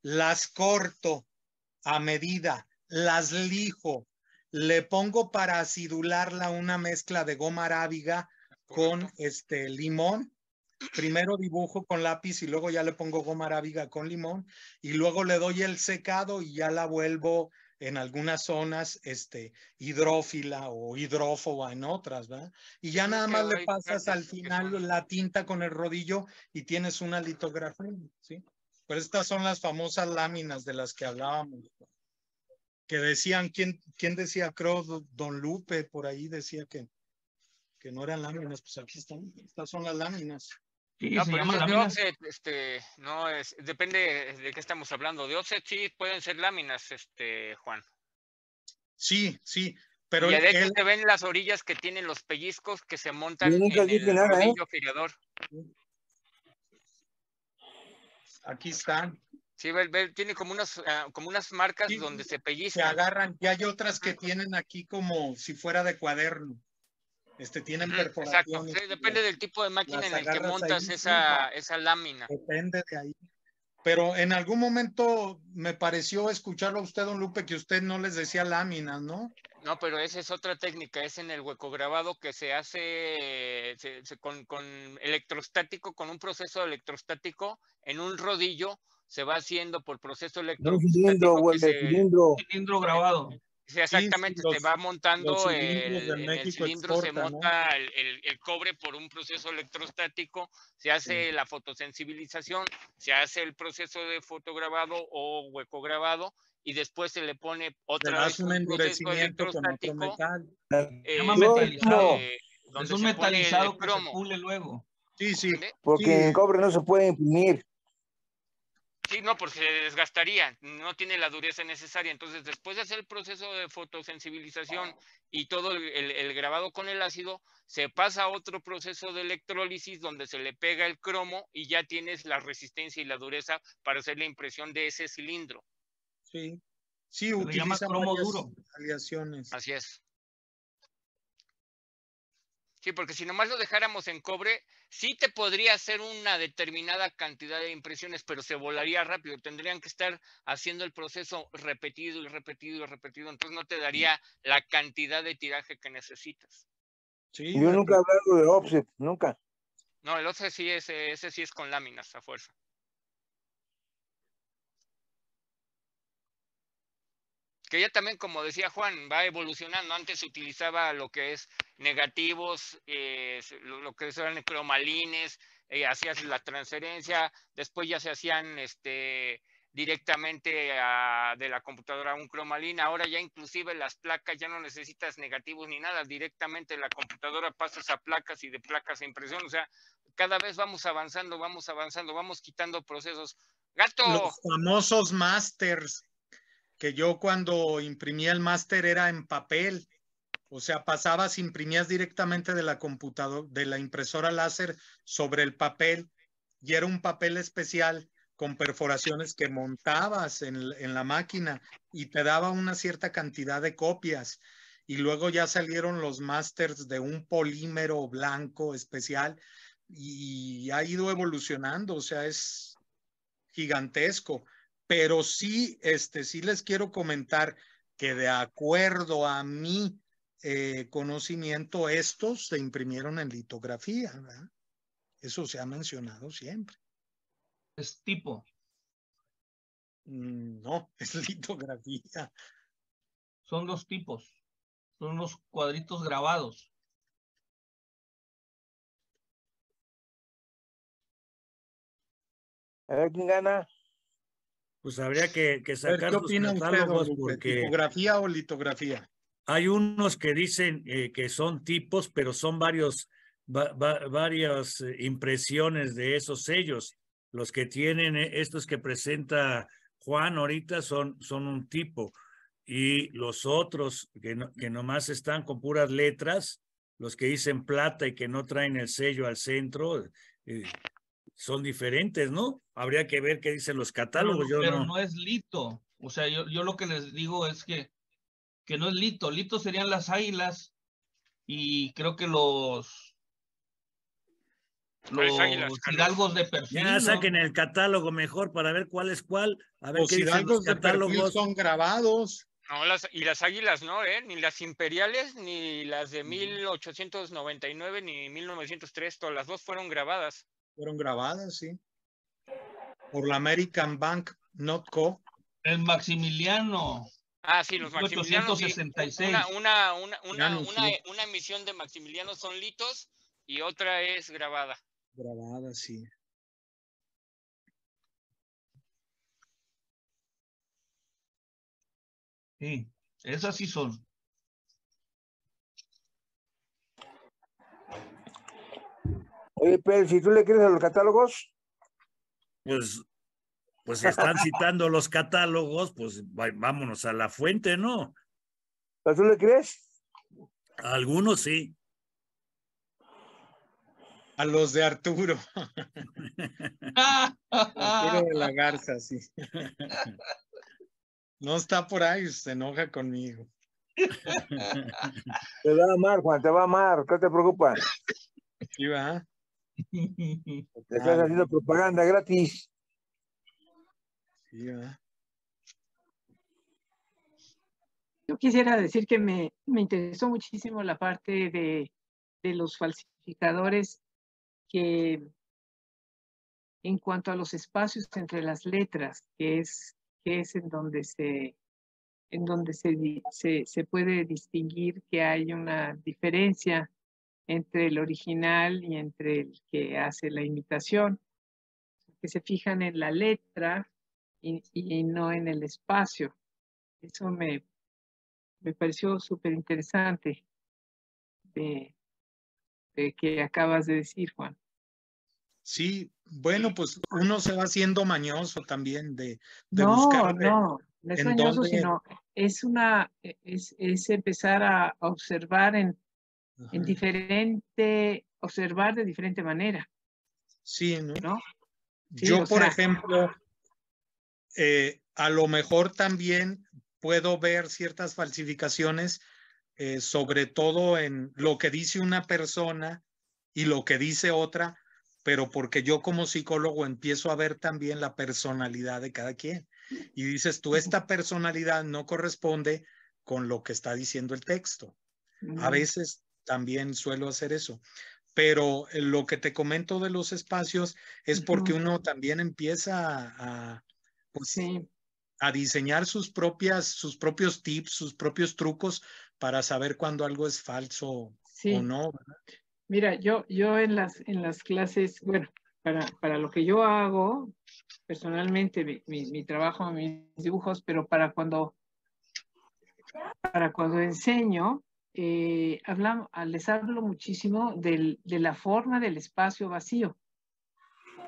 Las corto a medida, las lijo, le pongo para acidularla una mezcla de goma arábiga con este limón. Primero dibujo con lápiz y luego ya le pongo goma arábiga con limón y luego le doy el secado y ya la vuelvo en algunas zonas este, hidrófila o hidrófoba en otras, ¿verdad? Y ya nada más le pasas al final la tinta con el rodillo y tienes una litografía, ¿sí? Pero estas son las famosas láminas de las que hablábamos, que decían, ¿quién, quién decía? Creo Don Lupe por ahí decía que, que no eran láminas, pues aquí están, estas son las láminas no, ah, pero este, no depende de qué estamos hablando. De offset sí pueden ser láminas, este, Juan. Sí, sí, pero. Y de hecho se ven las orillas que tienen los pellizcos que se montan en el medio ¿eh? Aquí están. Sí, tiene como unas, ah, como unas marcas donde se pellizcan. Se agarran, y hay otras que tienen aquí como si fuera de cuaderno. Este, tienen perforaciones. Exacto. depende del tipo de máquina en el que montas esa, lámina. Depende de ahí. Pero en algún momento me pareció escucharlo a usted, don Lupe, que usted no les decía láminas, ¿no? No, pero esa es otra técnica, es en el hueco grabado que se hace con, electrostático, con un proceso electrostático, en un rodillo se va haciendo por proceso electrostático. No, cilindro, grabado exactamente, se va montando el, cilindro, se monta el, el, cobre por un proceso electrostático, se hace la fotosensibilización, se hace el proceso de fotograbado o huecograbado y después se le pone otra vez un, un proceso electrostático. Eh, eh metalizado, es un metalizado que cromo. Se pule luego. Sí, sí. Porque el en cobre no se puede imprimir. Sí, no, porque se desgastaría, no tiene la dureza necesaria. Entonces, después de hacer el proceso de fotosensibilización y todo el, grabado con el ácido, se pasa a otro proceso de electrólisis donde se le pega el cromo y ya tienes la resistencia y la dureza para hacer la impresión de ese cilindro. Sí, sí, utiliza cromo duro. Así es. Sí, porque si nomás lo dejáramos en cobre, sí te podría hacer una determinada cantidad de impresiones, pero se volaría rápido. Tendrían que estar haciendo el proceso repetido y repetido y repetido. Entonces no te daría la cantidad de tiraje que necesitas. Sí, Yo nunca he hablado de offset, nunca. No, el offset sí ese sí es con láminas a fuerza. que ya también, como decía Juan, va evolucionando. Antes se utilizaba lo que es negativos, eh, lo que eran cromalines, eh, hacías la transferencia, después ya se hacían este, directamente de la computadora un cromalín. Ahora ya inclusive las placas ya no necesitas negativos ni nada, directamente la computadora pasas a placas y de placas a impresión. O sea, cada vez vamos avanzando, vamos avanzando, vamos quitando procesos. Gato. Los famosos masters que yo cuando imprimía el máster era en papel, o sea, pasabas, imprimías directamente de la computadora, de la impresora láser sobre el papel y era un papel especial con perforaciones que montabas en, en, la máquina y te daba una cierta cantidad de copias. Y luego ya salieron los másters de un polímero blanco especial y ha ido evolucionando, o sea, es gigantesco pero sí, este, sí les quiero comentar que de acuerdo a mi eh, conocimiento, estos se imprimieron en litografía, ¿verdad? Eso se ha mencionado siempre. ¿Es tipo? Mm, no, es litografía. Son los tipos, son los cuadritos grabados. A ver quién gana. Pues habría que, sacar ¿Qué ¿Tipografía o litografía? Hay unos que dicen eh, que son tipos, pero son varios, varias eh, impresiones de esos sellos. Los que tienen eh, estos que presenta Juan ahorita son, son un tipo. Y los otros que, que nomás están con puras letras, los que dicen plata y que no traen el sello al centro, eh, son diferentes, ¿no? Habría que ver qué dicen los catálogos. Pero, no. es lito. O sea, yo, yo, lo que les digo es que, que no es lito. Lito serían las águilas y creo que los... Los hidalgos de perfil. Ya saquen el catálogo mejor para ver cuál es cuál. A ver los qué los catálogos. son grabados. No, las, y las águilas no, ¿eh? Ni las imperiales, ni las de 1899, mm. ni 1903, todas las dos fueron grabadas fueron grabadas, sí. Por la American Bank Notco. El Maximiliano. Ah, sí, los Maximilianos. Una, una, una, una emisión de Maximiliano son litos y otra es grabada. Grabada, sí. Sí, esas sí son. Oye, pero si tú le crees a los catálogos. Pues, pues están citando los catálogos, pues vámonos a la fuente, ¿no? ¿Tú le crees? A algunos sí. A los de Arturo. Arturo de la Garza, sí. No está por ahí, se enoja conmigo. Te va a amar, Juan, te va a amar, ¿qué te preocupa? Sí, va. propaganda gratis. Yo quisiera decir que me, me interesó muchísimo la parte de, los falsificadores que en cuanto a los espacios entre las letras, que es, que es en donde, se, en donde se, se, puede distinguir que hay una diferencia entre el original y entre el que hace la imitación, que se fijan en la letra y, no en el espacio. Eso me, me pareció súper interesante de, que acabas de decir, Juan. Sí, bueno, pues uno se va haciendo mañoso también de, de no, No, no es mañoso, sino es, una, es, es empezar a observar en en diferente, observar de diferente manera. Sí, ¿no? Yo, por ejemplo, eh, a lo mejor también puedo ver ciertas falsificaciones, eh, sobre todo en lo que dice una persona y lo que dice otra, pero porque yo como psicólogo empiezo a ver también la personalidad de cada quien. Y dices tú, esta personalidad no corresponde con lo que está diciendo el texto. A veces también suelo hacer eso. Pero eh, lo que te comento de los espacios es porque uno también empieza a, pues, a diseñar sus, propias, sus propios tips, sus propios trucos para saber cuándo algo es falso o no. Mira, yo, yo en, las, en las clases, bueno, para, para lo que yo hago personalmente, mi, mi, mi trabajo, mis dibujos, pero para cuando, para cuando enseño, eh, hablamos, ah, les hablo muchísimo del, de la forma del espacio vacío,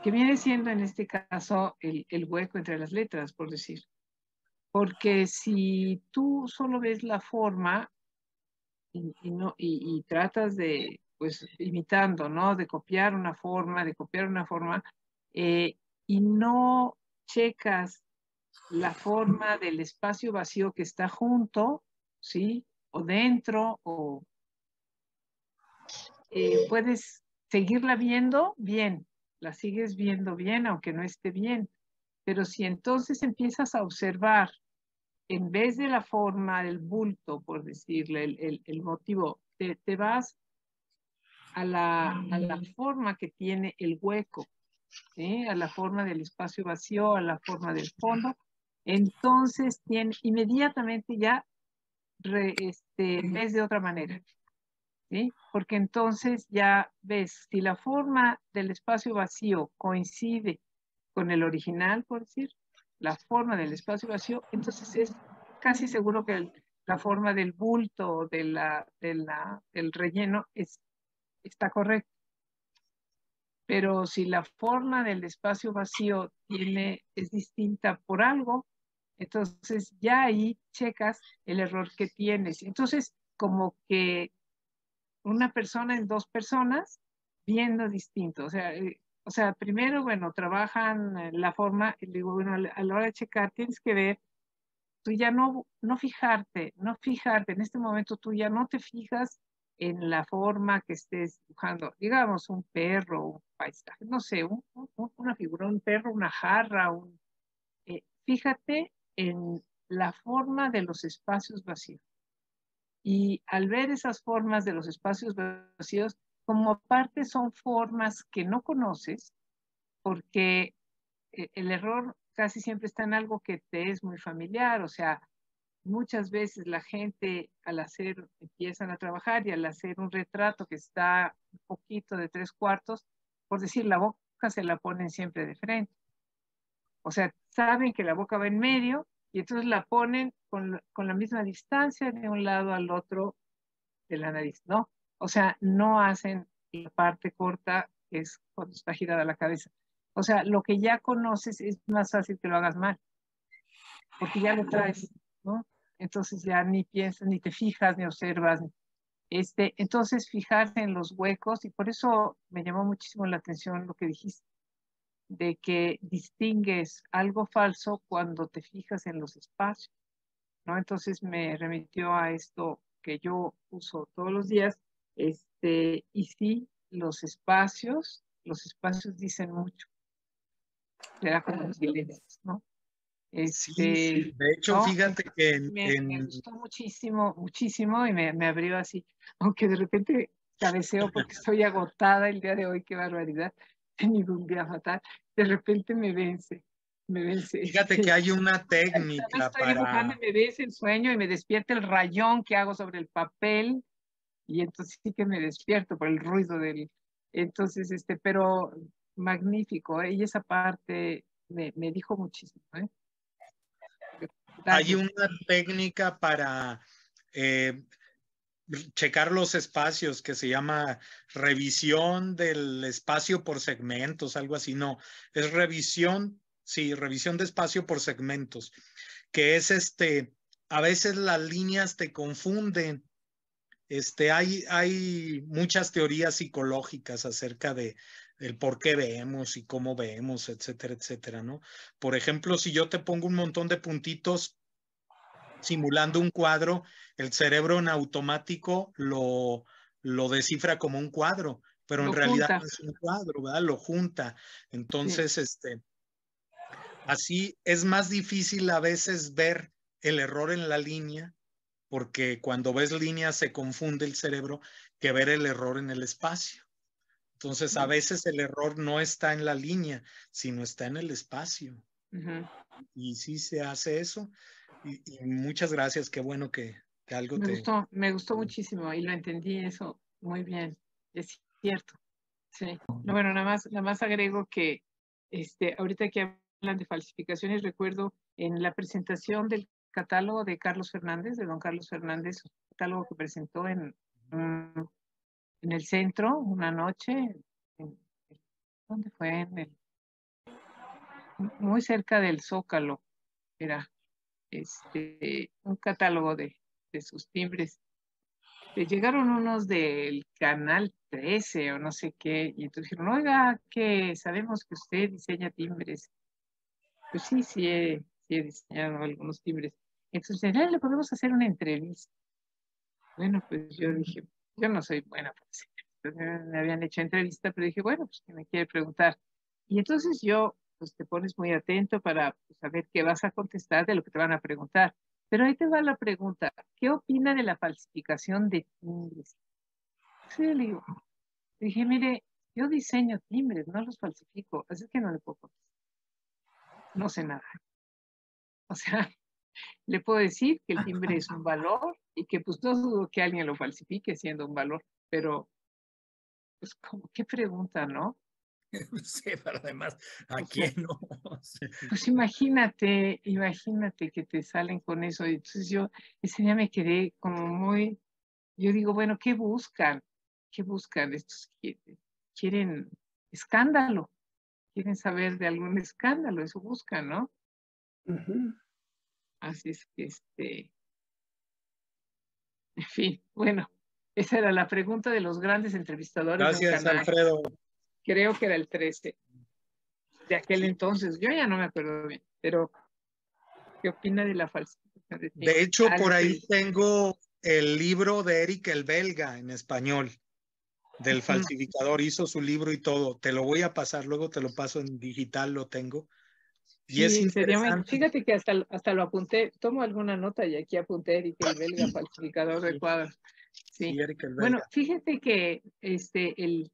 que viene siendo en este caso el, el hueco entre las letras, por decir. Porque si tú solo ves la forma y, y, tratas de, pues, imitando, ¿no? De copiar una forma, de copiar una forma, eh, y no checas la forma del espacio vacío que está junto, ¿sí? o dentro o eh, puedes seguirla viendo bien, la sigues viendo bien aunque no esté bien, pero si entonces empiezas a observar en vez de la forma, el bulto, por decirle, el, motivo, te, te vas a la, mm. forma que tiene el hueco, a la forma del espacio vacío, a la forma del fondo, entonces tiene, inmediatamente ya este, ves de otra manera. ¿sí? Porque entonces ya ves, si la forma del espacio vacío coincide con el original, por decir, la forma del espacio vacío, entonces es casi seguro que la forma del bulto de la, del relleno es, está correcta. Pero si la forma del espacio vacío tiene, es distinta por algo, entonces ya ahí checas el error que tienes. Entonces, como que una persona en dos personas viendo distinto. O sea, eh, o sea primero, bueno, trabajan eh, la forma, y digo, bueno, a la hora de checar tienes que ver, tú ya no, no fijarte, no fijarte, en este momento tú ya no te fijas en la forma que estés dibujando, digamos, un perro, un paisaje, no sé, una figura, un perro, una jarra, un, eh, fíjate en la forma de los espacios vacíos. Y al ver esas formas de los espacios vacíos, como aparte son formas que no conoces, porque eh, el error casi siempre está en algo que te es muy familiar, o sea, muchas veces la gente al hacer, empiezan a trabajar y al hacer un retrato que está un poquito de tres cuartos, por decir la boca, se la ponen siempre de frente. O sea, saben que la boca va en medio y entonces la ponen con, con la misma distancia de un lado al otro de la nariz, ¿no? O sea, no hacen la parte corta que es cuando está girada la cabeza. O sea, lo que ya conoces es más fácil que lo hagas mal, porque ya lo traes, ¿no? Entonces ya ni piensas, ni te fijas, ni observas. Este, entonces, fijarse en los huecos, y por eso me llamó muchísimo la atención lo que dijiste de que distingues algo falso cuando te fijas en los espacios, ¿no? Entonces me remitió a esto que yo uso todos los días, este, y sí, los espacios, los espacios dicen mucho. da como ¿no? Este, De hecho, fíjate que me, gustó muchísimo, muchísimo y me, me abrió así, aunque de repente cabeceo porque estoy agotada el día de hoy, qué barbaridad, tenido un día fatal, de repente me vence. Me vence. Fíjate este, que hay una técnica para... me vence el sueño y me despierta el rayón que hago sobre el papel y entonces sí que me despierto por el ruido del... Entonces, este, pero magnífico, ¿eh? y esa parte me, me dijo muchísimo. ¿eh? Hay una técnica para eh, checar los espacios que se llama revisión del espacio por segmentos, algo así, no, es revisión, sí, revisión de espacio por segmentos, que es este, a veces las líneas te confunden. Este, hay, hay muchas teorías psicológicas acerca de, el por qué vemos y cómo vemos, etcétera, etcétera, ¿no? Por ejemplo, si yo te pongo un montón de puntitos simulando un cuadro, el cerebro en automático lo, lo descifra como un cuadro, pero en realidad no es un cuadro, ¿verdad? Lo junta. Entonces, este, así es más difícil a veces ver el error en la línea, porque cuando ves línea se confunde el cerebro, que ver el error en el espacio. Entonces, a veces el error no está en la línea, sino está en el espacio. Y sí se hace eso. Y, muchas gracias, qué bueno que, que algo me Gustó, me gustó muchísimo y lo entendí eso muy bien, es cierto. Sí, no, bueno, nada más, nada más agrego que este, ahorita que hablan de falsificaciones, recuerdo en la presentación del catálogo de Carlos Fernández, de don Carlos Fernández, un catálogo que presentó en, mm, en el centro una noche, ¿dónde fue? En el, muy cerca del Zócalo, era este, un catálogo de, de sus timbres. Le eh, llegaron unos del canal 13 o no sé qué, y entonces dijeron, oiga, que sabemos que usted diseña timbres. Pues sí, sí he, diseñado algunos timbres. Entonces, ¿eh, le podemos hacer una entrevista. Bueno, pues yo dije, yo no soy buena Me habían hecho entrevista, pero dije, bueno, pues que me quiere preguntar. Y entonces yo pues te pones muy atento para pues, saber qué vas a contestar de lo que te van a preguntar. Pero ahí te va la pregunta, ¿qué opina de la falsificación de timbres? Sí, le digo, dije, mire, yo diseño timbres, no los falsifico, así que no le puedo contestar. No sé nada. O sea, le puedo decir que el timbre es un valor y que pues no dudo que alguien lo falsifique siendo un valor, pero pues como qué pregunta, ¿no? sé, pero además, ¿a quién no? pues imagínate, imagínate que te salen con eso. Entonces yo ese día me quedé como muy, yo digo, bueno, ¿qué buscan? ¿Qué buscan estos? Quieren escándalo, quieren saber de algún escándalo, eso buscan, ¿no? Así es que este, en fin, bueno, esa era la pregunta de los grandes entrevistadores. Gracias, Alfredo creo que era el 13 de aquel entonces. Yo ya no me acuerdo bien, pero ¿qué opina de la falsificación? De, hecho, por ahí tengo el libro de Eric el Belga en español, del falsificador. Hizo su libro y todo. Te lo voy a pasar, luego te lo paso en digital, lo tengo. Y es interesante. Fíjate que hasta, hasta lo apunté, tomo alguna nota y aquí apunté Eric el Belga, falsificador de cuadros. Sí. sí. Bueno, fíjate que este, el,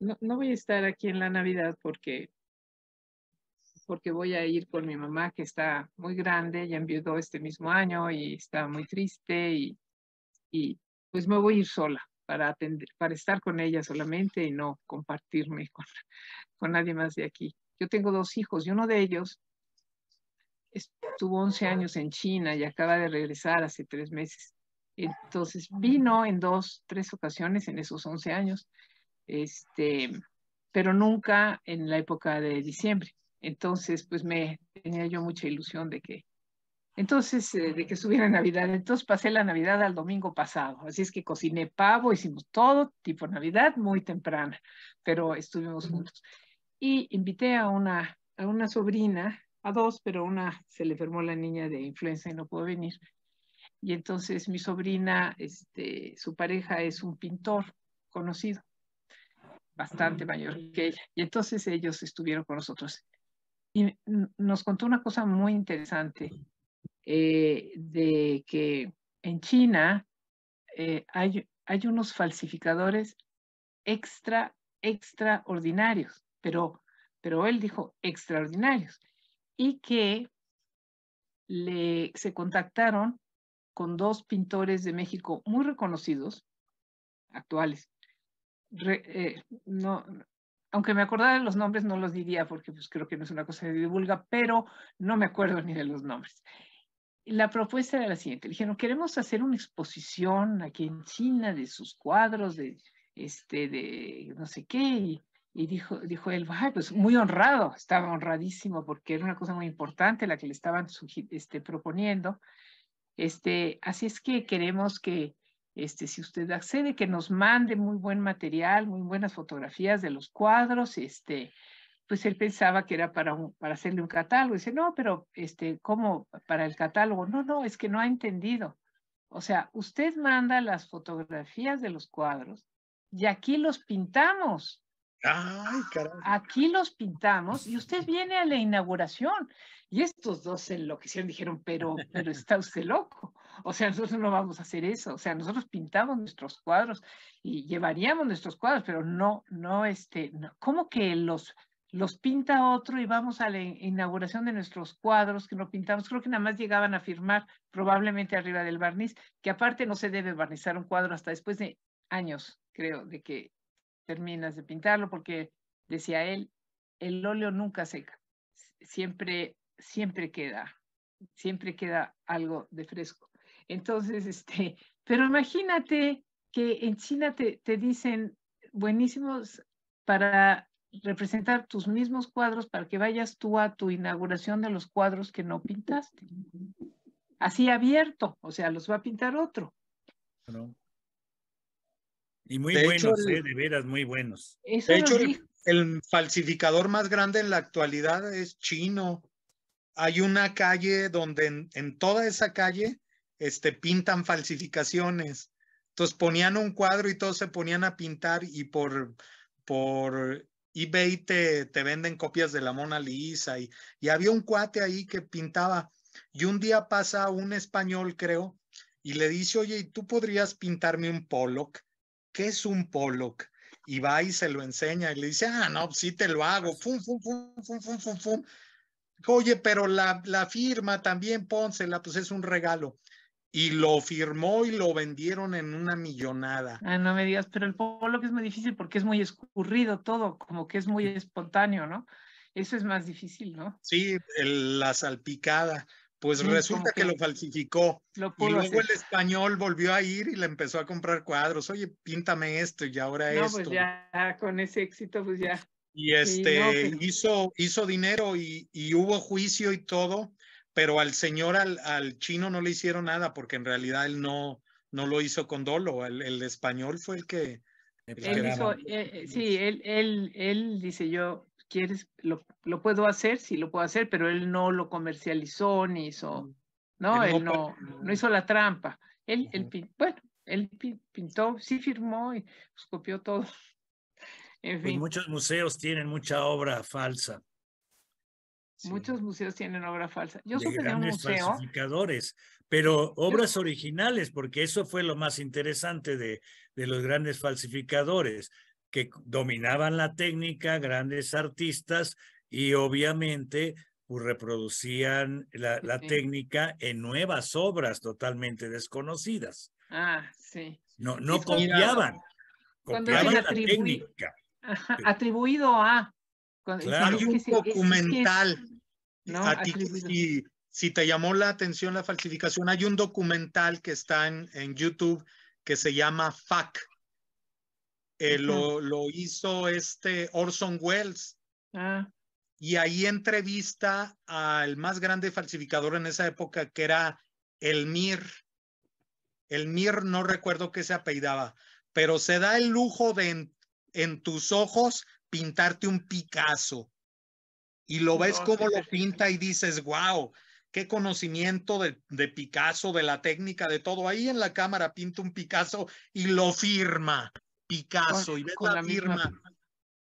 no, no voy a estar aquí en la Navidad porque, porque voy a ir con mi mamá que está muy grande, ya enviudó este mismo año y está muy triste y, y pues me voy a ir sola para, para estar con ella solamente y no compartirme con, con nadie más de aquí. Yo tengo dos hijos y uno de ellos estuvo 11 años en China y acaba de regresar hace tres meses. Entonces vino en dos, tres ocasiones en esos 11 años este, pero nunca en la época de diciembre. Entonces, pues me tenía yo mucha ilusión de que, entonces, eh, de que estuviera Navidad. Entonces pasé la Navidad al domingo pasado. Así es que cociné pavo, hicimos todo tipo Navidad muy temprana, pero estuvimos juntos. Y invité a una, a una sobrina, a dos, pero una se le enfermó la niña de influenza y no pudo venir. Y entonces mi sobrina, este, su pareja es un pintor conocido bastante mayor que ella. Y entonces ellos estuvieron con nosotros. Y nos contó una cosa muy interesante eh, de que en China eh, hay, hay unos falsificadores extra, extraordinarios, pero, pero él dijo extraordinarios, y que le, se contactaron con dos pintores de México muy reconocidos, actuales, eh, no, aunque me acordara de los nombres, no los diría porque pues, creo que no es una cosa de divulga, pero no me acuerdo ni de los nombres. La propuesta era la siguiente. dijeron, queremos hacer una exposición aquí en China de sus cuadros, de, este, de no sé qué. Y, dijo, dijo él, pues muy honrado, estaba honradísimo porque era una cosa muy importante la que le estaban este, proponiendo. Este, así es que queremos que este, si usted accede, que nos mande muy buen material, muy buenas fotografías de los cuadros, este, pues él pensaba que era para, para hacerle un catálogo. Dice, no, pero este, ¿cómo para el catálogo? No, no, es que no ha entendido. O sea, usted manda las fotografías de los cuadros y aquí los pintamos. Ay, carajo. Aquí los pintamos y usted viene a la inauguración. Y estos dos lo se enloquecieron, dijeron, pero, pero está usted loco. O sea, nosotros no vamos a hacer eso. O sea, nosotros pintamos nuestros cuadros y llevaríamos nuestros cuadros, pero no, no, este, ¿cómo que los, los pinta otro y vamos a la inauguración de nuestros cuadros que no pintamos? Creo que nada más llegaban a firmar probablemente arriba del barniz, que aparte no se debe barnizar un cuadro hasta después de años, creo, de que terminas de pintarlo, porque decía él, el óleo nunca seca, siempre, siempre queda, siempre queda algo de fresco. Entonces, este, pero imagínate que en China te, dicen buenísimos para representar tus mismos cuadros para que vayas tú a tu inauguración de los cuadros que no pintaste. Así abierto, o sea, los va a pintar otro. Y muy buenos, ¿eh? de veras muy buenos. de hecho, el, falsificador más grande en la actualidad es chino. Hay una calle donde en toda esa calle este, pintan falsificaciones. Entonces ponían un cuadro y todos se ponían a pintar y por, por eBay te, te venden copias de la Mona Lisa y, y había un cuate ahí que pintaba y un día pasa un español, creo, y le dice, oye, ¿y tú podrías pintarme un Pollock? ¿Qué es un Pollock? Y va y se lo enseña y le dice, ah, no, sí te lo hago, fum, fum, fum, fum, fum, fum, Oye, pero la, la firma también pónsela, pues es un regalo y lo firmó y lo vendieron en una millonada. Ah, no me digas, pero el polo que es muy difícil porque es muy escurrido todo, como que es muy espontáneo, ¿no? Eso es más difícil, ¿no? Sí, la salpicada. Pues resulta que, lo falsificó. y luego el español volvió a ir y le empezó a comprar cuadros. Oye, píntame esto y ahora no, Pues ya, con ese éxito, pues ya. Y este hizo, dinero y, y hubo juicio y todo pero al señor, al, al, chino no le hicieron nada porque en realidad él no, no lo hizo con dolo, el, español fue el que... Eh, eh, sí, él, él, él, dice yo, ¿quieres, lo, lo, puedo hacer? Sí, lo puedo hacer, pero él no lo comercializó ni hizo, no, él, no, no, hizo la trampa. Él, el bueno, él pintó, sí firmó y copió todo. En pues fin. muchos museos tienen mucha obra falsa. Muchos museos tienen obra falsa. Yo de un museo, falsificadores, pero obras originales, porque eso fue lo más interesante de, de los grandes falsificadores, que dominaban la técnica, grandes artistas, y obviamente pues, reproducían la, técnica en nuevas obras totalmente desconocidas. Ah, sí. No, no copiaban, copiaban la técnica. atribuido a hay un documental. si, te llamó la atención la falsificación, hay un documental que está en, YouTube que se llama FAC. Eh, lo, hizo este Orson Welles. Ah. Y ahí entrevista al más grande falsificador en esa época, que era el mir el mir no recuerdo qué se apellidaba, pero se da el lujo de en tus ojos pintarte un Picasso y lo ves como lo pinta y dices, wow, qué conocimiento de, Picasso, de la técnica, de todo. Ahí en la cámara pinta un Picasso y lo firma Picasso y ves la, firma.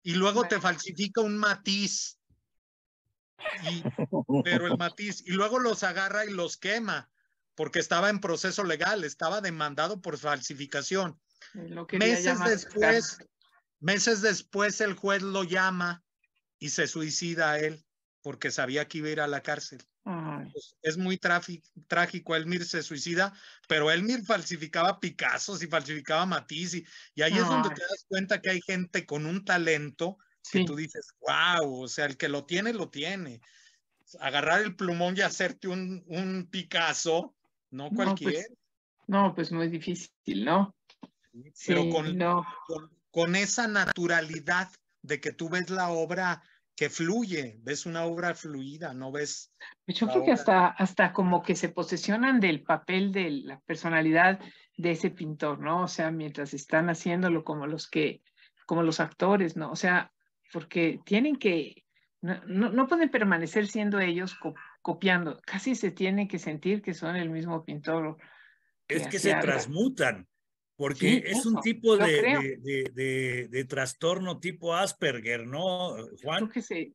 Y luego te falsifica un matiz. pero el matiz. Y luego los agarra y los quema porque estaba en proceso legal, estaba demandado por falsificación. Meses después, Meses después el juez lo llama y se suicida a él porque sabía que iba a ir a la cárcel. Pues, es muy trágico, Elmir se suicida, pero Elmir falsificaba Picasso y falsificaba Matisse y, ahí es donde te das cuenta que hay gente con un talento que tú dices, wow, o sea, el que lo tiene, lo tiene. Agarrar el plumón y hacerte un, un Picasso, no pues, cualquier. No pues, no, es muy difícil, ¿no? sí, no con esa naturalidad de que tú ves la obra que fluye, ves una obra fluida, no ves... Pues yo creo que hasta, hasta como que se posesionan del papel de la personalidad de ese pintor, ¿no? O sea, mientras están haciéndolo como los que, como los actores, ¿no? O sea, porque tienen que, no, pueden permanecer siendo ellos copiando, casi se tiene que sentir que son el mismo pintor. Es que se transmutan, porque es un tipo de, de, trastorno tipo Asperger, ¿no, Juan? que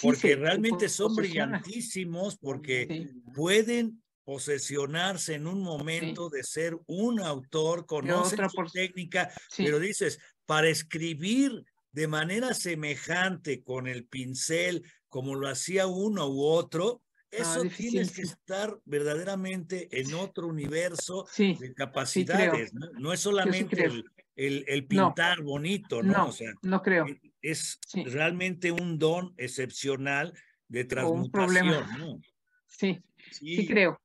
porque realmente son brillantísimos, porque pueden posesionarse en un momento de ser un autor, con su por... técnica, pero dices, para escribir de manera semejante con el pincel, como lo hacía uno u otro, Ah, Eso tienes que estar verdaderamente en otro universo de capacidades, ¿no? es solamente el, el, pintar bonito, ¿no? No, no creo. E, es realmente un don excepcional de transmutación, un ¿no? Sí, sí, creo.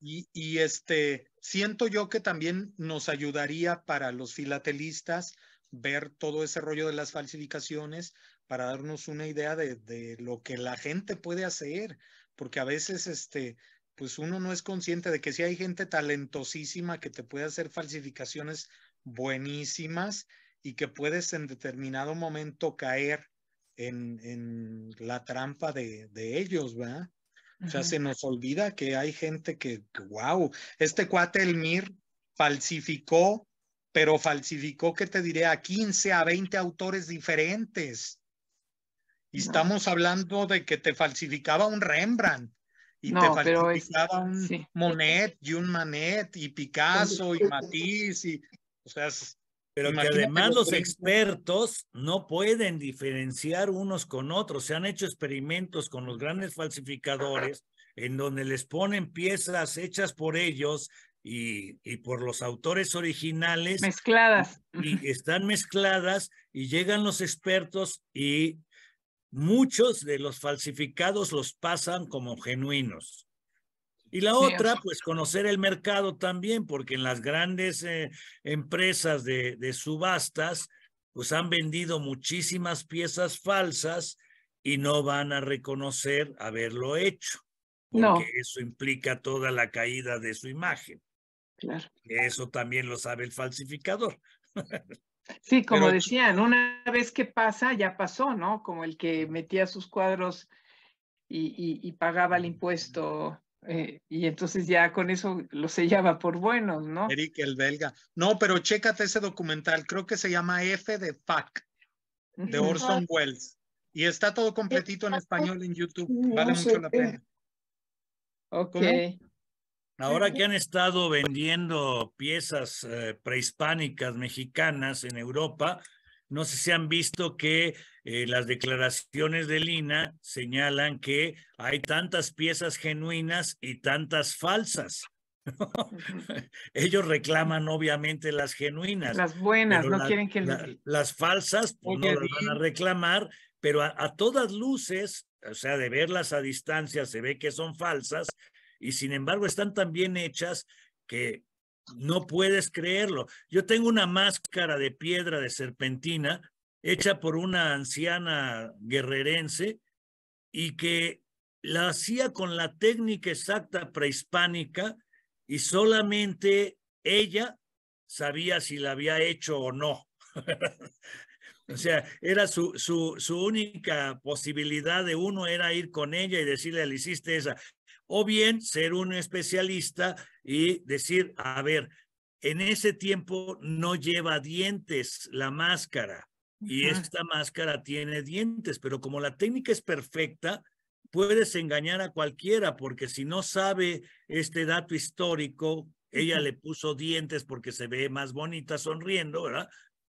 Y, y este, siento yo que también nos ayudaría para los filatelistas ver todo ese rollo de las falsificaciones para darnos una idea de, de lo que la gente puede hacer porque a veces este, pues uno no es consciente de que sí hay gente talentosísima que te puede hacer falsificaciones buenísimas y que puedes en determinado momento caer en, en la trampa de, ellos, ¿verdad? O sea, se nos olvida que hay gente que, wow, este cuate Elmir falsificó, pero falsificó, que te diré, a 15, a 20 autores diferentes. Y estamos hablando de que te falsificaba un Rembrandt y te falsificaba un Monet y un Manet y Picasso y Matisse y o sea, pero que además los expertos no pueden diferenciar unos con otros. Se han hecho experimentos con los grandes falsificadores en donde les ponen piezas hechas por ellos y, y por los autores originales. Mezcladas. y están mezcladas y llegan los expertos y muchos de los falsificados los pasan como genuinos. Y la otra, pues conocer el mercado también, porque en las grandes eh, empresas de, subastas, pues han vendido muchísimas piezas falsas y no van a reconocer haberlo hecho, porque eso implica toda la caída de su imagen. Claro. Eso también lo sabe el falsificador. Sí, como decían, una vez que pasa, ya pasó, ¿no? Como el que metía sus cuadros y, pagaba el impuesto. Eh, y entonces ya con eso lo sellaba por buenos, ¿no? Eric, el belga. No, pero chécate ese documental, creo que se llama F de FAC, de Orson Welles. Y está todo completito en español en YouTube, vale mucho la eh. pena. Ok. Ahora que han estado vendiendo piezas eh, prehispánicas mexicanas en Europa, no sé si han visto que eh, las declaraciones de Lina señalan que hay tantas piezas genuinas y tantas falsas. Ellos reclaman obviamente las genuinas. Las buenas, no quieren que... las falsas pues no las van a reclamar, pero a todas luces o sea, de verlas a distancia se ve que son falsas, y sin embargo están tan bien hechas que no puedes creerlo. Yo tengo una máscara de piedra de serpentina hecha por una anciana guerrerense y que la hacía con la técnica exacta prehispánica y solamente ella sabía si la había hecho o no. o sea, era su, su, su única posibilidad de uno era ir con ella y decirle, le hiciste esa o bien ser un especialista y decir, a ver, en ese tiempo no lleva dientes la máscara y esta máscara tiene dientes, pero como la técnica es perfecta, puedes engañar a cualquiera porque si no sabe este dato histórico, ella le puso dientes porque se ve más bonita sonriendo, ¿verdad?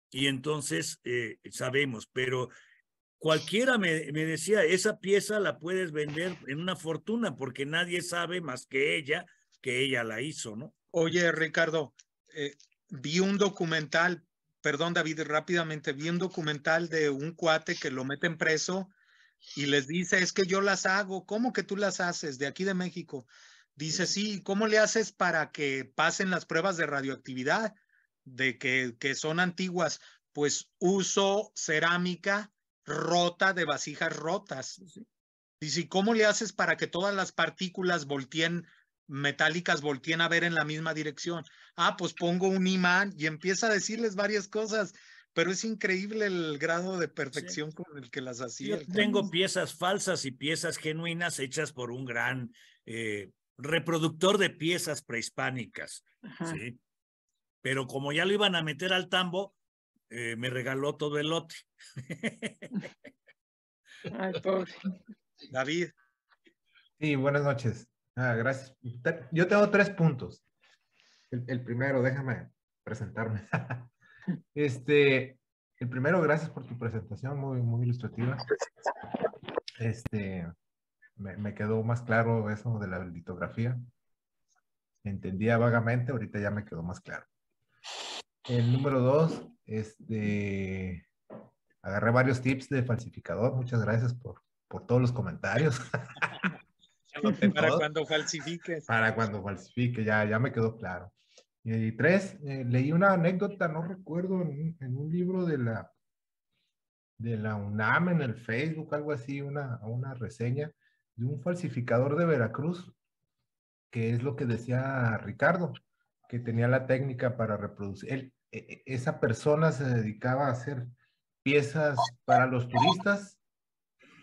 Y entonces eh, sabemos, pero cualquiera me, decía, esa pieza la puedes vender en una fortuna porque nadie sabe más que ella que ella la hizo, ¿no? Oye, Ricardo, eh, vi un documental, perdón David, rápidamente, vi un documental de un cuate que lo meten preso y les dice, es que yo las hago, ¿cómo que tú las haces de aquí de México? Dice, sí, ¿cómo le haces para que pasen las pruebas de radioactividad, de que, que son antiguas? Pues uso cerámica rota de vasijas rotas. Y si, ¿cómo le haces para que todas las partículas volteen, metálicas volteen a ver en la misma dirección? Ah, pues pongo un imán y empieza a decirles varias cosas, pero es increíble el grado de perfección con el que las hacía. Yo tengo piezas falsas y piezas genuinas hechas por un gran eh, reproductor de piezas prehispánicas, ¿sí? Pero como ya lo iban a meter al tambo, eh, me regaló todo el lote. Ay, pobre. David. Sí, buenas noches. Ah, gracias. Yo tengo tres puntos. El, primero, déjame presentarme. este, el primero, gracias por tu presentación, muy, muy ilustrativa. Este, me, me quedó más claro eso de la litografía. Entendía vagamente, ahorita ya me quedó más claro. El número dos, este, agarré varios tips de falsificador. Muchas gracias por, por todos los comentarios. para cuando falsifiques. Para cuando falsifique, ya, ya me quedó claro. Y tres, eh, leí una anécdota, no recuerdo, en, un libro de la, de la UNAM en el Facebook, algo así, una, una reseña de un falsificador de Veracruz, que es lo que decía Ricardo, que tenía la técnica para reproducir. E-, e-, esa persona se dedicaba a hacer piezas para los turistas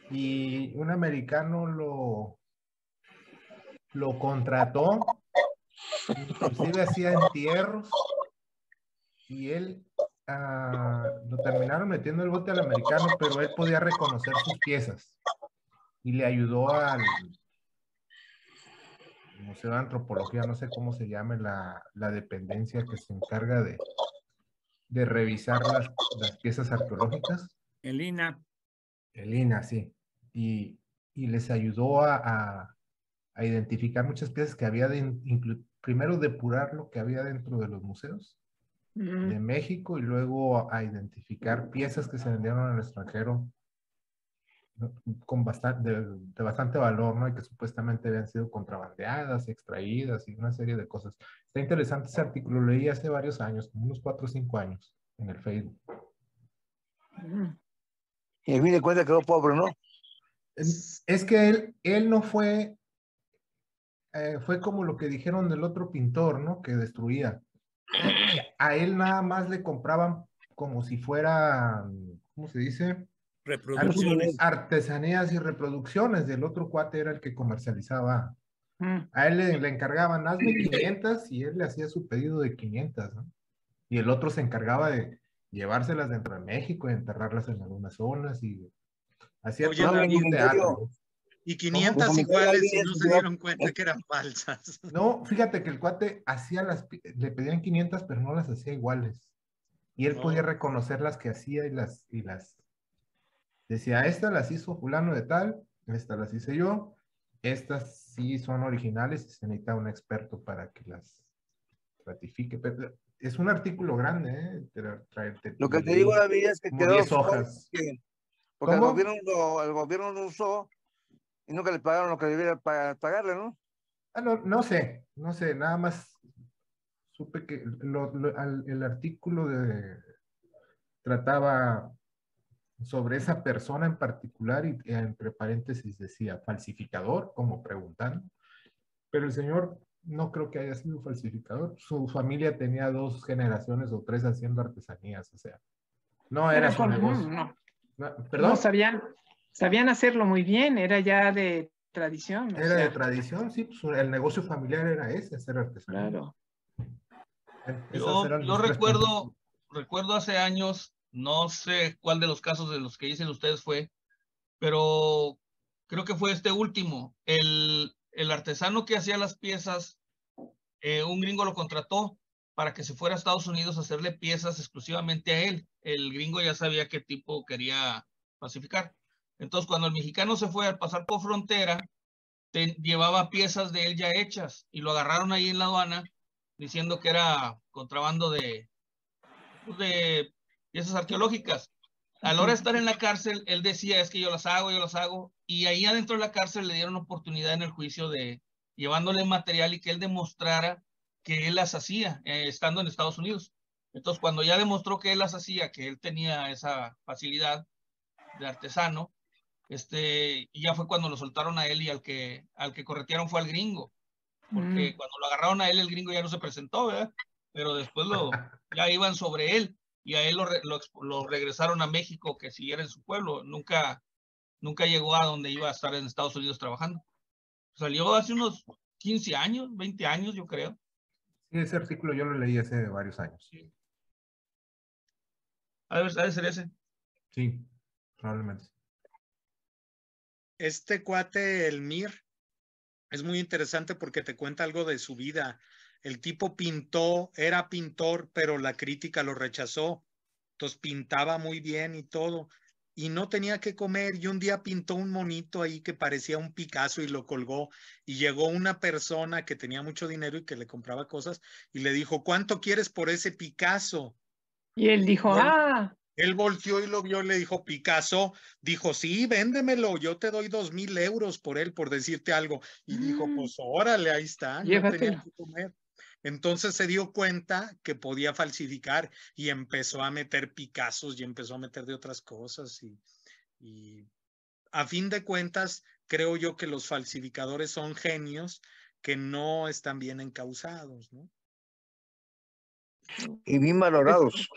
y un americano lo, lo contrató, inclusive hacía entierros y él ah, lo terminaron metiendo el bote al americano, pero él podía reconocer sus piezas y le ayudó al Museo de Antropología, no sé cómo se llame la dependencia que se encarga de, de revisar las, piezas arqueológicas. elina elina sí. Y, les ayudó a, a, identificar muchas piezas que había de primero depurar lo que había dentro de los museos de México y luego a identificar piezas que se vendieron al extranjero con bastante, de, bastante valor, ¿no? Y que supuestamente habían sido contrabandeadas, extraídas y una serie de cosas. Está interesante ese artículo, lo leí hace varios años, unos cuatro o cinco años, en el Facebook. Y al fin de cuenta quedó pobre, ¿no? Es, que él, él no fue, eh, fue como lo que dijeron del otro pintor, ¿no? Que destruía. A él nada más le compraban como si fuera, ¿cómo se dice? reproducciones. Artesanías y reproducciones. del otro cuate era el que comercializaba. Mm. A él le, le, encargaban, hazme 500 y él le hacía su pedido de 500. ¿no? Y el otro se encargaba de llevárselas dentro de México y enterrarlas en algunas zonas. Y hacía y, un y 500 iguales y no se dieron cuenta que eran falsas. No, fíjate que el cuate hacía las, le pedían 500 pero no las hacía iguales. Y él podía reconocer las que hacía y las, y las Decía, estas las hizo fulano de tal, estas las hice yo, estas sí son originales se necesita un experto para que las ratifique. Eh, es un artículo grande, ¿eh? lo que te digo, David, es que quedó... hojas. Porque, el, gobierno lo, usó y nunca le pagaron lo que para pagarle, ah, ¿no? no, sé, no sé, nada más supe que el artículo de, trataba sobre esa persona en particular y eh, entre paréntesis decía falsificador, como preguntando. Pero el señor no creo que haya sido falsificador. Su familia tenía dos generaciones o tres haciendo artesanías, o sea, no era No, ¿Perdón? no sabían, sabían hacerlo muy bien, era ya de tradición. Era de tradición, sí, pues, el negocio familiar era ese, hacer artesanías. Claro. yo, recuerdo, recuerdo hace años no sé cuál de los casos de los que dicen ustedes fue, pero creo que fue este último. El, el artesano que hacía las piezas, eh, un gringo lo contrató para que se fuera a Estados Unidos a hacerle piezas exclusivamente a él. El gringo ya sabía qué tipo quería pacificar. Entonces, cuando el mexicano se fue al pasar por frontera, llevaba piezas de él ya hechas y lo agarraron ahí en la aduana diciendo que era contrabando de pues, esas arqueológicas. A la hora de estar en la cárcel, él decía, es que yo las hago, yo las hago. Y ahí adentro de la cárcel le dieron oportunidad en el juicio de llevándole material y que él demostrara que él las hacía eh, estando en Estados Unidos. Entonces, cuando ya demostró que él las hacía, que él tenía esa facilidad de artesano, este, y ya fue cuando lo soltaron a él y al que, al que corretearon fue al gringo. Porque mm. cuando lo agarraron a él, el gringo ya no se presentó, ¿verdad? Pero después lo, ya iban sobre él y a él lo, lo, regresaron a México que siguiera en su pueblo. Nunca, nunca llegó a donde iba a estar en Estados Unidos trabajando. Salió hace unos 15 años, 20 años, yo creo. Sí, ese artículo yo lo leí hace varios años. Sí. A ver, ser ese? Sí, probablemente. Este cuate, el Mir, es muy interesante porque te cuenta algo de su vida. El tipo pintó, era pintor, pero la crítica lo rechazó. Entonces pintaba muy bien y todo. Y no tenía que comer. Y un día pintó un monito ahí que parecía un Picasso y lo colgó. Y llegó una persona que tenía mucho dinero y que le compraba cosas y le dijo, ¿cuánto quieres por ese Picasso? Y él dijo, ah. Él volteó y lo vio, y le dijo, Picasso, dijo, sí, véndemelo, yo te doy dos mil euros por él, por decirte algo. Y dijo, mm. pues órale, ahí está, tenía que comer. Entonces se dio cuenta que podía falsificar y empezó a meter Picassos y empezó a meter de otras cosas y, a fin de cuentas creo yo que los falsificadores son genios que no están bien encausados, Y bien valorados.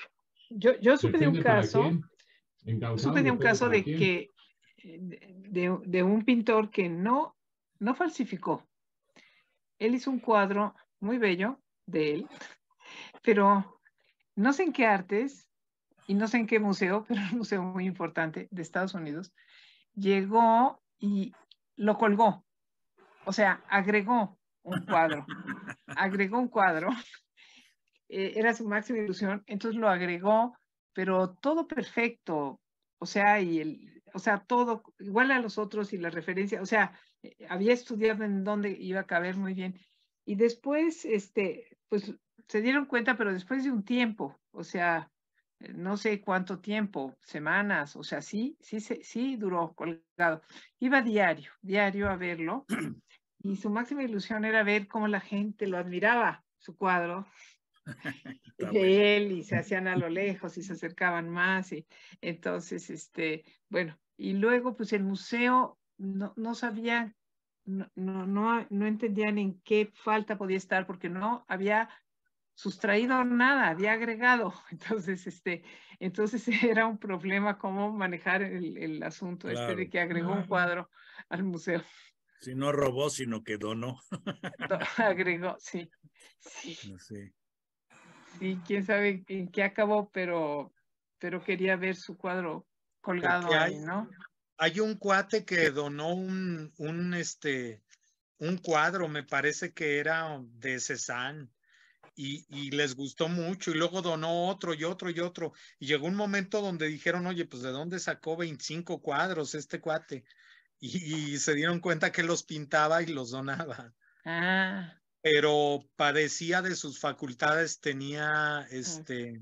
Yo, yo supe de un caso, de un caso de que de, de, un pintor que no, no falsificó. Él hizo un cuadro muy bello de él, pero no sé en qué artes y no sé en qué museo, pero un museo muy importante de Estados Unidos, llegó y lo colgó. O sea, agregó un cuadro, agregó un cuadro. Eh, era su máxima ilusión, entonces lo agregó, pero todo perfecto. O sea, y el, o sea, todo igual a los otros y la referencia, o sea, eh, había estudiado en dónde iba a caber muy bien. Y después, este, pues se dieron cuenta, pero después de un tiempo, o sea, eh, no sé cuánto tiempo, semanas, o sea, sí, sí, sí duró colgado. Iba diario, diario a verlo. Y su máxima ilusión era ver cómo la gente lo admiraba, su cuadro, de él y se hacían a lo lejos y se acercaban más y entonces este bueno y luego pues el museo no, no sabía no, no, no, entendían en qué falta podía estar porque no había sustraído nada, había agregado. Entonces, este, entonces era un problema cómo manejar el, asunto este de que agregó un cuadro al museo. Si no robó, sino que donó. agregó, ah, sí. Sí. quién sabe en qué acabó, pero, pero quería ver su cuadro colgado ahí, ¿no? Hay un cuate que donó un, un, este, un cuadro, me parece que era de Cézanne, y, les gustó mucho, y luego donó otro y otro y otro, y llegó un momento donde dijeron, oye, pues de dónde sacó 25 cuadros este cuate, y, se dieron cuenta que los pintaba y los donaba. Ah. Pero padecía de sus facultades, tenía ah. este,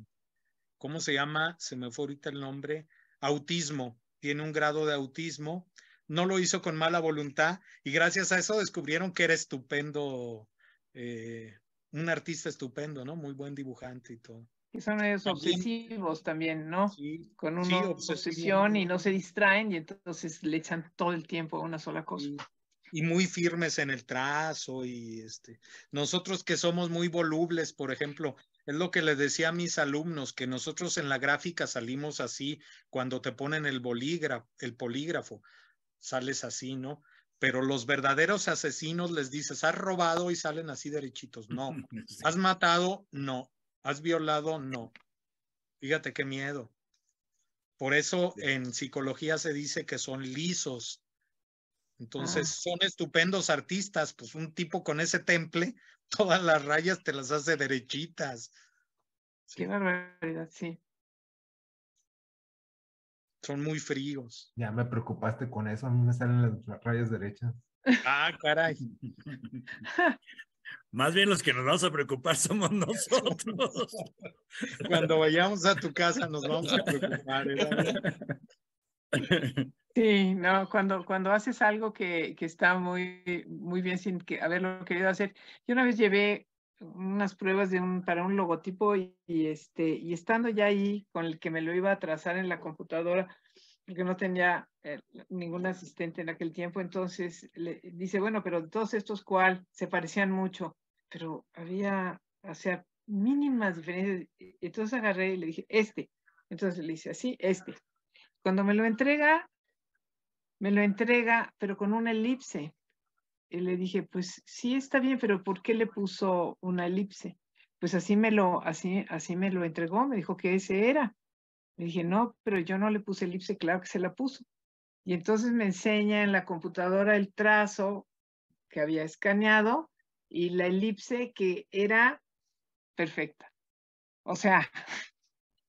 ¿cómo se llama? Se me fue ahorita el nombre, autismo tiene un grado de autismo, no lo hizo con mala voluntad y gracias a eso descubrieron que era estupendo, eh, un artista estupendo, ¿no? Muy buen dibujante y todo. Y son ellos obsesivos también, ¿no? Sí, con una obsesión y no se distraen y entonces le echan todo el tiempo a una sola cosa. Y, y muy firmes en el trazo y este. Nosotros que somos muy volubles, por ejemplo, es lo que les decía a mis alumnos, que nosotros en la gráfica salimos así, cuando te ponen el bolígrafo, el polígrafo, sales así, ¿no? Pero los verdaderos asesinos les dices, has robado y salen así derechitos, no. Has matado, no. Has violado, no. Fíjate qué miedo. Por eso en psicología se dice que son lisos. Entonces ah. son estupendos artistas, pues un tipo con ese temple todas las rayas te las hace derechitas. Qué barbaridad, sí. Son muy fríos. Ya me preocupaste con eso, a mí me salen las rayas derechas. Ah, caray. Más bien los que nos vamos a preocupar somos nosotros. Cuando vayamos a tu casa nos vamos a preocupar. ¿eh? Sí, no, cuando, cuando haces algo que, está muy, muy bien sin que haberlo querido hacer. Yo una vez llevé unas pruebas para un logotipo y, este, y estando ya ahí con el que me lo iba a trazar en la computadora, porque no tenía eh, ningún asistente en aquel tiempo, entonces le, dice, bueno, pero todos estos cuál se parecían mucho, pero había, o mínimas diferencias. Entonces agarré y le dije, este. Entonces le dice así, este. Cuando me lo entrega, me lo entrega, pero con una elipse. Y le dije, pues sí está bien, pero ¿por qué le puso una elipse? Pues así me lo, así, así me lo entregó, me dijo que ese era. Le dije, no, pero yo no le puse elipse, claro que se la puso. Y entonces me enseña en la computadora el trazo que había escaneado y la elipse que era perfecta. O sea,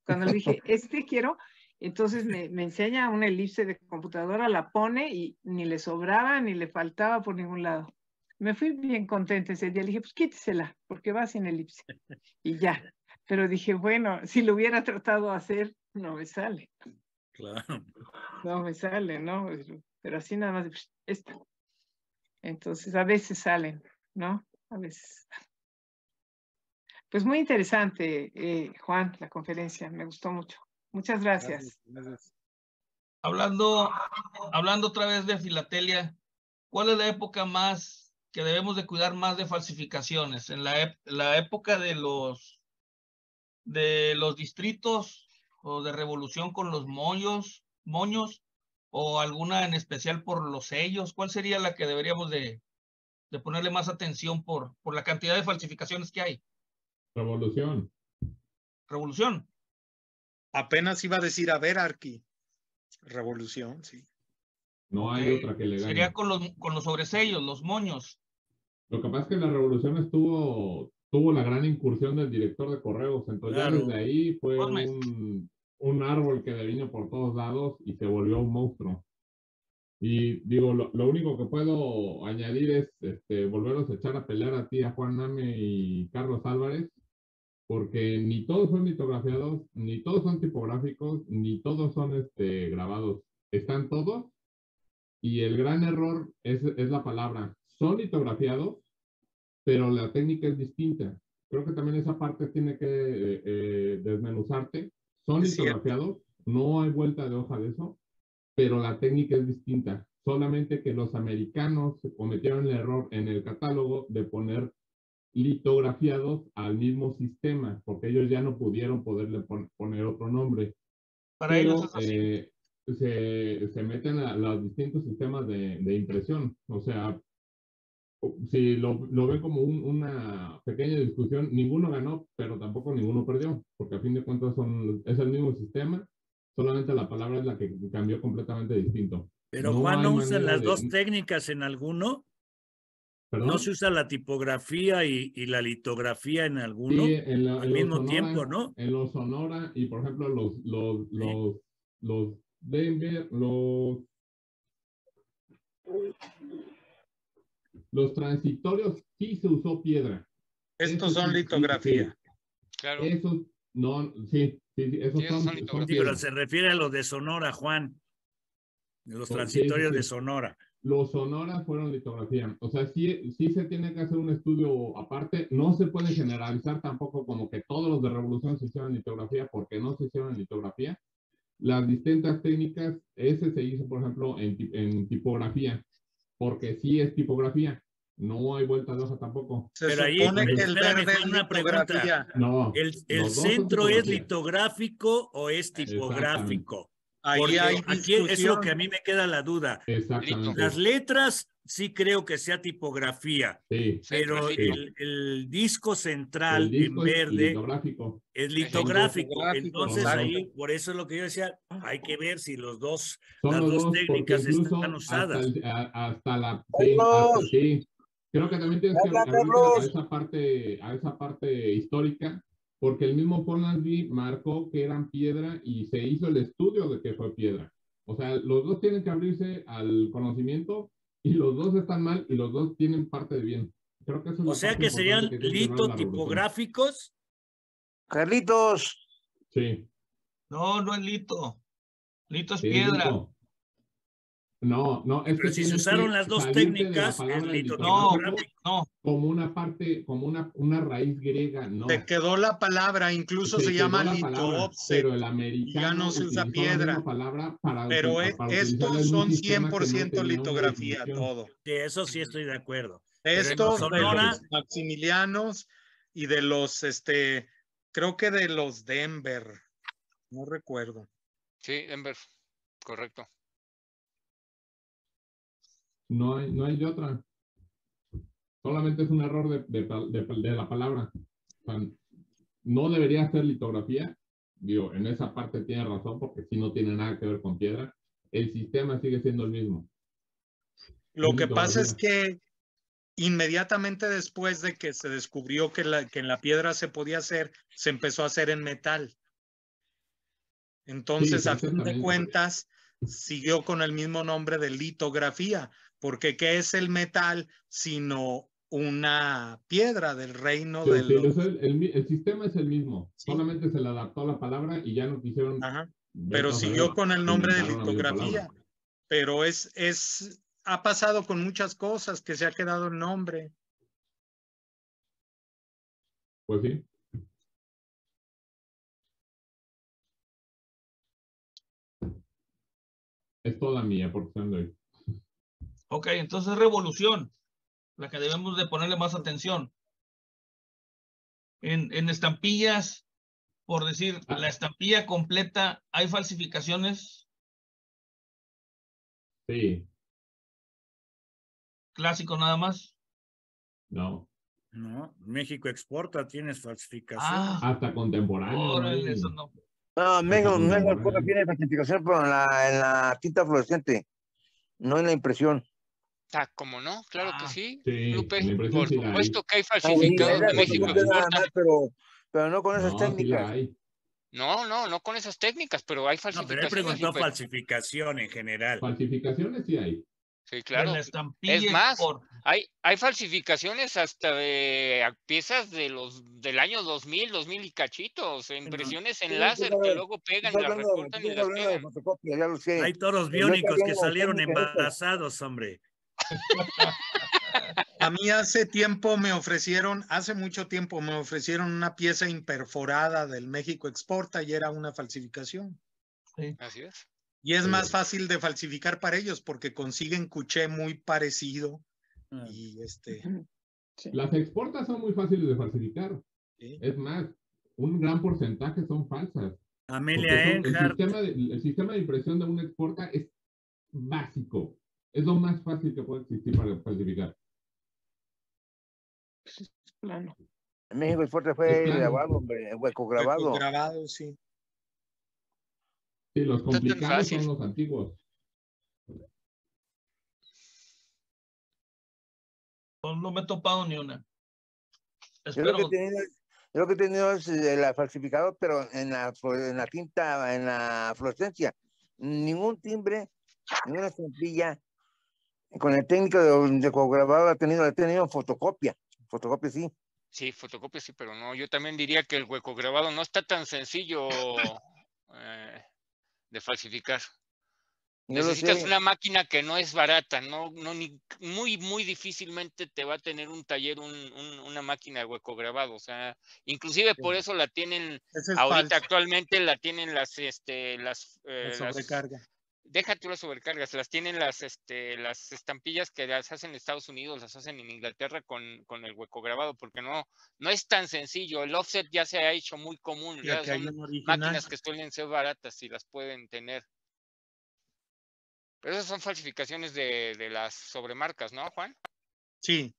cuando le dije, este quiero, entonces me, enseña una elipse de computadora, la pone y ni le sobraba ni le faltaba por ningún lado. Me fui bien contenta ese día. Le dije, pues quítesela, porque va sin elipse. Y ya. Pero dije, bueno, si lo hubiera tratado de hacer, no me sale. Claro. No me sale, ¿no? Pero así nada más, pues, esta. Entonces, a veces salen, ¿no? A veces. Pues muy interesante, eh, Juan, la conferencia. Me gustó mucho. Muchas gracias. Hablando, hablando otra vez de filatelia, ¿cuál es la época más que debemos de cuidar más de falsificaciones? En la, época de los, de los distritos o de revolución con los moños, moños o alguna en especial por los sellos? ¿Cuál sería la que deberíamos de, de ponerle más atención por, por la cantidad de falsificaciones que hay? Revolución. Revolución. Apenas iba a decir, a ver, Arqui. Revolución, sí. No hay otra que le gane. Sería con los, con los sobresellos, los moños. Lo que pasa es que la revolución estuvo, tuvo la gran incursión del director de correos, entonces claro. desde ahí fue un, un, árbol que devino por todos lados y se volvió un monstruo. Y digo, lo, lo único que puedo añadir es este, volverlos a echar a pelear a ti, a Juan Name y Carlos Álvarez, porque ni todos son litografiados, ni todos son tipográficos, ni todos son este, grabados. Están todos y el gran error es, es la palabra. Son litografiados, pero la técnica es distinta. Creo que también esa parte tiene que eh, desmenuzarte. Son litografiados, no hay vuelta de hoja de eso, pero la técnica es distinta. Solamente que los americanos cometieron el error en el catálogo de poner litografiados al mismo sistema, porque ellos ya no pudieron poderle poner otro nombre. Para Pero, ellos eh, se, meten a los distintos sistemas de, impresión. O sea, si lo, lo ven como una pequeña discusión, ninguno ganó, pero tampoco ninguno perdió, porque a fin de cuentas son, es el mismo sistema, solamente la palabra es la que cambió completamente distinto. Pero cuando Juan no usa las dos técnicas en alguno. No se usa la tipografía y, la litografía en alguno al mismo tiempo, ¿no? En los Sonora y, por ejemplo, los, los, los, los, transitorios sí se usó piedra. Estos son litografía. claro. Esos, no, sí, sí, esos, son, litografía. pero se refiere a los de Sonora, Juan. Los oh, transitorios de Sonora. Los sonoras fueron litografía. O sea, sí, se tiene que hacer un estudio aparte. No se puede generalizar tampoco como que todos los de revolución se hicieron litografía porque no se hicieron litografía. Las distintas técnicas, ese se hizo, por ejemplo, en, tipografía, porque sí es tipografía. No hay vuelta de hoja tampoco. Pero ahí, que el una pregunta. el centro es litográfico o es tipográfico? Ahí es lo que a mí me queda la duda. Las letras sí creo que sea tipografía, pero El, disco central en verde es litográfico. Entonces ahí, por eso es lo que yo decía, hay que ver si los dos, las dos, técnicas están usadas. Hasta, la... creo que también que parte, a esa parte histórica porque el mismo Polanski marcó que eran piedra y se hizo el estudio de que fue piedra. O sea, los dos tienen que abrirse al conocimiento y los dos están mal y los dos tienen parte de bien. Creo que eso o sea que serían litos tipográficos. Carlitos. Sí. No, no es lito. Lito es piedra. No, no. Es Pero si se usaron las dos técnicas, es no, no. Como una parte, como una, raíz griega, no. Te quedó la palabra, incluso se, llama litopse. Eh, pero el americano ya no se usa piedra. pero estos son 100% litografía, todo. De eso sí estoy de acuerdo. Estos de los maximilianos y de los, este, creo que de los Denver, no recuerdo. Sí, Denver, correcto. No hay, no de otra. Solamente es un error de, la palabra. no debería ser litografía. Digo, en esa parte tiene razón porque si no tiene nada que ver con piedra. El sistema sigue siendo el mismo. Lo que pasa es que inmediatamente después de que se descubrió que, en la piedra se podía hacer, se empezó a hacer en metal. Entonces, a fin de cuentas, siguió con el mismo nombre de litografía, porque ¿qué es el metal sino una piedra del reino del... el, sistema es el mismo, solamente se le adaptó la palabra y ya nos hicieron... Pero siguió con el nombre de litografía, pero es, es, ha pasado con muchas cosas que se ha quedado el nombre. Pues sí. Es toda mía por siendo Ok, entonces revolución la que debemos de ponerle más atención. En, en estampillas, por decir, ah. la estampilla completa, ¿hay falsificaciones? Sí. ¿Clásico nada más? No. No, México exporta, tienes falsificación. Ah, hasta contemporáneo. ¿no? eso no. México, exporta, tiene falsificación, pero en la, la tinta fluorescente, no en la impresión. ¿Está ah, como no, claro que ah, sí. por supuesto que hay ah, falsificaciones de México. pero, pero no con esas técnicas. no, no, no con esas técnicas, pero hay falsificaciones. pero en general. Falsificaciones sí hay. Sí, claro. Es más, hay, hay falsificaciones hasta de piezas de los del año 2000, 2000 y cachitos, impresiones en láser que luego pegan y las recortan y las pegan. Hay toros biónicos que salieron embarazados, hombre. A mí hace tiempo me ofrecieron, hace mucho tiempo me ofrecieron una pieza imperforada del México Exporta y era una falsificación. Así es. Y es más fácil de falsificar para ellos porque consiguen cuché muy parecido ah. y este. Las exportas son muy fáciles de falsificar. Es más, un gran porcentaje son falsas. Amelia el, sistema de, el sistema de impresión de una exporta es básico. Es lo más fácil que puede existir para falsificar. Pues plano. En México el fuerte fue grabado, hombre, el hueco grabado. grabado, sí. Sí, los complicados son los antiguos. No me he topado ni una. Yo lo, que he tenido, lo que es el eh, falsificado, pero en la, en la tinta, en la fluorescencia. Ningún timbre, ninguna estampilla, con el técnico de, huecograbado grabado ha tenido, ha tenido fotocopia, fotocopia sí. Sí, fotocopia sí, pero no, yo también diría que el hueco grabado no está tan sencillo eh, de falsificar. Necesitas una máquina que no es barata, no, no muy, muy difícilmente te va a tener un taller una máquina de hueco grabado. O sea, inclusive por eso la tienen ahorita actualmente la tienen las este las, eh, sobrecarga deja tú las sobrecargas, las tienen las, este, las estampillas que las hacen en Estados Unidos, las hacen en Inglaterra con, con el hueco grabado, porque no, no es tan sencillo. El offset ya se ha hecho muy común, ya son máquinas que suelen ser baratas y las pueden tener. Pero esas son falsificaciones de, las sobremarcas, ¿no, Juan? Sí.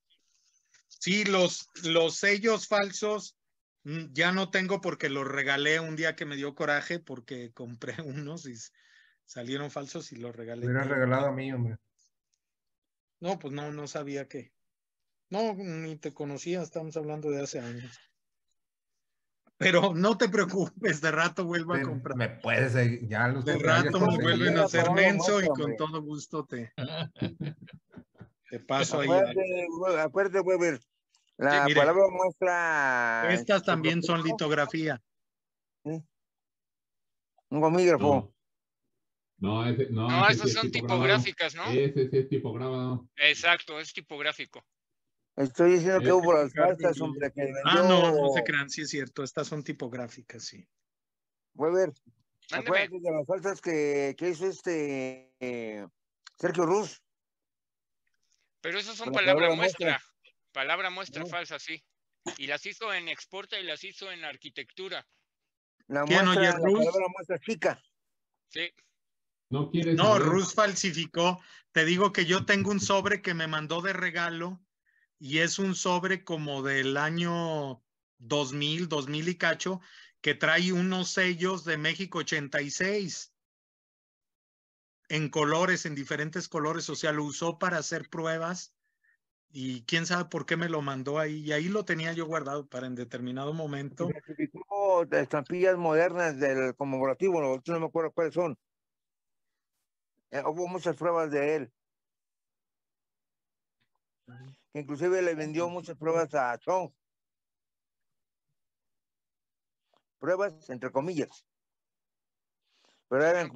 Sí, los, los sellos falsos mm, ya no tengo porque los regalé un día que me dio coraje porque compré unos y salieron falsos y los regalé. Me hubieran regalado a mí, hombre. No, pues no, no sabía que. No, ni te conocía, estamos hablando de hace años. Pero no te preocupes, de rato vuelvo a comprar. Me puedes, ya los De rato me vuelven a hacer menso y con todo gusto te, te paso ahí. Acuérdate, Weber, la palabra muestra. Estas también son litografía. Un gomígrafo. No, esas son tipográficas, ¿no? Ese sí es tipográfico. Exacto, es tipográfico. Estoy diciendo que hubo las faltas, hombre. Que ah, no, no se crean, sí es cierto. Estas son tipográficas, sí. Voy acuérdate de las faltas que, que hizo este Sergio Ruz. Pero esas son palabra, muestra. Palabra muestra falsa, sí. Y las hizo en exporta y las hizo en arquitectura. La, muestra, no, la palabra muestra chica. Sí. No Rus No, falsificó. Te digo que yo tengo un sobre que me mandó de regalo y es un sobre como del año 2000, 2000 y cacho, que trae unos sellos de México 86 en colores, en diferentes colores, o sea, lo usó para hacer pruebas y quién sabe por qué me lo mandó ahí y ahí lo tenía yo guardado para en determinado momento. Estampillas modernas del conmemorativo, no me acuerdo cuáles son, eh, hubo muchas pruebas de él. Que inclusive le vendió muchas pruebas a Chong. Pruebas, entre comillas. Pero eran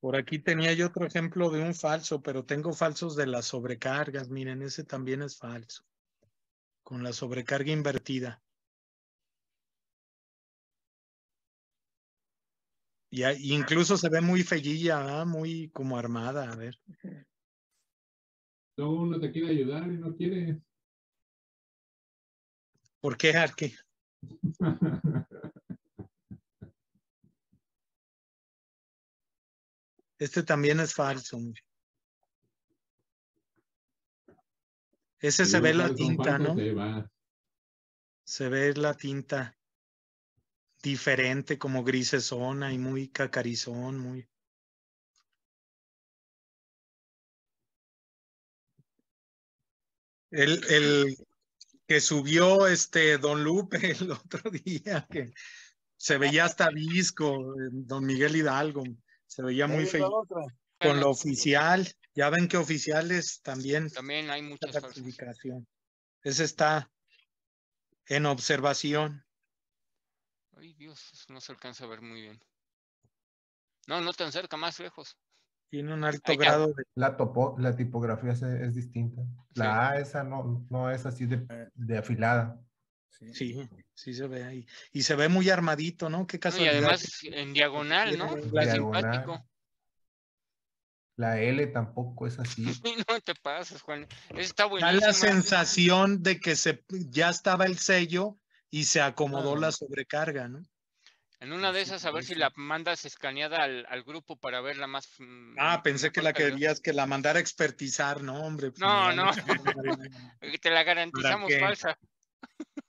Por aquí tenía yo otro ejemplo de un falso, pero tengo falsos de las sobrecargas. Miren, ese también es falso. Con la sobrecarga invertida. Y incluso se ve muy fellilla, ¿eh? muy como armada, a ver. No, te quiere ayudar y no quiere. ¿Por qué, Arqui? este también es falso. Ese se ve la tinta, ¿no? Se ve la tinta diferente, como grisesona y muy cacarizón, muy... El, que subió este Don Lupe el otro día, que se veía hasta visco, eh, Don Miguel Hidalgo, se veía muy feliz con lo oficial. Ya ven que oficiales también. También hay mucha clasificación Ese está en observación. Ay, Dios, no se alcanza a ver muy bien. No, no tan cerca, más lejos. Tiene un alto grado de... La, tipografía es, distinta. La A esa no, no es así de, eh, afilada. Sí, sí, se ve ahí. Y se ve muy armadito, ¿no? Qué caso Y además en diagonal, ¿no? La simpático. La L tampoco es así. no te pases, Juan. Está buenísimo. Da la sensación de que se, ya estaba el sello y se acomodó la sobrecarga, ¿no? En una de esas, a ver si la mandas escaneada al, grupo para verla más. Mm, ah, pensé que la querías que la mandara expertizar, no, hombre. Pues, no, no. Te la garantizamos falsa.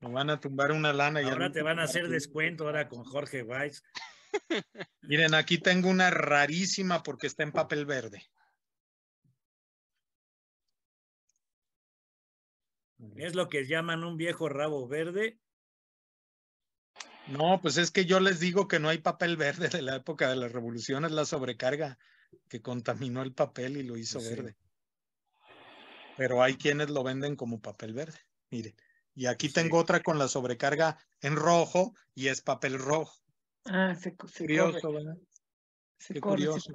Nos van a tumbar una lana. Y ahora te van a hacer descuento ahora con Jorge Weiss. Miren, aquí tengo una rarísima porque está en papel verde. Es lo que llaman un viejo rabo verde. No, pues es que yo les digo que no hay papel verde de la época de las revoluciones, la sobrecarga que contaminó el papel y lo hizo pues verde. Pero hay quienes lo venden como papel verde. Mire, y aquí tengo otra con la sobrecarga en rojo y es papel rojo. Ah, se, curioso, ¿verdad? Se curioso.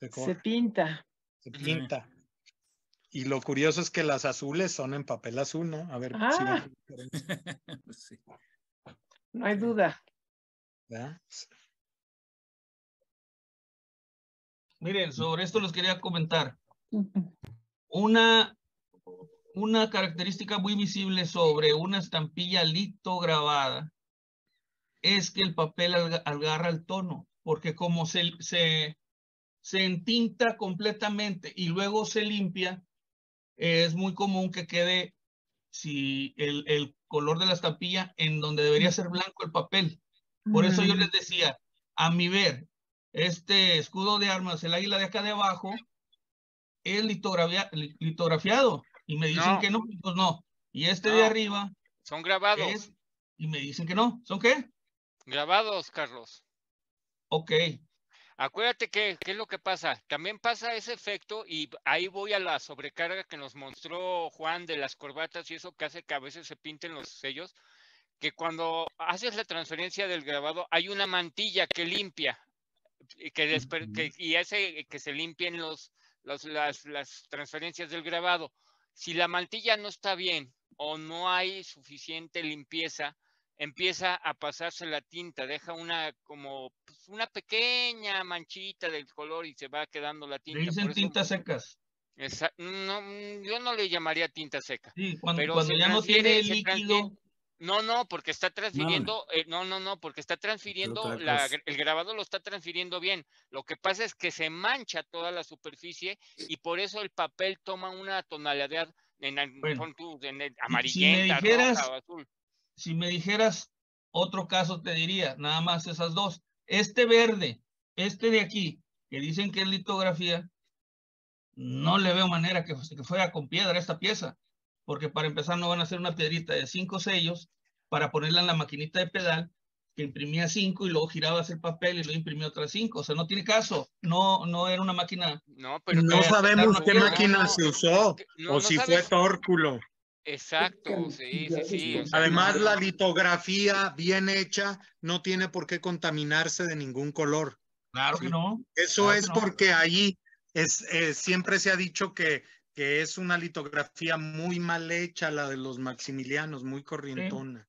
se, pinta. Se pinta. Y lo curioso es que las azules son en papel azul, ¿no? A ver ah. No hay duda. Miren, sobre esto les quería comentar. Una, una característica muy visible sobre una estampilla grabada es que el papel agarra el tono, porque como se, se, se entinta completamente y luego se limpia, es muy común que quede si el, el color de la estampilla en donde debería ser blanco el papel. Por eso yo mm. les decía, a mi ver, este escudo de armas, el águila de acá de abajo, es litografiado. Y me dicen que no, pues no. Y este de arriba. Son grabados. y me dicen que no. ¿Son qué? Grabados, Carlos. Ok. Acuérdate que, ¿qué es lo que pasa? También pasa ese efecto y ahí voy a la sobrecarga que nos mostró Juan de las corbatas y eso que hace que a veces se pinten los sellos, que cuando haces la transferencia del grabado hay una mantilla que limpia y hace que se limpien los las, las transferencias del grabado. Si la mantilla no está bien o no hay suficiente limpieza, empieza a pasarse la tinta, deja una como pues, una pequeña manchita del color y se va quedando la tinta. Le dicen tintas secas. Mm, yo no le llamaría tinta seca. pero cuando ya no tiene líquido. No, no, porque está transfiriendo, no, eh, no, no, porque está transfiriendo, el grabado lo está transfiriendo bien. Lo que pasa es que se mancha toda la superficie y por eso el papel toma una tonalidad en, en, amarillenta, o azul. Si me dijeras otro caso, te diría, nada más esas dos. Este verde, este de aquí, que dicen que es litografía, no le veo manera que, que fuera con piedra esta pieza, porque para empezar no van a hacer una piedrita de cinco sellos para ponerla en la maquinita de pedal que imprimía cinco y luego girabas el papel y lo imprimía otras cinco. O sea, no tiene caso. No, no era una máquina. No, pero no sabemos qué máquina se usó o si fue tórculo. Exacto, este, sí, sí, sí. Además, la litografía bien hecha no tiene por qué contaminarse de ningún color. Claro que no. Eso es porque ahí es, eh, siempre se ha dicho que, que, es una litografía muy mal hecha, la de los maximilianos, muy corrientona.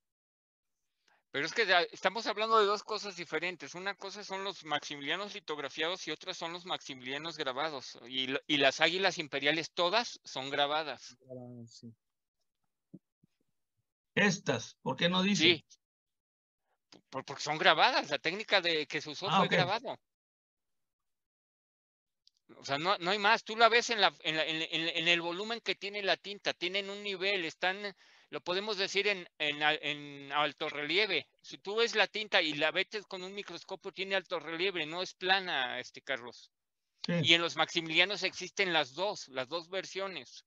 Pero es que estamos hablando de dos cosas diferentes. Una cosa son los maximilianos litografiados y otra son los maximilianos grabados. Y, las águilas imperiales todas son grabadas. Ah, sí. Estas, ¿por qué no dice? Sí. Porque son grabadas, la técnica de que se usó ah, fue grabada. O sea, no, no, hay más, tú la ves en, la, en, el volumen que tiene la tinta, tienen un nivel, están, lo podemos decir en, en, alto relieve. Si tú ves la tinta y la ves con un microscopio, tiene alto relieve, no es plana, este Carlos. Y en los maximilianos existen las dos, las dos versiones.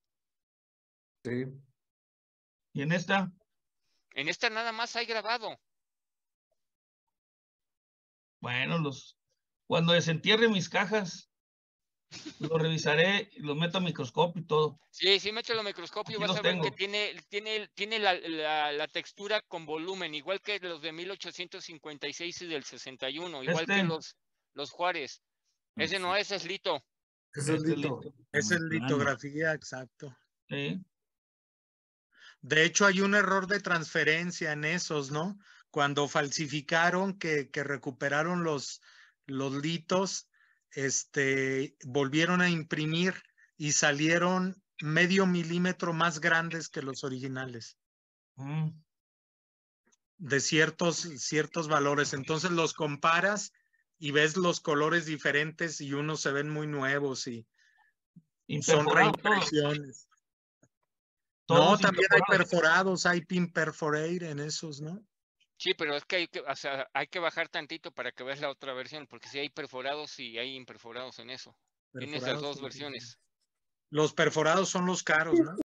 Sí. ¿Y en esta? En esta nada más hay grabado. Bueno, los cuando desentierre mis cajas, lo revisaré, lo meto al microscopio y todo. Sí, sí, meto al microscopio y vas a ver que tiene, tiene, tiene la, textura con volumen, igual que los de 1856 y del 61, igual que este. los, los Juárez. Ese no es, es Lito. Ese es, este lito. es litografía, exacto. Sí. De hecho, hay un error de transferencia en esos, ¿no? Cuando falsificaron que, recuperaron los, los litos, este, volvieron a imprimir y salieron medio milímetro más grandes que los originales. Mm. De ciertos, valores. Entonces los comparas y ves los colores diferentes y unos se ven muy nuevos y, y son reimpresiones no, también hay perforados, hay pin perforate en esos, ¿no? Sí, pero es que hay que, o sea, hay que bajar tantito para que veas la otra versión, porque si hay perforados y hay imperforados en eso. en esas dos versiones. Los perforados son los caros, ¿no?